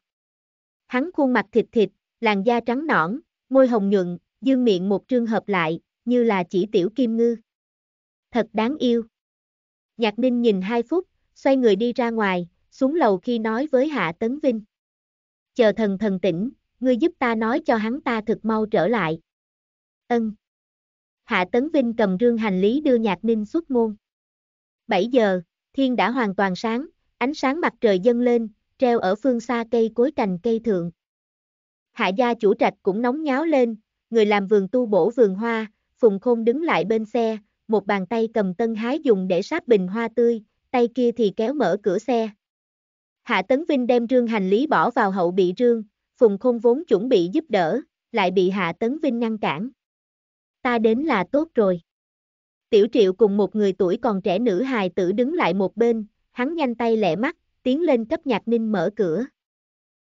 Hắn khuôn mặt thịt thịt, làn da trắng nõn, môi hồng nhuận, dương miệng một trương hợp lại, như là chỉ tiểu kim ngư. Thật đáng yêu. Nhạc ninh nhìn hai phút, xoay người đi ra ngoài, xuống lầu khi nói với Hạ Tấn Vinh. Chờ thần thần tỉnh, ngươi giúp ta nói cho hắn ta thực mau trở lại. Ân. Hạ Tấn Vinh cầm rương hành lý đưa Nhạc Ninh xuất môn. 7 giờ, thiên đã hoàn toàn sáng, ánh sáng mặt trời dâng lên, treo ở phương xa cây cối cành cây thượng. Hạ gia chủ trạch cũng nóng nháo lên, người làm vườn tu bổ vườn hoa, Phùng Khôn đứng lại bên xe, một bàn tay cầm tân hái dùng để sáp bình hoa tươi, tay kia thì kéo mở cửa xe. Hạ Tấn Vinh đem rương hành lý bỏ vào hậu bị rương, Phùng Khôn vốn chuẩn bị giúp đỡ, lại bị Hạ Tấn Vinh ngăn cản. Ta đến là tốt rồi. Tiểu Triệu cùng một người tuổi còn trẻ nữ hài tử đứng lại một bên, hắn nhanh tay lẹ mắt, tiến lên cấp Nhạc Ninh mở cửa.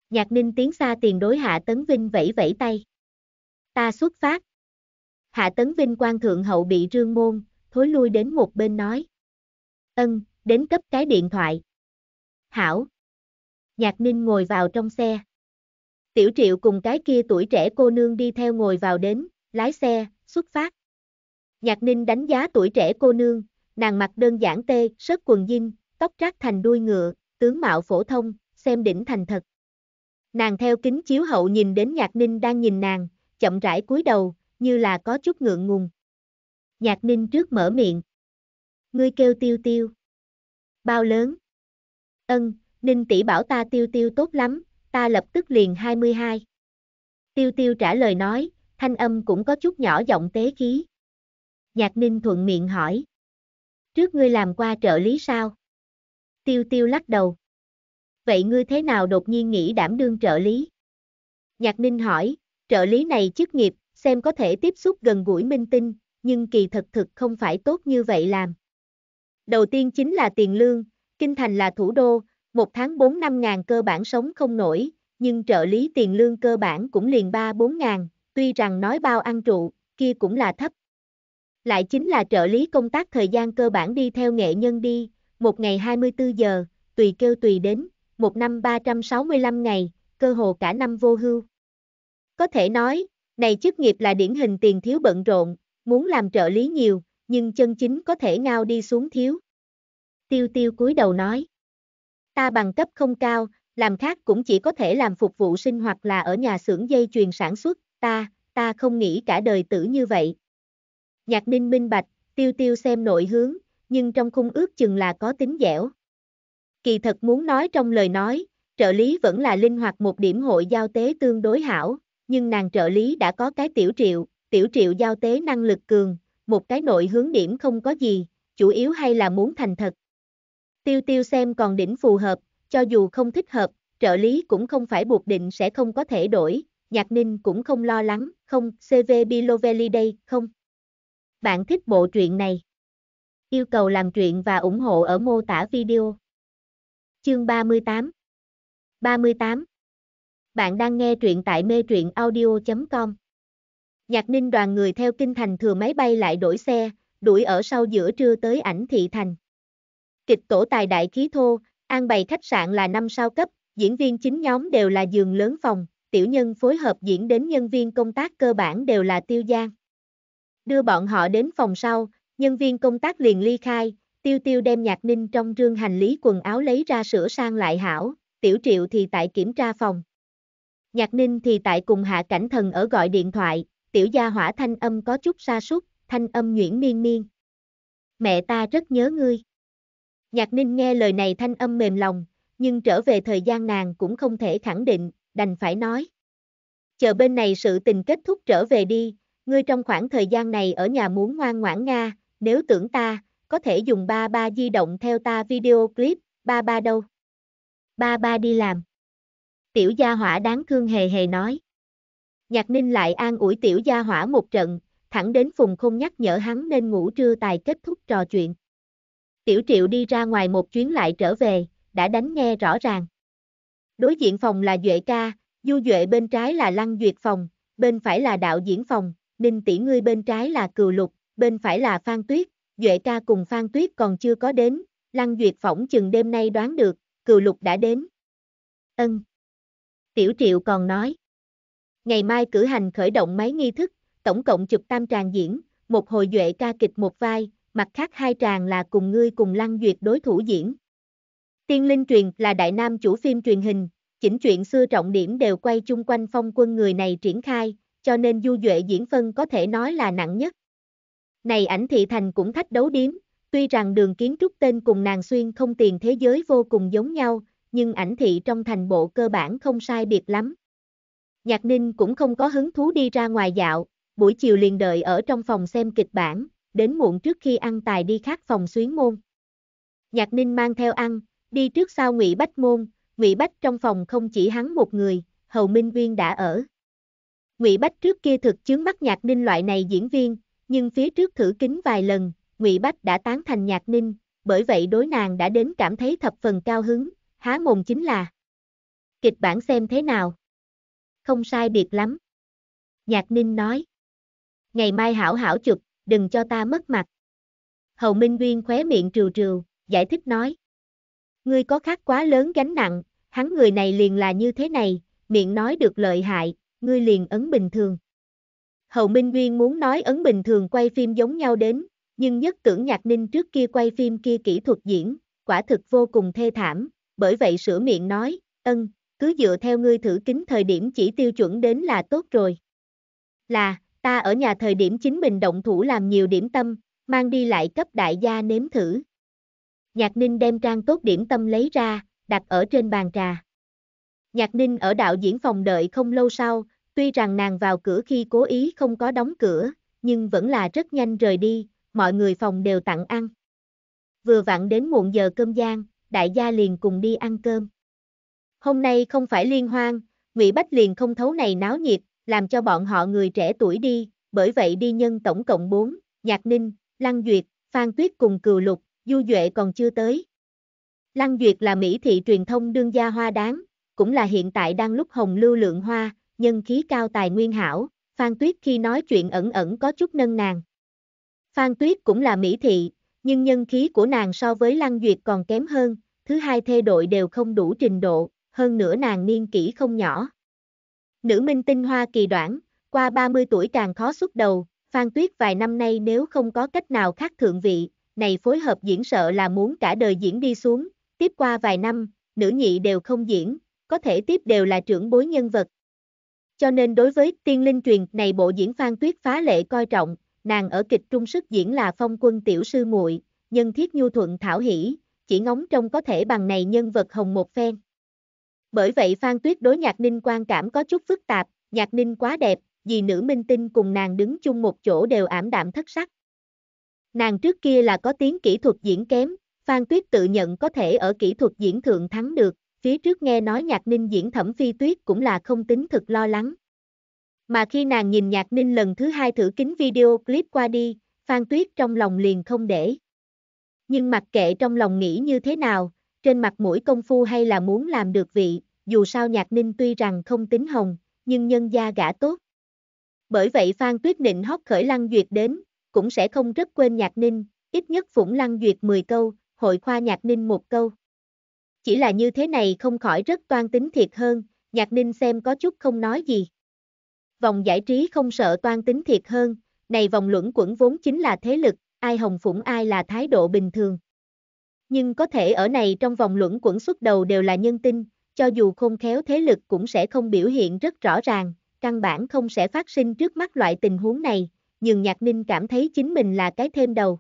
Nhạc Ninh tiến xa tiền đối Hạ Tấn Vinh vẫy vẫy tay ta xuất phát. Hạ Tấn Vinh quan thượng hậu bị rương môn, thối lui đến một bên nói. Ân, đến cấp cái điện thoại. Hảo. Nhạc Ninh ngồi vào trong xe. Tiểu Triệu cùng cái kia tuổi trẻ cô nương đi theo ngồi vào đến, lái xe, xuất phát. Nhạc Ninh đánh giá tuổi trẻ cô nương, nàng mặc đơn giản tê, sớt quần jean, tóc rác thành đuôi ngựa, tướng mạo phổ thông, xem đỉnh thành thật. Nàng theo kính chiếu hậu nhìn đến Nhạc Ninh đang nhìn nàng, chậm rãi cúi đầu, như là có chút ngượng ngùng. Nhạc ninh trước mở miệng. Ngươi kêu tiêu tiêu. Bao lớn? Ân, ninh tỷ bảo ta tiêu tiêu tốt lắm, ta lập tức liền 22. Tiêu tiêu trả lời nói, thanh âm cũng có chút nhỏ giọng tế khí. Nhạc ninh thuận miệng hỏi. Trước ngươi làm qua trợ lý sao? Tiêu tiêu lắc đầu. Vậy ngươi thế nào đột nhiên nghĩ đảm đương trợ lý? Nhạc ninh hỏi, Trợ lý này chức nghiệp, xem có thể tiếp xúc gần gũi minh tinh, nhưng kỳ thật thực không phải tốt như vậy làm. Đầu tiên chính là tiền lương, Kinh Thành là thủ đô, một tháng 4 năm ngàn cơ bản sống không nổi, nhưng trợ lý tiền lương cơ bản cũng liền 3-4 ngàn, tuy rằng nói bao ăn trụ, kia cũng là thấp. Lại chính là trợ lý công tác thời gian cơ bản đi theo nghệ nhân đi, một ngày 24 giờ, tùy kêu tùy đến, một năm 365 ngày, cơ hồ cả năm vô hưu. Có thể nói, này chức nghiệp là điển hình tiền thiếu bận rộn, muốn làm trợ lý nhiều, nhưng chân chính có thể ngao đi xuống thiếu. Tiêu tiêu cúi đầu nói. Ta bằng cấp không cao, làm khác cũng chỉ có thể làm phục vụ sinh hoạt là ở nhà xưởng dây chuyền sản xuất, ta, ta không nghĩ cả đời tử như vậy. Nhạc ninh minh bạch, tiêu tiêu xem nội hướng, nhưng trong khung ước chừng là có tính dẻo. Kỳ thật muốn nói trong lời nói, trợ lý vẫn là linh hoạt một điểm hội giao tế tương đối hảo, nhưng nàng trợ lý đã có cái tiểu triệu, tiểu triệu giao tế năng lực cường, một cái nội hướng điểm không có gì, chủ yếu hay là muốn thành thật. Tiêu tiêu xem còn đỉnh phù hợp, cho dù không thích hợp, trợ lý cũng không phải buộc định sẽ không có thể đổi, nhạc ninh cũng không lo lắng, không, CV Bilovelli đây, không. Bạn thích bộ truyện này. Yêu cầu làm truyện và ủng hộ ở mô tả video. Chương 38 38 bạn đang nghe truyện tại mê truyện audio.com. Nhạc ninh đoàn người theo kinh thành thừa máy bay lại đổi xe, đuổi ở sau giữa trưa tới ảnh thị thành. Kịch tổ tài đại khí thô, an bày khách sạn là năm sao cấp, diễn viên chính nhóm đều là giường lớn phòng, tiểu nhân phối hợp diễn đến nhân viên công tác cơ bản đều là tiêu giang. Đưa bọn họ đến phòng sau, nhân viên công tác liền ly khai, tiêu tiêu đem nhạc ninh trong rương hành lý quần áo lấy ra sửa sang lại hảo, tiểu triệu thì tại kiểm tra phòng, Nhạc Ninh thì tại cùng Hạ Cảnh Thần ở gọi điện thoại, tiểu gia hỏa thanh âm có chút xa sút, thanh âm nhuyễn miên miên. Mẹ ta rất nhớ ngươi. Nhạc Ninh nghe lời này thanh âm mềm lòng, nhưng trở về thời gian nàng cũng không thể khẳng định, đành phải nói. Chờ bên này sự tình kết thúc trở về đi, ngươi trong khoảng thời gian này ở nhà muốn ngoan ngoãn Nga, nếu tưởng ta, có thể dùng ba ba di động theo ta video clip, ba ba đâu. Ba ba đi làm. Tiểu gia hỏa đáng thương hề hề nói. Nhạc ninh lại an ủi tiểu gia hỏa một trận, thẳng đến phùng không nhắc nhở hắn nên ngủ trưa tài kết thúc trò chuyện. Tiểu triệu đi ra ngoài một chuyến lại trở về, đã đánh nghe rõ ràng. Đối diện phòng là Duệ ca, Du Duệ bên trái là Lăng Duyệt phòng, bên phải là đạo diễn phòng, Ninh tỷ ngươi bên trái là Cừu Lục, bên phải là Phan Tuyết, Duệ ca cùng Phan Tuyết còn chưa có đến, Lăng Duyệt phỏng chừng đêm nay đoán được, Cừu Lục đã đến. Ân, Tiểu Triệu còn nói. Ngày mai cử hành khởi động máy nghi thức, tổng cộng chụp tam tràng diễn, một hồi duệ ca kịch một vai, mặt khác hai tràng là cùng ngươi cùng lăng duyệt đối thủ diễn. Tiên Linh Truyền là đại nam chủ phim truyền hình, chỉnh chuyện xưa trọng điểm đều quay chung quanh phong quân người này triển khai, cho nên du duệ diễn phân có thể nói là nặng nhất. Này ảnh thị thành cũng thách đấu điếm, tuy rằng đường kiến trúc tên cùng nàng xuyên không tiền thế giới vô cùng giống nhau, nhưng ảnh thị trong thành bộ cơ bản không sai biệt lắm. Nhạc Ninh cũng không có hứng thú đi ra ngoài dạo, buổi chiều liền đợi ở trong phòng xem kịch bản, đến muộn trước khi ăn tài đi khác phòng xuyến môn. Nhạc Ninh mang theo ăn, đi trước sau Ngụy Bách môn, Ngụy Bách trong phòng không chỉ hắn một người, Hầu Minh Viên đã ở. Ngụy Bách trước kia thực chướng mắt Nhạc Ninh loại này diễn viên, nhưng phía trước thử kính vài lần, Ngụy Bách đã tán thành Nhạc Ninh, bởi vậy đối nàng đã đến cảm thấy thập phần cao hứng, há mồm chính là. Kịch bản xem thế nào? Không sai biệt lắm. Nhạc Ninh nói. Ngày mai hảo hảo chụp, đừng cho ta mất mặt. Hầu Minh Nguyên khóe miệng trừ trừ, giải thích nói. Ngươi có khác quá lớn gánh nặng, hắn người này liền là như thế này, miệng nói được lợi hại, ngươi liền ấn bình thường. Hầu Minh Nguyên muốn nói ấn bình thường quay phim giống nhau đến, nhưng nhất tưởng Nhạc Ninh trước kia quay phim kia kỹ thuật diễn, quả thực vô cùng thê thảm, bởi vậy sửa miệng nói, ân, cứ dựa theo ngươi thử kính thời điểm chỉ tiêu chuẩn đến là tốt rồi. Là, ta ở nhà thời điểm chính mình động thủ làm nhiều điểm tâm, mang đi lại cấp đại gia nếm thử. Nhạc Ninh đem trang tốt điểm tâm lấy ra, đặt ở trên bàn trà. Nhạc Ninh ở đạo diễn phòng đợi không lâu sau, tuy rằng nàng vào cửa khi cố ý không có đóng cửa, nhưng vẫn là rất nhanh rời đi, mọi người phòng đều tặng ăn. Vừa vặn đến muộn giờ cơm giang đại gia liền cùng đi ăn cơm. Hôm nay không phải liên hoan, Ngụy Bách liền không thấu này náo nhiệt, làm cho bọn họ người trẻ tuổi đi, bởi vậy đi nhân tổng cộng 4, Nhạc Ninh, Lăng Duyệt, Phan Tuyết cùng Cừu Lục, Du Duệ còn chưa tới. Lăng Duyệt là Mỹ thị truyền thông đương gia hoa đáng, cũng là hiện tại đang lúc hồng lưu lượng hoa, nhân khí cao tài nguyên hảo, Phan Tuyết khi nói chuyện ẩn ẩn có chút nâng nàng. Phan Tuyết cũng là Mỹ thị, nhưng nhân khí của nàng so với Lăng Duyệt còn kém hơn, thứ hai thê đội đều không đủ trình độ, hơn nữa nàng niên kỷ không nhỏ. Nữ minh tinh Hoa Kỳ đoạn, qua 30 tuổi càng khó xuất đầu, Phan Tuyết vài năm nay nếu không có cách nào khác thượng vị, này phối hợp diễn sợ là muốn cả đời diễn đi xuống, tiếp qua vài năm, nữ nhị đều không diễn, có thể tiếp đều là trưởng bối nhân vật. Cho nên đối với tiên linh truyền này bộ diễn Phan Tuyết phá lệ coi trọng, nàng ở kịch trung sức diễn là phong quân tiểu sư muội, nhân thiết nhu thuận thảo hỷ, chỉ ngóng trông có thể bằng này nhân vật hồng một phen. Bởi vậy Phan Tuyết đối Nhạc Ninh quan cảm có chút phức tạp, Nhạc Ninh quá đẹp, vì nữ minh tinh cùng nàng đứng chung một chỗ đều ảm đạm thất sắc. Nàng trước kia là có tiếng kỹ thuật diễn kém, Phan Tuyết tự nhận có thể ở kỹ thuật diễn thượng thắng được, phía trước nghe nói Nhạc Ninh diễn thẩm phi tuyết cũng là không tính thực lo lắng, mà khi nàng nhìn Nhạc Ninh lần thứ hai thử kính video clip qua đi, Phan Tuyết trong lòng liền không để. Nhưng mặc kệ trong lòng nghĩ như thế nào, trên mặt mũi công phu hay là muốn làm được vị, dù sao Nhạc Ninh tuy rằng không tính hồng, nhưng nhân gia gã tốt. Bởi vậy Phan Tuyết nịnh hót khởi Lăng Duyệt đến, cũng sẽ không rất quên Nhạc Ninh, ít nhất Phủng Lăng Duyệt 10 câu, hội khoa Nhạc Ninh một câu. Chỉ là như thế này không khỏi rất toan tính thiệt hơn, Nhạc Ninh xem có chút không nói gì vòng giải trí không sợ toan tính thiệt hơn, này vòng luẩn quẩn vốn chính là thế lực, ai hồng phủng ai là thái độ bình thường. Nhưng có thể ở này trong vòng luẩn quẩn xuất đầu đều là nhân tinh, cho dù không khéo thế lực cũng sẽ không biểu hiện rất rõ ràng, căn bản không sẽ phát sinh trước mắt loại tình huống này, nhưng Nhạc Ninh cảm thấy chính mình là cái thêm đầu.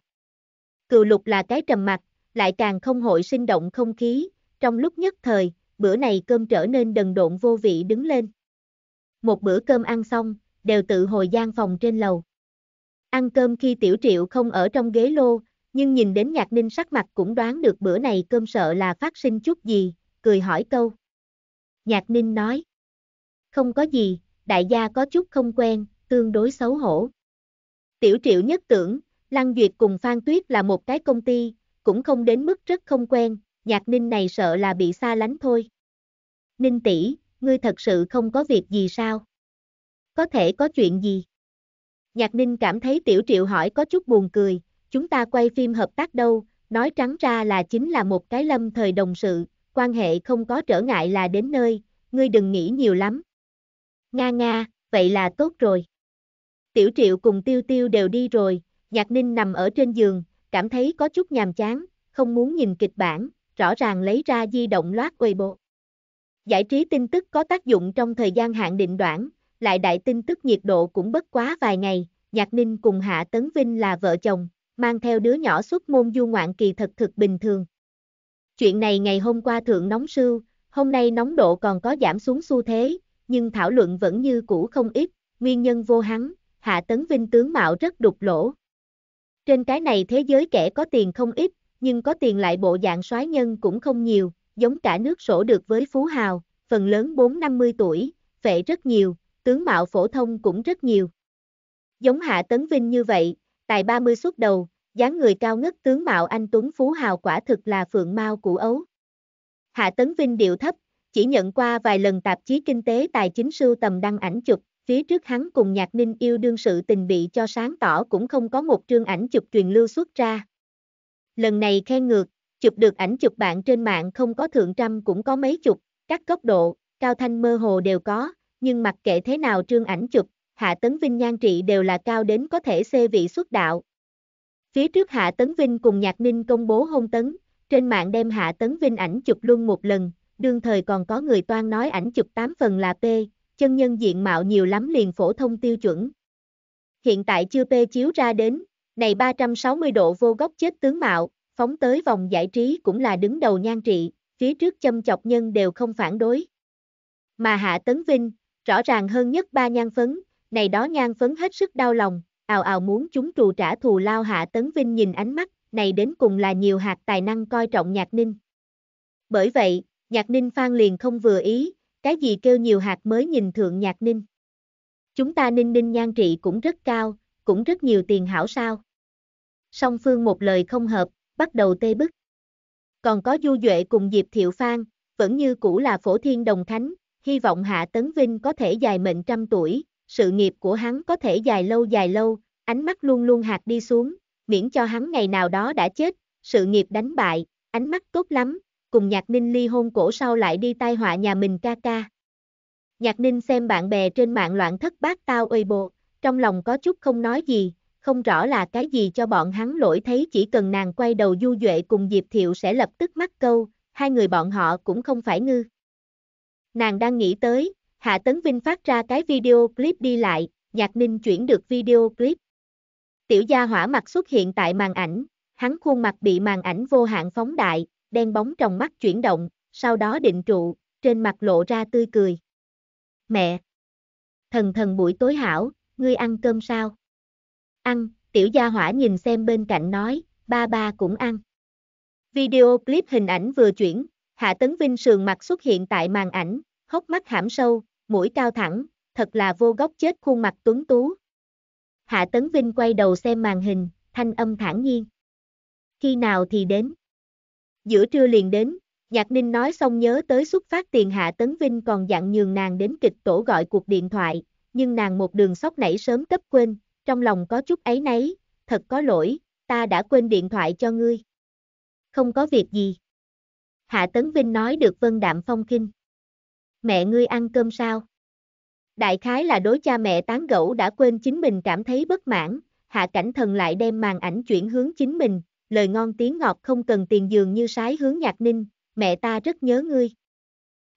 Cựu lục là cái trầm mặt, lại càng không hội sinh động không khí, trong lúc nhất thời, bữa này cơm trở nên đần độn vô vị đứng lên một bữa cơm ăn xong, đều tự hồi gian phòng trên lầu. Ăn cơm khi tiểu triệu không ở trong ghế lô, nhưng nhìn đến nhạc ninh sắc mặt cũng đoán được bữa này cơm sợ là phát sinh chút gì, cười hỏi câu. Nhạc ninh nói. Không có gì, đại gia có chút không quen, tương đối xấu hổ. Tiểu triệu nhất tưởng, Lăng Duyệt cùng Phan Tuyết là một cái công ty, cũng không đến mức rất không quen, nhạc ninh này sợ là bị xa lánh thôi. Ninh tỷ, ngươi thật sự không có việc gì sao? Có thể có chuyện gì? Nhạc Ninh cảm thấy Tiểu Triệu hỏi có chút buồn cười, chúng ta quay phim hợp tác đâu, nói trắng ra là chính là một cái lâm thời đồng sự, quan hệ không có trở ngại là đến nơi, ngươi đừng nghĩ nhiều lắm. Nga nga, vậy là tốt rồi. Tiểu Triệu cùng Tiêu Tiêu đều đi rồi, Nhạc Ninh nằm ở trên giường, cảm thấy có chút nhàm chán, không muốn nhìn kịch bản, rõ ràng lấy ra di động loát Weibo. Giải trí tin tức có tác dụng trong thời gian hạn định đoạn, lại đại tin tức nhiệt độ cũng bất quá vài ngày, Nhạc Ninh cùng Hạ Tấn Vinh là vợ chồng, mang theo đứa nhỏ xuất môn du ngoạn kỳ thật thực bình thường. Chuyện này ngày hôm qua thượng nóng sưu, hôm nay nóng độ còn có giảm xuống xu thế, nhưng thảo luận vẫn như cũ không ít, nguyên nhân vô hắn, Hạ Tấn Vinh tướng mạo rất đục lỗ. Trên cái này thế giới kẻ có tiền không ít, nhưng có tiền lại bộ dạng soái nhân cũng không nhiều, giống cả nước sổ được với phú hào, phần lớn 4-50 tuổi, vệ rất nhiều, tướng mạo phổ thông cũng rất nhiều. Giống Hạ Tấn Vinh như vậy, tài 30 xuất đầu, dáng người cao ngất tướng mạo anh Tuấn Phú Hào quả thực là phượng mau củ ấu. Hạ Tấn Vinh điệu thấp, chỉ nhận qua vài lần tạp chí kinh tế tài chính sưu tầm đăng ảnh chụp, phía trước hắn cùng Nhạc Ninh yêu đương sự tình bị cho sáng tỏ cũng không có một trương ảnh chụp truyền lưu xuất ra. Lần này khen ngược, chụp được ảnh chụp bạn trên mạng không có thượng trăm cũng có mấy chục, các góc độ, cao thanh mơ hồ đều có, nhưng mặc kệ thế nào trương ảnh chụp, Hạ Tấn Vinh nhan trị đều là cao đến có thể xê vị xuất đạo. Phía trước Hạ Tấn Vinh cùng Nhạc Ninh công bố hôn tấn, trên mạng đem Hạ Tấn Vinh ảnh chụp luôn một lần, đương thời còn có người toan nói ảnh chụp 8 phần là P, chân nhân diện mạo nhiều lắm liền phổ thông tiêu chuẩn. Hiện tại chưa P chiếu ra đến, này 360 độ vô góc chết tướng mạo, phóng tới vòng giải trí cũng là đứng đầu nhan trị, phía trước châm chọc nhân đều không phản đối. Mà Hạ Tấn Vinh, rõ ràng hơn nhất ba nhan phấn, này đó nhan phấn hết sức đau lòng, ào ào muốn chúng trù trả thù lao Hạ Tấn Vinh nhìn ánh mắt, này đến cùng là nhiều hạt tài năng coi trọng nhạc ninh. Bởi vậy, nhạc ninh phan liền không vừa ý, cái gì kêu nhiều hạt mới nhìn thượng nhạc ninh. Chúng ta ninh ninh nhan trị cũng rất cao, cũng rất nhiều tiền hảo sao. Song phương một lời không hợp, bắt đầu tê bức. Còn có Du Duệ cùng Diệp Thiệu Phan, vẫn như cũ là phổ thiên đồng khánh, hy vọng Hạ Tấn Vinh có thể dài mệnh trăm tuổi, sự nghiệp của hắn có thể dài lâu dài lâu, ánh mắt luôn luôn hạt đi xuống, miễn cho hắn ngày nào đó đã chết, sự nghiệp đánh bại, ánh mắt tốt lắm, cùng Nhạc Ninh ly hôn cổ sau lại đi tai họa nhà mình ca ca. Nhạc Ninh xem bạn bè trên mạng loạn thất bát tao ơi bộ, trong lòng có chút không nói gì, không rõ là cái gì cho bọn hắn lỗi thấy chỉ cần nàng quay đầu du duệ cùng Diệp Thiệu sẽ lập tức mắc câu, hai người bọn họ cũng không phải ngư. Nàng đang nghĩ tới, Hạ Tấn Vinh phát ra cái video clip đi lại, Nhạc Ninh chuyển được video clip. Tiểu gia hỏa mặt xuất hiện tại màn ảnh, hắn khuôn mặt bị màn ảnh vô hạn phóng đại, đen bóng trong mắt chuyển động, sau đó định trụ, trên mặt lộ ra tươi cười. Mẹ! Thần thần buổi tối hảo, ngươi ăn cơm sao? ăn, tiểu gia hỏa nhìn xem bên cạnh nói, ba ba cũng ăn. Video clip hình ảnh vừa chuyển, Hạ Tấn Vinh sườn mặt xuất hiện tại màn ảnh, hốc mắt hãm sâu, mũi cao thẳng, thật là vô góc chết khuôn mặt tuấn tú. Hạ Tấn Vinh quay đầu xem màn hình, thanh âm thản nhiên. Khi nào thì đến? Giữa trưa liền đến, Nhạc Ninh nói xong nhớ tới xuất phát tiền Hạ Tấn Vinh còn dặn nhường nàng đến kịch tổ gọi cuộc điện thoại, nhưng nàng một đường sóc nảy sớm cấp quên, trong lòng có chút ấy nấy, thật có lỗi, ta đã quên điện thoại cho ngươi. Không có việc gì. Hạ Tấn Vinh nói được Vân Đạm Phong kinh. Mẹ ngươi ăn cơm sao? Đại khái là đối cha mẹ tán gẫu đã quên chính mình cảm thấy bất mãn, Hạ Cảnh Thần lại đem màn ảnh chuyển hướng chính mình, lời ngon tiếng ngọt không cần tiền dường như sái hướng Nhạc Ninh, mẹ ta rất nhớ ngươi.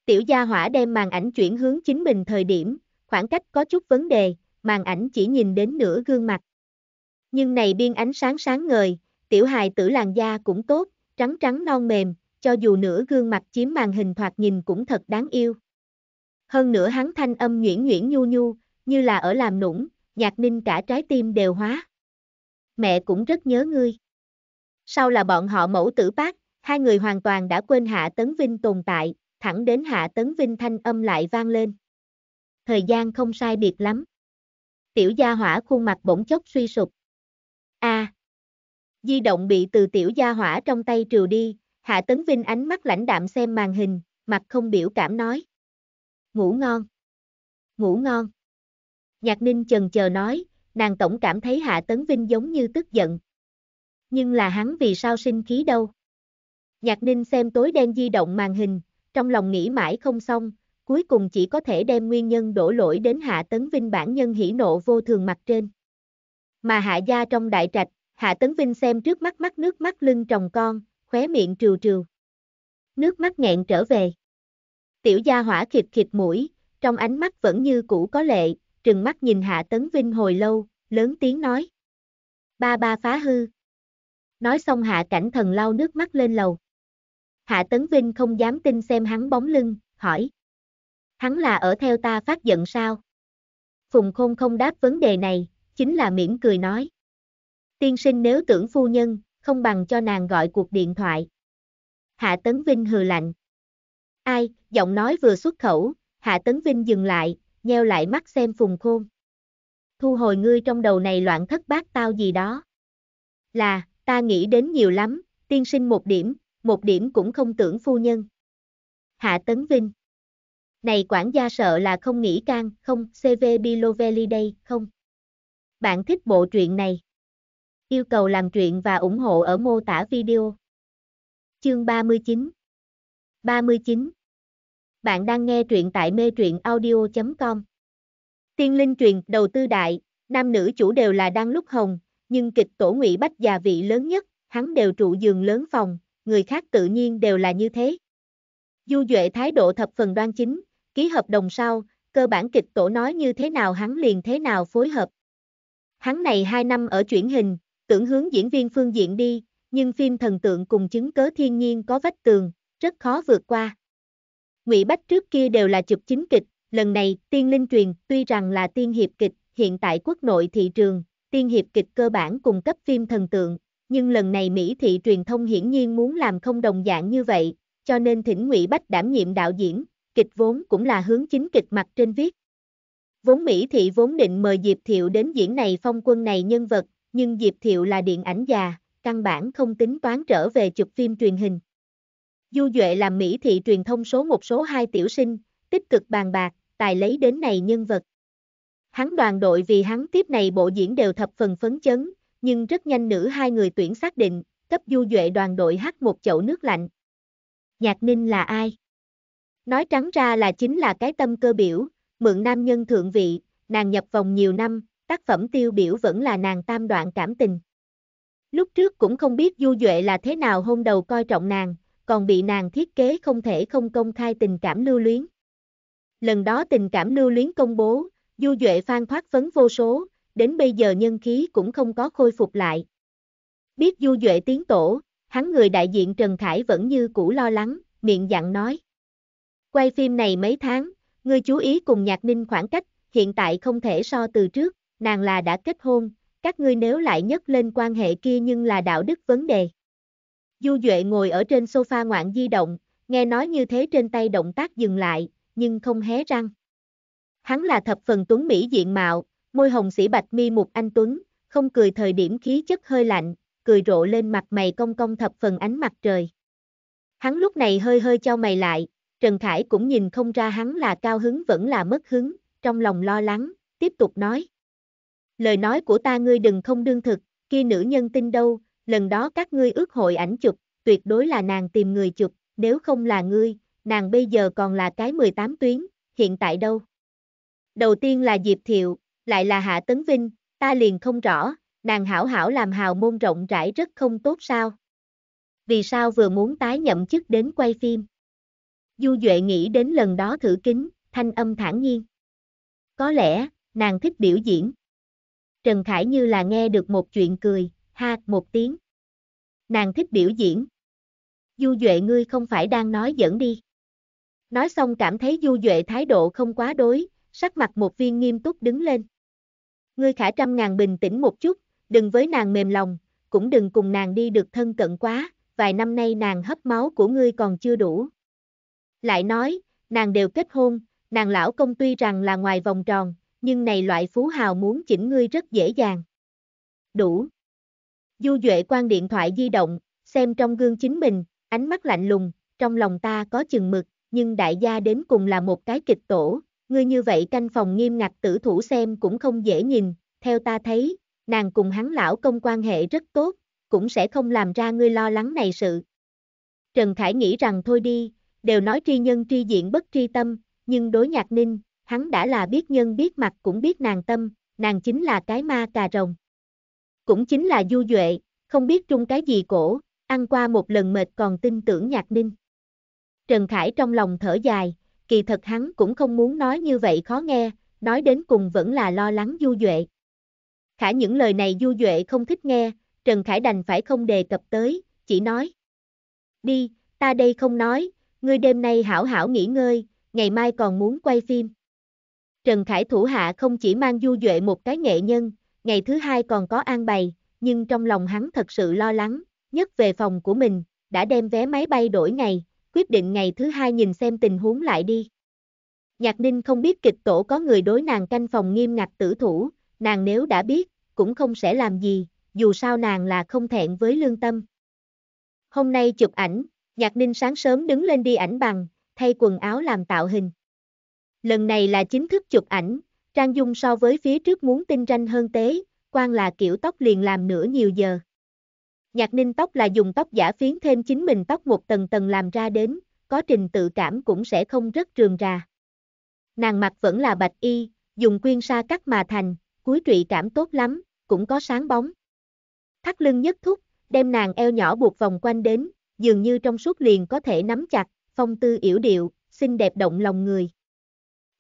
Tiểu gia hỏa đem màn ảnh chuyển hướng chính mình thời điểm, khoảng cách có chút vấn đề, màn ảnh chỉ nhìn đến nửa gương mặt. Nhưng này biên ánh sáng sáng ngời, tiểu hài tử làn da cũng tốt, trắng trắng non mềm, cho dù nửa gương mặt chiếm màn hình thoạt nhìn cũng thật đáng yêu. Hơn nữa hắn thanh âm nhuyễn nhuyễn nhu nhu, như là ở làm nũng, nhạc ninh cả trái tim đều hóa. Mẹ cũng rất nhớ ngươi. Sau là bọn họ mẫu tử bác, hai người hoàn toàn đã quên Hạ Tấn Vinh tồn tại, thẳng đến Hạ Tấn Vinh thanh âm lại vang lên. Thời gian không sai biệt lắm tiểu gia hỏa khuôn mặt bỗng chốc suy sụp. A. À. Di động bị từ tiểu gia hỏa trong tay trừ đi, Hạ Tấn Vinh ánh mắt lãnh đạm xem màn hình, mặt không biểu cảm nói. Ngủ ngon. Ngủ ngon. Nhạc Ninh chần chờ nói, nàng tổng cảm thấy Hạ Tấn Vinh giống như tức giận. Nhưng là hắn vì sao sinh khí đâu? Nhạc Ninh xem tối đen di động màn hình, trong lòng nghĩ mãi không xong, cuối cùng chỉ có thể đem nguyên nhân đổ lỗi đến Hạ Tấn Vinh bản nhân hỉ nộ vô thường mặt trên. Mà Hạ gia trong đại trạch, Hạ Tấn Vinh xem trước mắt mắt nước mắt lưng trồng con, khóe miệng trừ trừ. Nước mắt nghẹn trở về. Tiểu gia hỏa khịt khịt mũi, trong ánh mắt vẫn như cũ có lệ, trừng mắt nhìn Hạ Tấn Vinh hồi lâu, lớn tiếng nói. Ba ba phá hư. Nói xong Hạ Cảnh Thần lau nước mắt lên lầu. Hạ Tấn Vinh không dám tin xem hắn bóng lưng, hỏi hắn là ở theo ta phát giận sao? Phùng Khôn không đáp vấn đề này, chính là mỉm cười nói. Tiên sinh nếu tưởng phu nhân, không bằng cho nàng gọi cuộc điện thoại. Hạ Tấn Vinh hừ lạnh. Ai, giọng nói vừa xuất khẩu, Hạ Tấn Vinh dừng lại, nheo lại mắt xem Phùng Khôn. Thu hồi ngươi trong đầu này loạn thất bát tao gì đó. Là, ta nghĩ đến nhiều lắm, tiên sinh một điểm, một điểm cũng không tưởng phu nhân. Hạ Tấn Vinh. Này quản gia sợ là không nghĩ can, không, CV Bilovelli đây, không. Bạn thích bộ truyện này. Yêu cầu làm truyện và ủng hộ ở mô tả video. Chương 39 39 Bạn đang nghe truyện tại mê truyện audio.com Tiên linh truyền, đầu tư đại, nam nữ chủ đều là đang lúc hồng, nhưng kịch tổ ngụy bách già vị lớn nhất, hắn đều trụ giường lớn phòng, người khác tự nhiên đều là như thế. Du Duệ thái độ thập phần đoan chính, ký hợp đồng sau, cơ bản kịch tổ nói như thế nào hắn liền thế nào phối hợp. Hắn này 2 năm ở chuyển hình, tưởng hướng diễn viên phương diện đi, nhưng phim thần tượng cùng chứng cớ thiên nhiên có vách tường, rất khó vượt qua. Ngụy Bách trước kia đều là chụp chính kịch, lần này tiên linh truyền tuy rằng là tiên hiệp kịch, hiện tại quốc nội thị trường, tiên hiệp kịch cơ bản cùng cấp phim thần tượng, nhưng lần này Mỹ thị truyền thông hiển nhiên muốn làm không đồng dạng như vậy, cho nên thỉnh Ngụy Bách đảm nhiệm đạo diễn, kịch vốn cũng là hướng chính kịch mặt trên viết. Vốn Mỹ thị vốn định mời Diệp Thiệu đến diễn này phong quân này nhân vật, nhưng Diệp Thiệu là điện ảnh già, căn bản không tính toán trở về chụp phim truyền hình. Du Duệ làm Mỹ thị truyền thông số một số hai tiểu sinh, tích cực bàn bạc, tài lấy đến này nhân vật. Hắn đoàn đội vì hắn tiếp này bộ diễn đều thập phần phấn chấn, nhưng rất nhanh nữ hai người tuyển xác định, cấp Du Duệ đoàn đội hát một chậu nước lạnh. Nhạc Ninh là ai? Nói trắng ra là chính là cái tâm cơ biểu, mượn nam nhân thượng vị, nàng nhập vòng nhiều năm, tác phẩm tiêu biểu vẫn là nàng tam đoạn cảm tình. Lúc trước cũng không biết Du Duệ là thế nào hôn đầu coi trọng nàng, còn bị nàng thiết kế không thể không công khai tình cảm lưu luyến. Lần đó tình cảm lưu luyến công bố, Du Duệ phan thoát phấn vô số, đến bây giờ nhân khí cũng không có khôi phục lại. Biết Du Duệ tiến tổ, hắn người đại diện Trần Khải vẫn như cũ lo lắng, miệng dặn nói. Quay phim này mấy tháng, ngươi chú ý cùng Nhạc Ninh khoảng cách, hiện tại không thể so từ trước, nàng là đã kết hôn, các ngươi nếu lại nhấc lên quan hệ kia nhưng là đạo đức vấn đề. Du Duệ ngồi ở trên sofa ngoạn di động, nghe nói như thế trên tay động tác dừng lại, nhưng không hé răng. Hắn là thập phần tuấn Mỹ diện mạo, môi hồng sĩ bạch mi một anh Tuấn, không cười thời điểm khí chất hơi lạnh, cười rộ lên mặt mày cong cong thập phần ánh mặt trời. Hắn lúc này hơi hơi cho mày lại, Trần Khải cũng nhìn không ra hắn là cao hứng vẫn là mất hứng, trong lòng lo lắng, tiếp tục nói. Lời nói của ta ngươi đừng không đương thực, kia nữ nhân tin đâu, lần đó các ngươi ước hội ảnh chụp, tuyệt đối là nàng tìm người chụp, nếu không là ngươi, nàng bây giờ còn là cái 18 tuyến, hiện tại đâu? Đầu tiên là Diệp Thiệu, lại là Hạ Tấn Vinh, ta liền không rõ, nàng hảo hảo làm hào môn rộng rãi rất không tốt sao? Vì sao vừa muốn tái nhậm chức đến quay phim? Du Duệ nghĩ đến lần đó thử kính, thanh âm thản nhiên. Có lẽ, nàng thích biểu diễn. Trần Khải như là nghe được một chuyện cười, ha, một tiếng. Nàng thích biểu diễn. Du Duệ ngươi không phải đang nói dẫn đi. Nói xong cảm thấy Du Duệ thái độ không quá đối, sắc mặt một viên nghiêm túc đứng lên. Ngươi khả trăm ngàn bình tĩnh một chút, đừng với nàng mềm lòng, cũng đừng cùng nàng đi được thân cận quá, vài năm nay nàng hấp máu của ngươi còn chưa đủ, lại nói, nàng đều kết hôn, nàng lão công tuy rằng là ngoài vòng tròn, nhưng này loại phú hào muốn chỉnh ngươi rất dễ dàng. Đủ. Du Duệ quan điện thoại di động, xem trong gương chính mình, ánh mắt lạnh lùng, trong lòng ta có chừng mực, nhưng đại gia đến cùng là một cái kịch tổ, ngươi như vậy canh phòng nghiêm ngặt tử thủ xem cũng không dễ nhìn, theo ta thấy, nàng cùng hắn lão công quan hệ rất tốt, cũng sẽ không làm ra ngươi lo lắng này sự. Trần Khải nghĩ rằng thôi đi, đều nói tri nhân tri diện bất tri tâm, nhưng đối nhạc ninh, hắn đã là biết nhân biết mặt cũng biết nàng tâm, nàng chính là cái ma cà rồng. Cũng chính là du duệ, không biết trung cái gì cổ, ăn qua một lần mệt còn tin tưởng nhạc ninh. Trần Khải trong lòng thở dài, kỳ thật hắn cũng không muốn nói như vậy khó nghe, nói đến cùng vẫn là lo lắng du duệ. Khả những lời này du duệ không thích nghe, Trần Khải đành phải không đề cập tới, chỉ nói. Đi, ta đây không nói, ngươi đêm nay hảo hảo nghỉ ngơi, ngày mai còn muốn quay phim. Trần Khải thủ hạ không chỉ mang du duệ một cái nghệ nhân, ngày thứ hai còn có an bày, nhưng trong lòng hắn thật sự lo lắng, nhất về phòng của mình, đã đem vé máy bay đổi ngày, quyết định ngày thứ hai nhìn xem tình huống lại đi. Nhạc Ninh không biết kịch tổ có người đối nàng canh phòng nghiêm ngặt tử thủ, nàng nếu đã biết, cũng không sẽ làm gì, dù sao nàng là không thẹn với lương tâm. Hôm nay chụp ảnh, Nhạc Ninh sáng sớm đứng lên đi ảnh bằng, thay quần áo làm tạo hình. Lần này là chính thức chụp ảnh, Trang Dung so với phía trước muốn tinh ranh hơn tế, quan là kiểu tóc liền làm nửa nhiều giờ. Nhạc Ninh tóc là dùng tóc giả phiến thêm chính mình tóc một tầng tầng làm ra đến, có trình tự cảm cũng sẽ không rất trường ra. Nàng mặt vẫn là bạch y, dùng quyên sa cắt mà thành, cuối trụy cảm tốt lắm, cũng có sáng bóng. Thắt lưng nhất thúc, đem nàng eo nhỏ buộc vòng quanh đến, dường như trong suốt liền có thể nắm chặt, phong tư yểu điệu, xinh đẹp động lòng người.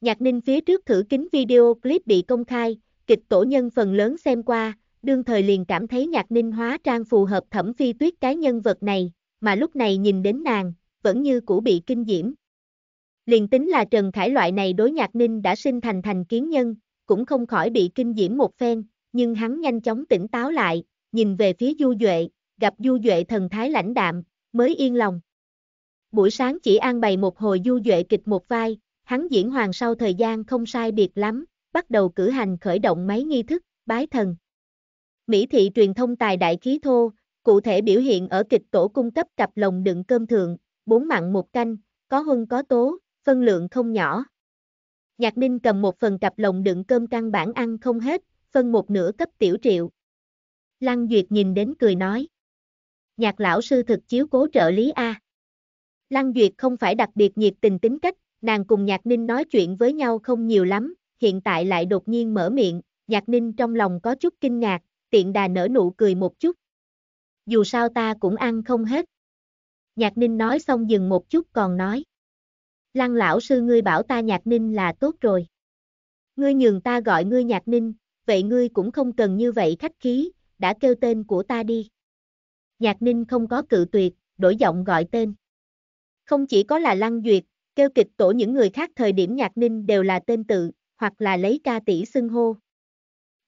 Nhạc ninh phía trước thử kính video clip bị công khai, kịch tổ nhân phần lớn xem qua, đương thời liền cảm thấy nhạc ninh hóa trang phù hợp thẩm phi tuyết cái nhân vật này, mà lúc này nhìn đến nàng, vẫn như cũ bị kinh diễm. Liền tính là Trần Khải loại này đối nhạc ninh đã sinh thành thành kiến nhân, cũng không khỏi bị kinh diễm một phen, nhưng hắn nhanh chóng tỉnh táo lại, nhìn về phía Du Duệ, gặp Du Duệ thần thái lãnh đạm, mới yên lòng. Buổi sáng chỉ an bày một hồi du duệ kịch một vai, hắn diễn hoàng sau thời gian không sai biệt lắm, bắt đầu cử hành khởi động máy nghi thức, bái thần. Mỹ thị truyền thông tài đại khí thô, cụ thể biểu hiện ở kịch tổ cung cấp cặp lồng đựng cơm thường, bốn mặn một canh, có hung có tố, phân lượng không nhỏ. Nhạc Ninh cầm một phần cặp lồng đựng cơm căn bản ăn không hết, phân một nửa cấp tiểu triệu. Lăng Duyệt nhìn đến cười nói nhạc lão sư thực chiếu cố trợ lý A. Lăng Duyệt không phải đặc biệt nhiệt tình tính cách, nàng cùng Nhạc Ninh nói chuyện với nhau không nhiều lắm, hiện tại lại đột nhiên mở miệng, Nhạc Ninh trong lòng có chút kinh ngạc, tiện đà nở nụ cười một chút. Dù sao ta cũng ăn không hết. Nhạc Ninh nói xong dừng một chút còn nói. Lăng lão sư ngươi bảo ta Nhạc Ninh là tốt rồi. Ngươi nhường ta gọi ngươi Nhạc Ninh, vậy ngươi cũng không cần như vậy khách khí, đã kêu tên của ta đi. Nhạc Ninh không có cự tuyệt, đổi giọng gọi tên. Không chỉ có là Lăng Duyệt, kêu kịch tổ những người khác thời điểm Nhạc Ninh đều là tên tự, hoặc là lấy ca tỷ xưng hô.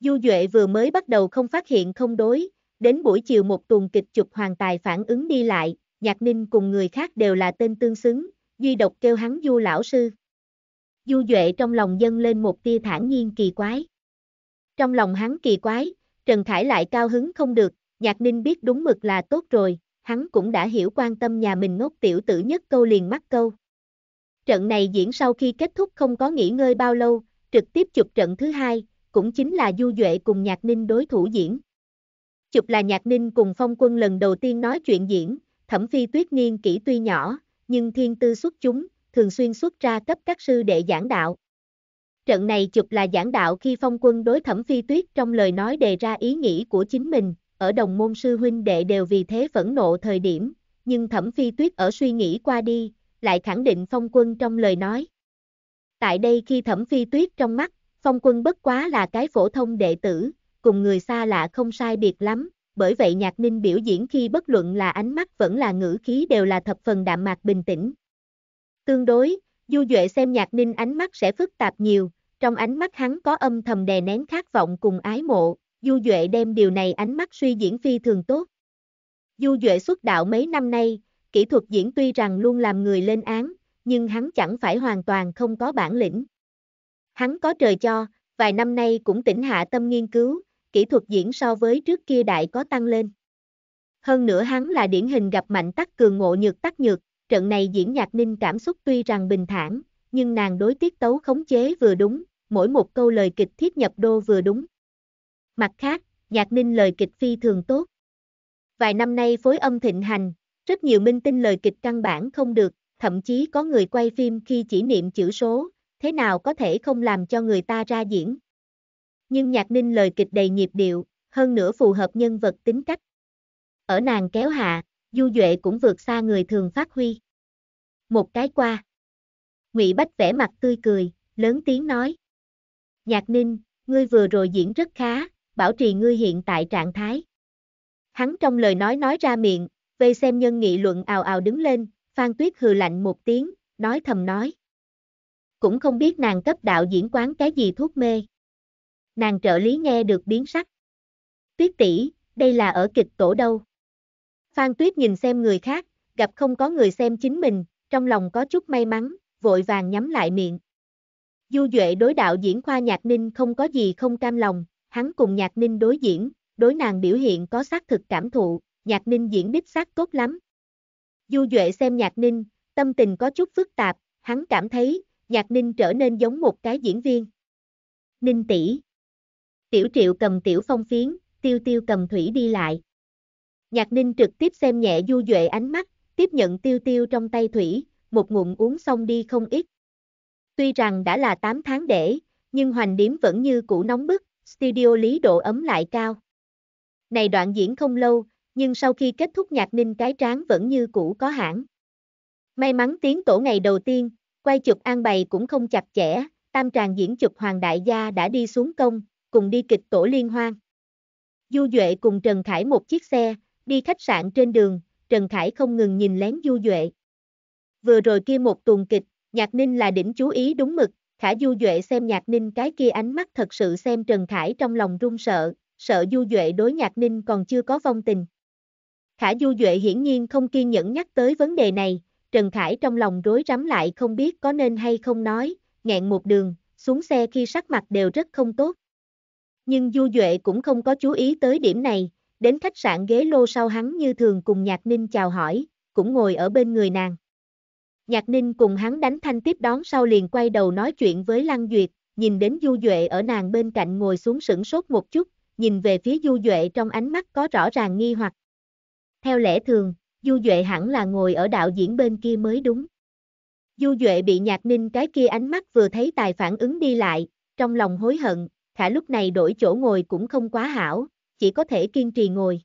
Du Duệ vừa mới bắt đầu không phát hiện không đối, đến buổi chiều một tuần kịch chụp hoàng tài phản ứng đi lại, Nhạc Ninh cùng người khác đều là tên tương xứng, duy độc kêu hắn Du lão sư. Du Duệ trong lòng dâng lên một tia thản nhiên kỳ quái. Trong lòng hắn kỳ quái, Trần Khải lại cao hứng không được, Nhạc Ninh biết đúng mực là tốt rồi, hắn cũng đã hiểu quan tâm nhà mình ngốc tiểu tử nhất câu liền mắc câu. Trận này diễn sau khi kết thúc không có nghỉ ngơi bao lâu, trực tiếp chụp trận thứ hai, cũng chính là Du Duệ cùng Nhạc Ninh đối thủ diễn. Chụp là Nhạc Ninh cùng Phong Quân lần đầu tiên nói chuyện diễn, Thẩm Phi Tuyết niên kỹ tuy nhỏ, nhưng thiên tư xuất chúng, thường xuyên xuất ra cấp các sư đệ giảng đạo. Trận này chụp là giảng đạo khi Phong Quân đối Thẩm Phi Tuyết trong lời nói đề ra ý nghĩ của chính mình, ở đồng môn sư huynh đệ đều vì thế phẫn nộ thời điểm, nhưng thẩm phi tuyết ở suy nghĩ qua đi, lại khẳng định phong quân trong lời nói. Tại đây khi thẩm phi tuyết trong mắt, phong quân bất quá là cái phổ thông đệ tử, cùng người xa lạ không sai biệt lắm, bởi vậy nhạc ninh biểu diễn khi bất luận là ánh mắt vẫn là ngữ khí đều là thập phần đạm mạc bình tĩnh. Tương đối, du duệ xem nhạc ninh ánh mắt sẽ phức tạp nhiều, trong ánh mắt hắn có âm thầm đè nén khát vọng cùng ái mộ, Du Duệ đem điều này ánh mắt suy diễn phi thường tốt. Du Duệ xuất đạo mấy năm nay, kỹ thuật diễn tuy rằng luôn làm người lên án, nhưng hắn chẳng phải hoàn toàn không có bản lĩnh. Hắn có trời cho, vài năm nay cũng tỉnh hạ tâm nghiên cứu, kỹ thuật diễn so với trước kia đại có tăng lên. Hơn nữa hắn là điển hình gặp mạnh tắc cường ngộ nhược tắc nhược, trận này diễn nhạc ninh cảm xúc tuy rằng bình thản, nhưng nàng đối tiết tấu khống chế vừa đúng, mỗi một câu lời kịch thiết nhập đô vừa đúng. Mặt khác, Nhạc Ninh lời kịch phi thường tốt. Vài năm nay phối âm thịnh hành, rất nhiều minh tinh lời kịch căn bản không được, thậm chí có người quay phim khi chỉ niệm chữ số, thế nào có thể không làm cho người ta ra diễn. Nhưng Nhạc Ninh lời kịch đầy nhịp điệu, hơn nữa phù hợp nhân vật tính cách. Ở nàng kéo hạ, Du Duệ cũng vượt xa người thường phát huy. Một cái qua. Ngụy Bách vẻ mặt tươi cười, lớn tiếng nói. Nhạc Ninh, ngươi vừa rồi diễn rất khá, bảo trì ngươi hiện tại trạng thái. Hắn trong lời nói nói ra miệng, về xem nhân nghị luận ào ào đứng lên, Phan Tuyết hừ lạnh một tiếng, nói thầm nói. Cũng không biết nàng cấp đạo diễn quán cái gì thuốc mê. Nàng trợ lý nghe được biến sắc. Tuyết tỷ, đây là ở kịch tổ đâu? Phan Tuyết nhìn xem người khác, gặp không có người xem chính mình, trong lòng có chút may mắn, vội vàng nhắm lại miệng. Du Duệ đối đạo diễn khoa nhạc ninh không có gì không cam lòng, hắn cùng nhạc ninh đối diễn, đối nàng biểu hiện có xác thực cảm thụ, nhạc ninh diễn đích xác tốt lắm. Du Duệ xem nhạc ninh, tâm tình có chút phức tạp, hắn cảm thấy, nhạc ninh trở nên giống một cái diễn viên. Ninh tỷ, Tiểu triệu cầm tiểu phong phiến, tiêu tiêu cầm thủy đi lại. Nhạc ninh trực tiếp xem nhẹ du duệ ánh mắt, tiếp nhận tiêu tiêu trong tay thủy, một ngụm uống xong đi không ít. Tuy rằng đã là 8 tháng để, nhưng hoành điếm vẫn như cũ nóng bức, studio Lý Độ ấm lại cao. Này đoạn diễn không lâu, nhưng sau khi kết thúc nhạc ninh cái tráng vẫn như cũ có hãng. May mắn tiếng tổ ngày đầu tiên, quay chụp an bày cũng không chặt chẽ, tam tràng diễn chụp Hoàng Đại Gia đã đi xuống công, cùng đi kịch tổ liên hoan. Du Duệ cùng Trần Khải một chiếc xe, đi khách sạn trên đường, Trần Khải không ngừng nhìn lén Du Duệ. Vừa rồi kia một tuần kịch, Nhạc Ninh là đỉnh chú ý đúng mực, Khả Du Duệ xem Nhạc Ninh cái kia ánh mắt thật sự xem Trần Khải trong lòng run sợ, sợ Du Duệ đối Nhạc Ninh còn chưa có vong tình. Khả Du Duệ hiển nhiên không kiên nhẫn nhắc tới vấn đề này, Trần Khải trong lòng rối rắm lại không biết có nên hay không nói, nghẹn một đường, xuống xe khi sắc mặt đều rất không tốt. Nhưng Du Duệ cũng không có chú ý tới điểm này, đến khách sạn ghế lô sau hắn như thường cùng Nhạc Ninh chào hỏi, cũng ngồi ở bên người nàng. Nhạc Ninh cùng hắn đánh thanh tiếp đón sau liền quay đầu nói chuyện với Lăng Duyệt, nhìn đến Du Duệ ở nàng bên cạnh ngồi xuống sửng sốt một chút, nhìn về phía Du Duệ trong ánh mắt có rõ ràng nghi hoặc. Theo lẽ thường, Du Duệ hẳn là ngồi ở đạo diễn bên kia mới đúng. Du Duệ bị Nhạc Ninh cái kia ánh mắt vừa thấy tài phản ứng đi lại, trong lòng hối hận, khả lúc này đổi chỗ ngồi cũng không quá hảo, chỉ có thể kiên trì ngồi.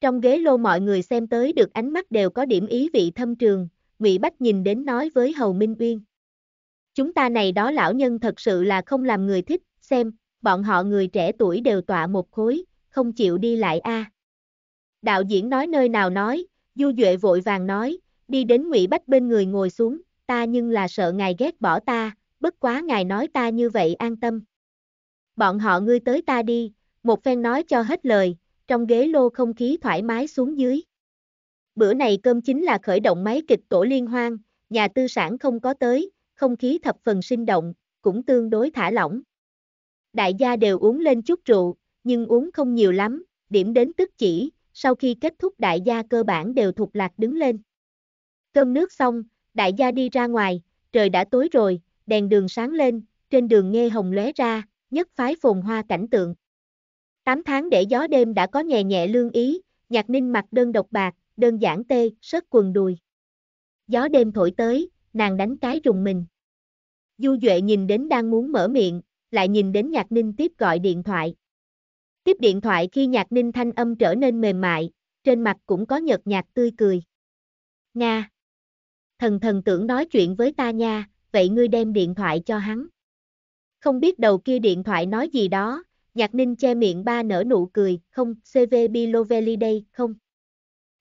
Trong ghế lô mọi người xem tới được ánh mắt đều có điểm ý vị thâm trường, Ngụy Bách nhìn đến nói với Hầu Minh Uyên. Chúng ta này đó lão nhân thật sự là không làm người thích, xem, bọn họ người trẻ tuổi đều tọa một khối, không chịu đi lại a. À. Đạo diễn nói nơi nào nói, Du Duệ vội vàng nói, đi đến Ngụy Bách bên người ngồi xuống, ta nhưng là sợ ngài ghét bỏ ta, bất quá ngài nói ta như vậy an tâm. Bọn họ ngươi tới ta đi, một phen nói cho hết lời, trong ghế lô không khí thoải mái xuống dưới. Bữa này cơm chính là khởi động máy kịch tổ liên hoan, nhà tư sản không có tới, không khí thập phần sinh động, cũng tương đối thả lỏng. Đại gia đều uống lên chút rượu, nhưng uống không nhiều lắm, điểm đến tức chỉ, sau khi kết thúc đại gia cơ bản đều thuộc lạc đứng lên. Cơm nước xong, đại gia đi ra ngoài, trời đã tối rồi, đèn đường sáng lên, trên đường nghe hồng lóe ra, nhất phái phồn hoa cảnh tượng. Tám tháng để gió đêm đã có nhẹ nhẹ lương ý, nhạc ninh mặt đơn độc bạc, đơn giản tê, sớt quần đùi. Gió đêm thổi tới, nàng đánh cái rùng mình. Du Duệ nhìn đến đang muốn mở miệng, lại nhìn đến Nhạc Ninh tiếp gọi điện thoại. Tiếp điện thoại khi Nhạc Ninh thanh âm trở nên mềm mại, trên mặt cũng có nhợt nhạt tươi cười. Nga! Thần thần tưởng nói chuyện với ta nha, vậy ngươi đem điện thoại cho hắn. Không biết đầu kia điện thoại nói gì đó, Nhạc Ninh che miệng ba nở nụ cười, không, CV Biloveli đây, không.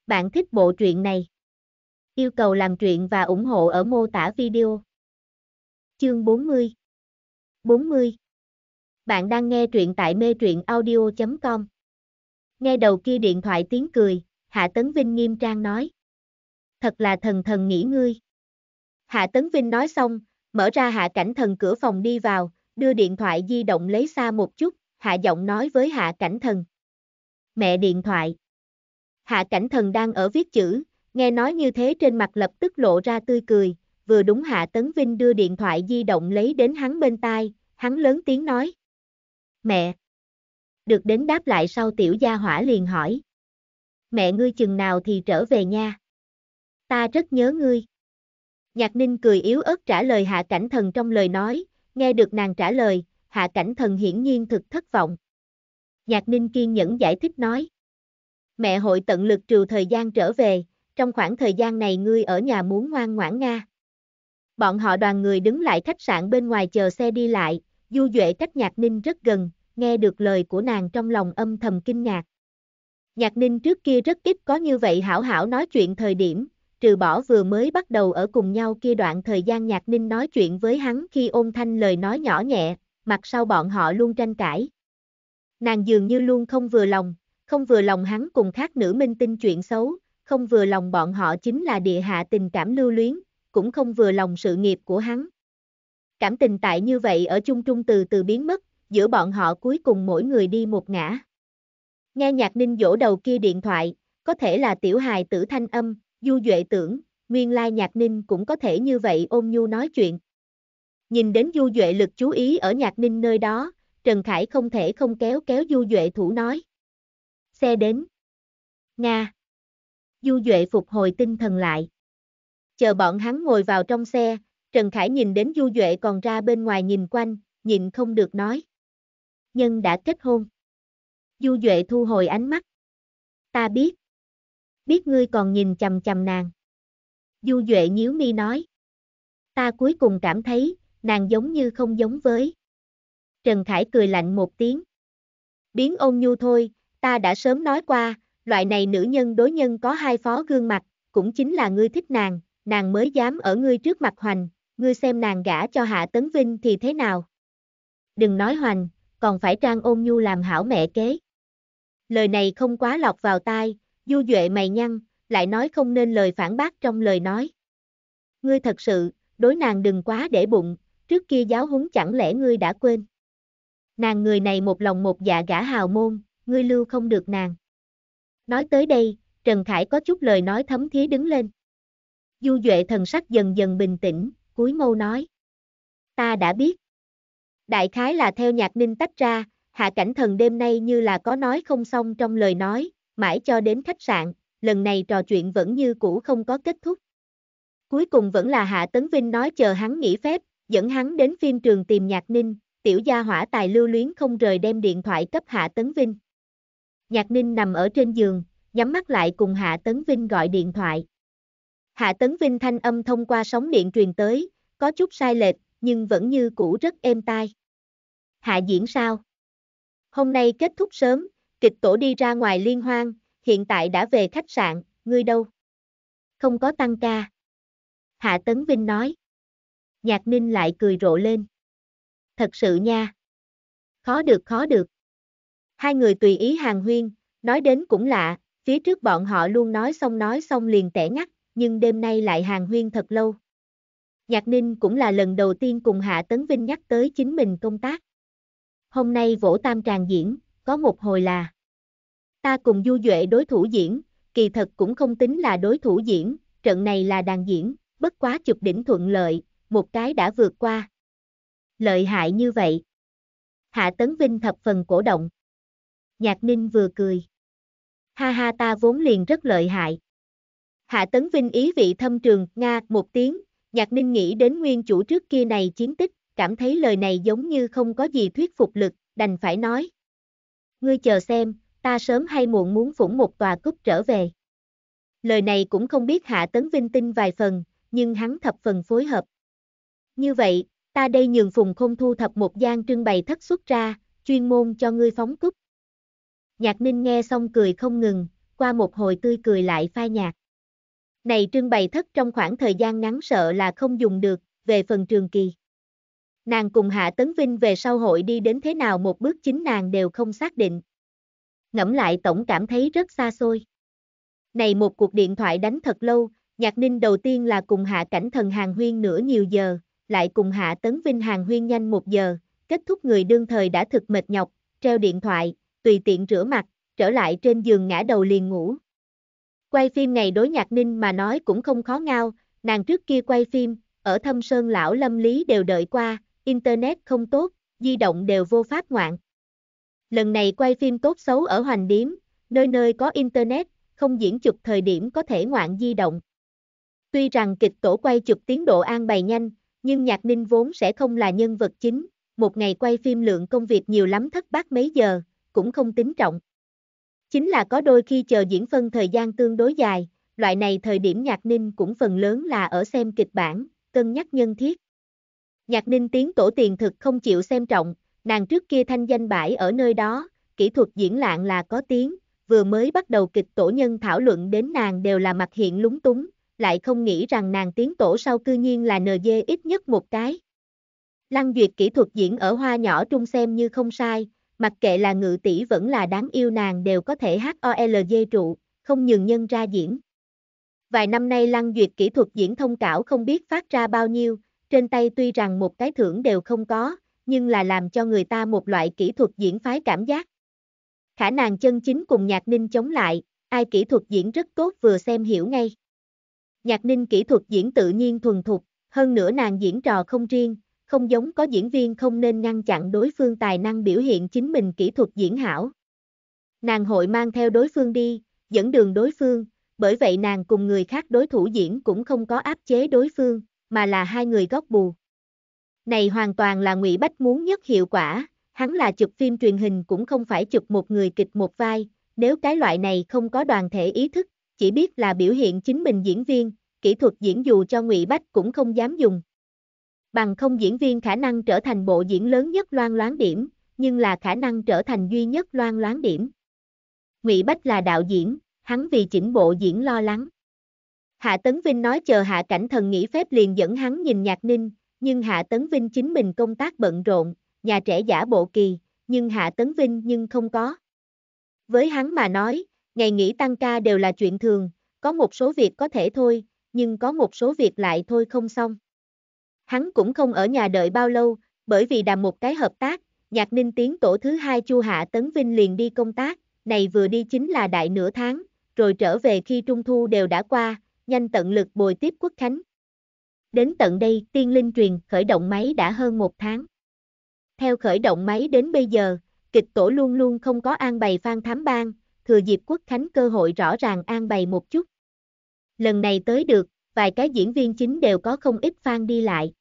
Bạn thích bộ truyện này? Yêu cầu làm truyện và ủng hộ ở mô tả video. Chương 40 40 Bạn đang nghe truyện tại mê truyện audio.com Nghe đầu kia điện thoại tiếng cười, Hạ Tấn Vinh nghiêm trang nói. Thật là thần thần nghỉ ngươi. Hạ Tấn Vinh nói xong, mở ra Hạ Cảnh Thần cửa phòng đi vào, đưa điện thoại di động lấy xa một chút, Hạ giọng nói với Hạ Cảnh Thần. Mẹ điện thoại. Hạ cảnh thần đang ở viết chữ, nghe nói như thế trên mặt lập tức lộ ra tươi cười, vừa đúng Hạ Tấn Vinh đưa điện thoại di động lấy đến hắn bên tai, hắn lớn tiếng nói. Mẹ! Được đến đáp lại sau tiểu gia hỏa liền hỏi. Mẹ ngươi chừng nào thì trở về nha. Ta rất nhớ ngươi. Nhạc ninh cười yếu ớt trả lời hạ cảnh thần trong lời nói, nghe được nàng trả lời, hạ cảnh thần hiển nhiên thực thất vọng. Nhạc ninh kiên nhẫn giải thích nói mẹ hội tận lực trừ thời gian trở về, trong khoảng thời gian này ngươi ở nhà muốn ngoan ngoãn Nga. Bọn họ đoàn người đứng lại khách sạn bên ngoài chờ xe đi lại, du duệ cách nhạc ninh rất gần, nghe được lời của nàng trong lòng âm thầm kinh ngạc. Nhạc ninh trước kia rất ít có như vậy hảo hảo nói chuyện thời điểm, trừ bỏ vừa mới bắt đầu ở cùng nhau kia đoạn thời gian nhạc ninh nói chuyện với hắn khi ôn thanh lời nói nhỏ nhẹ, mặt sau bọn họ luôn tranh cãi. Nàng dường như luôn không vừa lòng, không vừa lòng hắn cùng khác nữ minh tinh chuyện xấu, không vừa lòng bọn họ chính là địa hạ tình cảm lưu luyến, cũng không vừa lòng sự nghiệp của hắn. Cảm tình tại như vậy ở chung trung từ từ biến mất, giữa bọn họ cuối cùng mỗi người đi một ngã. Nghe nhạc ninh dỗ đầu kia điện thoại, có thể là tiểu hài tử thanh âm, du duệ tưởng, nguyên lai nhạc ninh cũng có thể như vậy ôm nhu nói chuyện. Nhìn đến du duệ lực chú ý ở nhạc ninh nơi đó, Trần Khải không thể không kéo kéo du duệ thủ nói xe đến. Nga. Du Duệ phục hồi tinh thần lại. Chờ bọn hắn ngồi vào trong xe, Trần Khải nhìn đến Du Duệ còn ra bên ngoài nhìn quanh, nhìn không được nói. Nhân đã kết hôn. Du Duệ thu hồi ánh mắt. Ta biết. Biết ngươi còn nhìn chầm chầm nàng. Du Duệ nhíu mi nói. Ta cuối cùng cảm thấy, nàng giống như không giống với. Trần Khải cười lạnh một tiếng. Biến ôn nhu thôi, ta đã sớm nói qua, loại này nữ nhân đối nhân có hai phó gương mặt, cũng chính là ngươi thích nàng, nàng mới dám ở ngươi trước mặt hoành, ngươi xem nàng gả cho Hạ Tấn Vinh thì thế nào? Đừng nói hoành, còn phải trang ôn nhu làm hảo mẹ kế. Lời này không quá lọc vào tai, du duệ mày nhăn, lại nói không nên lời phản bác trong lời nói. Ngươi thật sự, đối nàng đừng quá để bụng, trước kia giáo húng chẳng lẽ ngươi đã quên. Nàng người này một lòng một dạ gã hào môn, ngươi lưu không được nàng. Nói tới đây, Trần Khải có chút lời nói thấm thía đứng lên. Du Duệ thần sắc dần dần bình tĩnh, cúi mâu nói. Ta đã biết. Đại khái là theo nhạc ninh tách ra, hạ cảnh thần đêm nay như là có nói không xong trong lời nói, mãi cho đến khách sạn, lần này trò chuyện vẫn như cũ không có kết thúc. Cuối cùng vẫn là Hạ Tấn Vinh nói chờ hắn nghỉ phép, dẫn hắn đến phim trường tìm nhạc ninh, tiểu gia hỏa tài lưu luyến không rời đem điện thoại cấp Hạ Tấn Vinh. Nhạc Ninh nằm ở trên giường, nhắm mắt lại cùng Hạ Tấn Vinh gọi điện thoại. Hạ Tấn Vinh thanh âm thông qua sóng điện truyền tới, có chút sai lệch, nhưng vẫn như cũ rất êm tai. Hạ diễn sao? Hôm nay kết thúc sớm, kịch tổ đi ra ngoài liên hoan, hiện tại đã về khách sạn, ngươi đâu? Không có tăng ca. Hạ Tấn Vinh nói. Nhạc Ninh lại cười rộ lên. Thật sự nha. Khó được khó được. Hai người tùy ý hàng huyên, nói đến cũng lạ, phía trước bọn họ luôn nói xong nói xong liền tẻ ngắt, nhưng đêm nay lại hàng huyên thật lâu. Nhạc Ninh cũng là lần đầu tiên cùng Hạ Tấn Vinh nhắc tới chính mình công tác. Hôm nay vỗ tam tràng diễn, có một hồi là Ta cùng Du Duệ đối thủ diễn, kỳ thật cũng không tính là đối thủ diễn, trận này là đàn diễn, bất quá chụp đỉnh thuận lợi, một cái đã vượt qua. Lợi hại như vậy. Hạ Tấn Vinh thập phần cổ động. Nhạc Ninh vừa cười. Ha ha ta vốn liền rất lợi hại. Hạ Tấn Vinh ý vị thâm trường, Nga, một tiếng, Nhạc Ninh nghĩ đến nguyên chủ trước kia này chiến tích, cảm thấy lời này giống như không có gì thuyết phục lực, đành phải nói. Ngươi chờ xem, ta sớm hay muộn muốn phủng một tòa cúp trở về. Lời này cũng không biết Hạ Tấn Vinh tin vài phần, nhưng hắn thập phần phối hợp. Như vậy, ta đây nhường phùng không thu thập một gian trưng bày thất xuất ra, chuyên môn cho ngươi phóng cúp. Nhạc Ninh nghe xong cười không ngừng, qua một hồi tươi cười lại phai nhạc. Này trưng bày thất trong khoảng thời gian ngắn sợ là không dùng được, về phần trường kỳ. Nàng cùng Hạ Tấn Vinh về sau hội đi đến thế nào một bước chính nàng đều không xác định. Ngẫm lại tổng cảm thấy rất xa xôi. Này một cuộc điện thoại đánh thật lâu, Nhạc Ninh đầu tiên là cùng Hạ Cảnh Thần Hàng Huyên nửa nhiều giờ, lại cùng Hạ Tấn Vinh Hàng Huyên nhanh một giờ, kết thúc người đương thời đã thực mệt nhọc, treo điện thoại, tùy tiện rửa mặt, trở lại trên giường ngã đầu liền ngủ. Quay phim này đối Nhạc Ninh mà nói cũng không khó ngao, nàng trước kia quay phim, ở thâm sơn lão lâm lý đều đợi qua, internet không tốt, di động đều vô pháp ngoạn. Lần này quay phim tốt xấu ở Hoành Điếm, nơi nơi có internet, không diễn chụp thời điểm có thể ngoạn di động. Tuy rằng kịch tổ quay chụp tiến độ an bày nhanh, nhưng Nhạc Ninh vốn sẽ không là nhân vật chính, một ngày quay phim lượng công việc nhiều lắm thất bát mấy giờ, cũng không tính trọng. Chính là có đôi khi chờ diễn phân thời gian tương đối dài, loại này thời điểm Nhạc Ninh cũng phần lớn là ở xem kịch bản, cân nhắc nhân thiết. Nhạc Ninh tiến tổ tiền thực không chịu xem trọng, nàng trước kia thanh danh bãi ở nơi đó, kỹ thuật diễn lạng là có tiếng, vừa mới bắt đầu kịch tổ nhân thảo luận đến nàng đều là mặt hiện lúng túng, lại không nghĩ rằng nàng tiến tổ sau cư nhiên là NG ít nhất một cái. Lăng duyệt kỹ thuật diễn ở hoa nhỏ trung xem như không sai, Mặc kệ là ngự tỷ vẫn là đáng yêu nàng đều có thể HOLG trụ, không nhường nhân ra diễn. Vài năm nay Lăng Duyệt kỹ thuật diễn thông cảo không biết phát ra bao nhiêu, trên tay tuy rằng một cái thưởng đều không có, nhưng là làm cho người ta một loại kỹ thuật diễn phái cảm giác. Khả nàng chân chính cùng Nhạc Ninh chống lại, ai kỹ thuật diễn rất tốt vừa xem hiểu ngay. Nhạc Ninh kỹ thuật diễn tự nhiên thuần thục, hơn nữa nàng diễn trò không riêng, không giống có diễn viên không nên ngăn chặn đối phương tài năng biểu hiện chính mình kỹ thuật diễn hảo. Nàng hội mang theo đối phương đi, dẫn đường đối phương, bởi vậy nàng cùng người khác đối thủ diễn cũng không có áp chế đối phương, mà là hai người góc bù. Này hoàn toàn là Ngụy Bách muốn nhất hiệu quả, hắn là chụp phim truyền hình cũng không phải chụp một người kịch một vai, nếu cái loại này không có đoàn thể ý thức, chỉ biết là biểu hiện chính mình diễn viên, kỹ thuật diễn dù cho Ngụy Bách cũng không dám dùng bằng không diễn viên khả năng trở thành bộ diễn lớn nhất loan loán điểm, nhưng là khả năng trở thành duy nhất loan loán điểm. Ngụy Bách là đạo diễn, hắn vì chỉnh bộ diễn lo lắng. Hạ Tấn Vinh nói chờ Hạ Cảnh Thần nghỉ phép liền dẫn hắn nhìn Nhạc Ninh, nhưng Hạ Tấn Vinh chính mình công tác bận rộn, nhà trẻ giả bộ kỳ, nhưng Hạ Tấn Vinh nhưng không có. Với hắn mà nói, ngày nghỉ tăng ca đều là chuyện thường, có một số việc có thể thôi, nhưng có một số việc lại thôi không xong. Hắn cũng không ở nhà đợi bao lâu, bởi vì đàm một cái hợp tác, Nhạc Ninh tiến tổ thứ hai Chu Hạ Tấn Vinh liền đi công tác, này vừa đi chính là đại nửa tháng, rồi trở về khi trung thu đều đã qua, nhanh tận lực bồi tiếp quốc khánh. Đến tận đây, tiên linh truyền khởi động máy đã hơn một tháng. Theo khởi động máy đến bây giờ, kịch tổ luôn luôn không có an bày phan thám bang, thừa dịp quốc khánh cơ hội rõ ràng an bày một chút. Lần này tới được, vài cái diễn viên chính đều có không ít fan đi lại.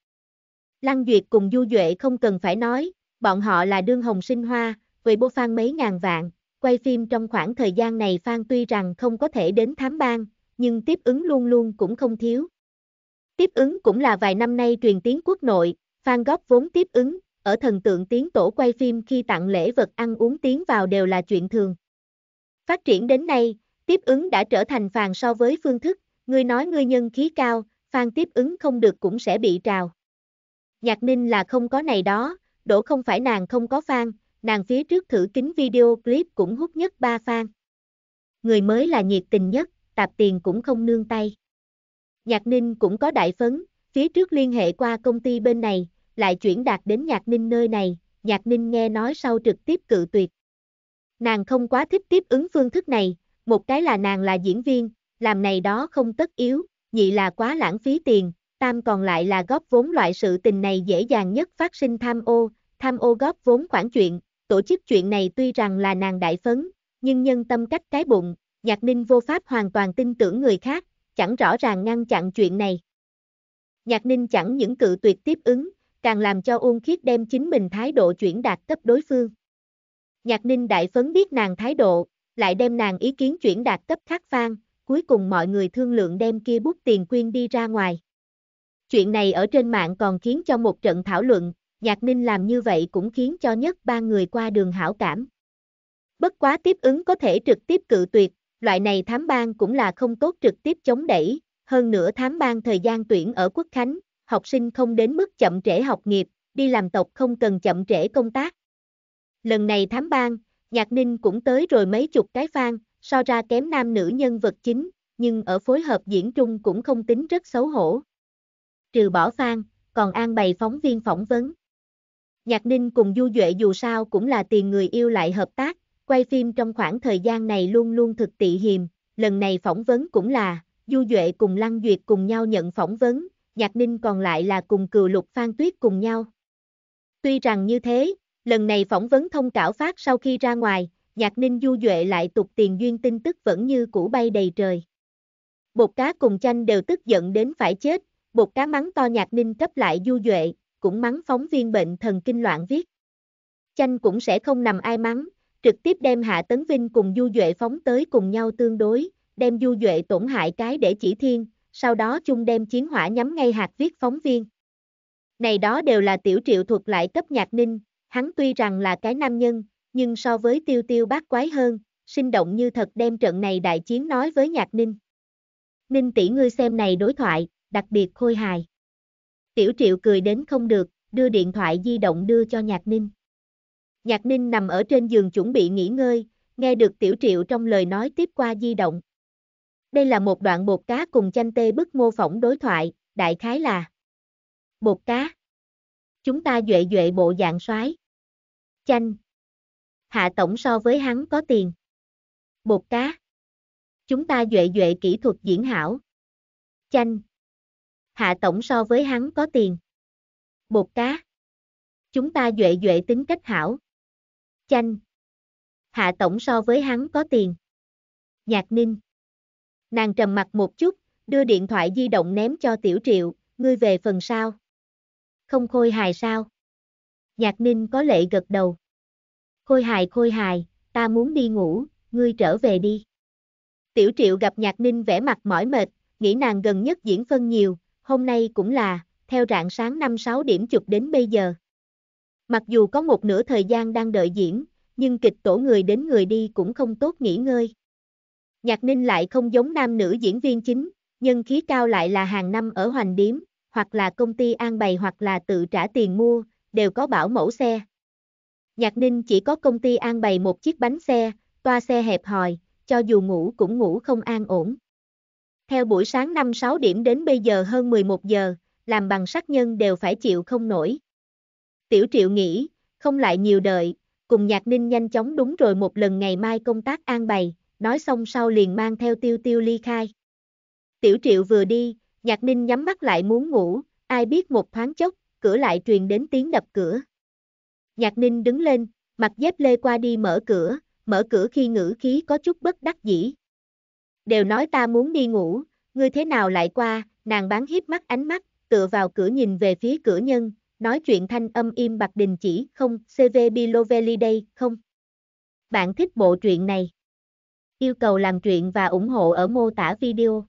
Lăng Duyệt cùng Du Duệ không cần phải nói, bọn họ là đương hồng sinh hoa, với bố phan mấy ngàn vạn, quay phim trong khoảng thời gian này Phan tuy rằng không có thể đến thám bang, nhưng tiếp ứng luôn luôn cũng không thiếu. Tiếp ứng cũng là vài năm nay truyền tiếng quốc nội, Phan góp vốn tiếp ứng, ở thần tượng tiếng tổ quay phim khi tặng lễ vật ăn uống tiếng vào đều là chuyện thường. Phát triển đến nay, tiếp ứng đã trở thành phàn so với phương thức, người nói người nhân khí cao, Phan tiếp ứng không được cũng sẽ bị trào. Nhạc Ninh là không có này đó, đổ không phải nàng không có fan, nàng phía trước thử kính video clip cũng hút nhất ba fan. Người mới là nhiệt tình nhất, tạp tiền cũng không nương tay. Nhạc Ninh cũng có đại phấn, phía trước liên hệ qua công ty bên này, lại chuyển đạt đến Nhạc Ninh nơi này, Nhạc Ninh nghe nói sau trực tiếp cự tuyệt. Nàng không quá thích tiếp ứng phương thức này, một cái là nàng là diễn viên, làm này đó không tất yếu, nhị là quá lãng phí tiền, tam còn lại là góp vốn loại sự tình này dễ dàng nhất phát sinh tham ô, tham ô góp vốn khoản chuyện, tổ chức chuyện này tuy rằng là nàng đại phấn, nhưng nhân tâm cách cái bụng, Nhạc Ninh vô pháp hoàn toàn tin tưởng người khác, chẳng rõ ràng ngăn chặn chuyện này. Nhạc Ninh chẳng những cự tuyệt tiếp ứng, càng làm cho Uông Khiết đem chính mình thái độ chuyển đạt cấp đối phương. Nhạc Ninh đại phấn biết nàng thái độ, lại đem nàng ý kiến chuyển đạt cấp khắc phan, cuối cùng mọi người thương lượng đem kia bút tiền quyên đi ra ngoài. Chuyện này ở trên mạng còn khiến cho một trận thảo luận, Nhạc Ninh làm như vậy cũng khiến cho nhất ba người qua đường hảo cảm. Bất quá tiếp ứng có thể trực tiếp cự tuyệt, loại này thám ban cũng là không tốt trực tiếp chống đẩy, hơn nữa thám ban thời gian tuyển ở Quốc Khánh, học sinh không đến mức chậm trễ học nghiệp, đi làm tộc không cần chậm trễ công tác. Lần này thám ban, Nhạc Ninh cũng tới rồi mấy chục cái fan, so ra kém nam nữ nhân vật chính, nhưng ở phối hợp diễn trung cũng không tính rất xấu hổ trừ bỏ Phan, còn an bày phóng viên phỏng vấn. Nhạc Ninh cùng Du Duệ dù sao cũng là tiền người yêu lại hợp tác, quay phim trong khoảng thời gian này luôn luôn thực tị hiềm, lần này phỏng vấn cũng là, Du Duệ cùng Lăng Duyệt cùng nhau nhận phỏng vấn, Nhạc Ninh còn lại là cùng cừu lục Phan Tuyết cùng nhau. Tuy rằng như thế, lần này phỏng vấn thông cảo phát sau khi ra ngoài, Nhạc Ninh Du Duệ lại tục tiền duyên tin tức vẫn như cũ bay đầy trời. Bột cá cùng chanh đều tức giận đến phải chết, Bột cá mắng to nhạc ninh cấp lại du duệ, cũng mắng phóng viên bệnh thần kinh loạn viết. Chanh cũng sẽ không nằm ai mắng, trực tiếp đem Hạ Tấn Vinh cùng du duệ phóng tới cùng nhau tương đối, đem du duệ tổn hại cái để chỉ thiên, sau đó chung đem chiến hỏa nhắm ngay hạt viết phóng viên. Này đó đều là tiểu triệu thuật lại cấp nhạc ninh, hắn tuy rằng là cái nam nhân, nhưng so với tiêu tiêu bác quái hơn, sinh động như thật đem trận này đại chiến nói với nhạc ninh. Ninh tỷ ngươi xem này đối thoại, đặc biệt khôi hài. Tiểu Triệu cười đến không được, đưa điện thoại di động đưa cho Nhạc Ninh. Nhạc Ninh nằm ở trên giường chuẩn bị nghỉ ngơi, nghe được Tiểu Triệu trong lời nói tiếp qua di động. Đây là một đoạn bột cá cùng chanh tê bức mô phỏng đối thoại, đại khái là Bột cá Chúng ta duệ duệ bộ dạng soái Chanh Hạ tổng so với hắn có tiền Bột cá Chúng ta duệ duệ kỹ thuật diễn hảo Chanh hạ tổng so với hắn có tiền. Bột cá. Chúng ta duệ duệ tính cách hảo. Chanh. Hạ tổng so với hắn có tiền. Nhạc ninh. Nàng trầm mặt một chút, đưa điện thoại di động ném cho tiểu triệu, ngươi về phần sau. Không khôi hài sao? Nhạc ninh có lệ gật đầu. Khôi hài khôi hài, ta muốn đi ngủ, ngươi trở về đi. Tiểu triệu gặp nhạc ninh vẻ mặt mỏi mệt, nghĩ nàng gần nhất diễn phân nhiều, hôm nay cũng là, theo rạng sáng 5-6 điểm chụp đến bây giờ. Mặc dù có một nửa thời gian đang đợi diễn, nhưng kịch tổ người đến người đi cũng không tốt nghỉ ngơi. Nhạc Ninh lại không giống nam nữ diễn viên chính, nhân khí cao lại là hàng năm ở hoành điếm, hoặc là công ty an bày hoặc là tự trả tiền mua, đều có bảo mẫu xe. Nhạc Ninh chỉ có công ty an bày một chiếc bánh xe, toa xe hẹp hòi, cho dù ngủ cũng ngủ không an ổn. Theo buổi sáng 5-6 điểm đến bây giờ hơn 11 giờ, làm bằng sát nhân đều phải chịu không nổi. Tiểu triệu nghĩ, không lại nhiều đợi, cùng nhạc ninh nhanh chóng đúng rồi một lần ngày mai công tác an bày, nói xong sau liền mang theo tiêu tiêu ly khai. Tiểu triệu vừa đi, nhạc ninh nhắm mắt lại muốn ngủ, ai biết một thoáng chốc, cửa lại truyền đến tiếng đập cửa. Nhạc ninh đứng lên, mặt dép lê qua đi mở cửa, mở cửa khi ngữ khí có chút bất đắc dĩ đều nói ta muốn đi ngủ, ngươi thế nào lại qua, nàng bán hiếp mắt ánh mắt, tựa vào cửa nhìn về phía cửa nhân, nói chuyện thanh âm im bạc đình chỉ, không, CV Bilovelli đây, không. Bạn thích bộ truyện này? Yêu cầu làm truyện và ủng hộ ở mô tả video.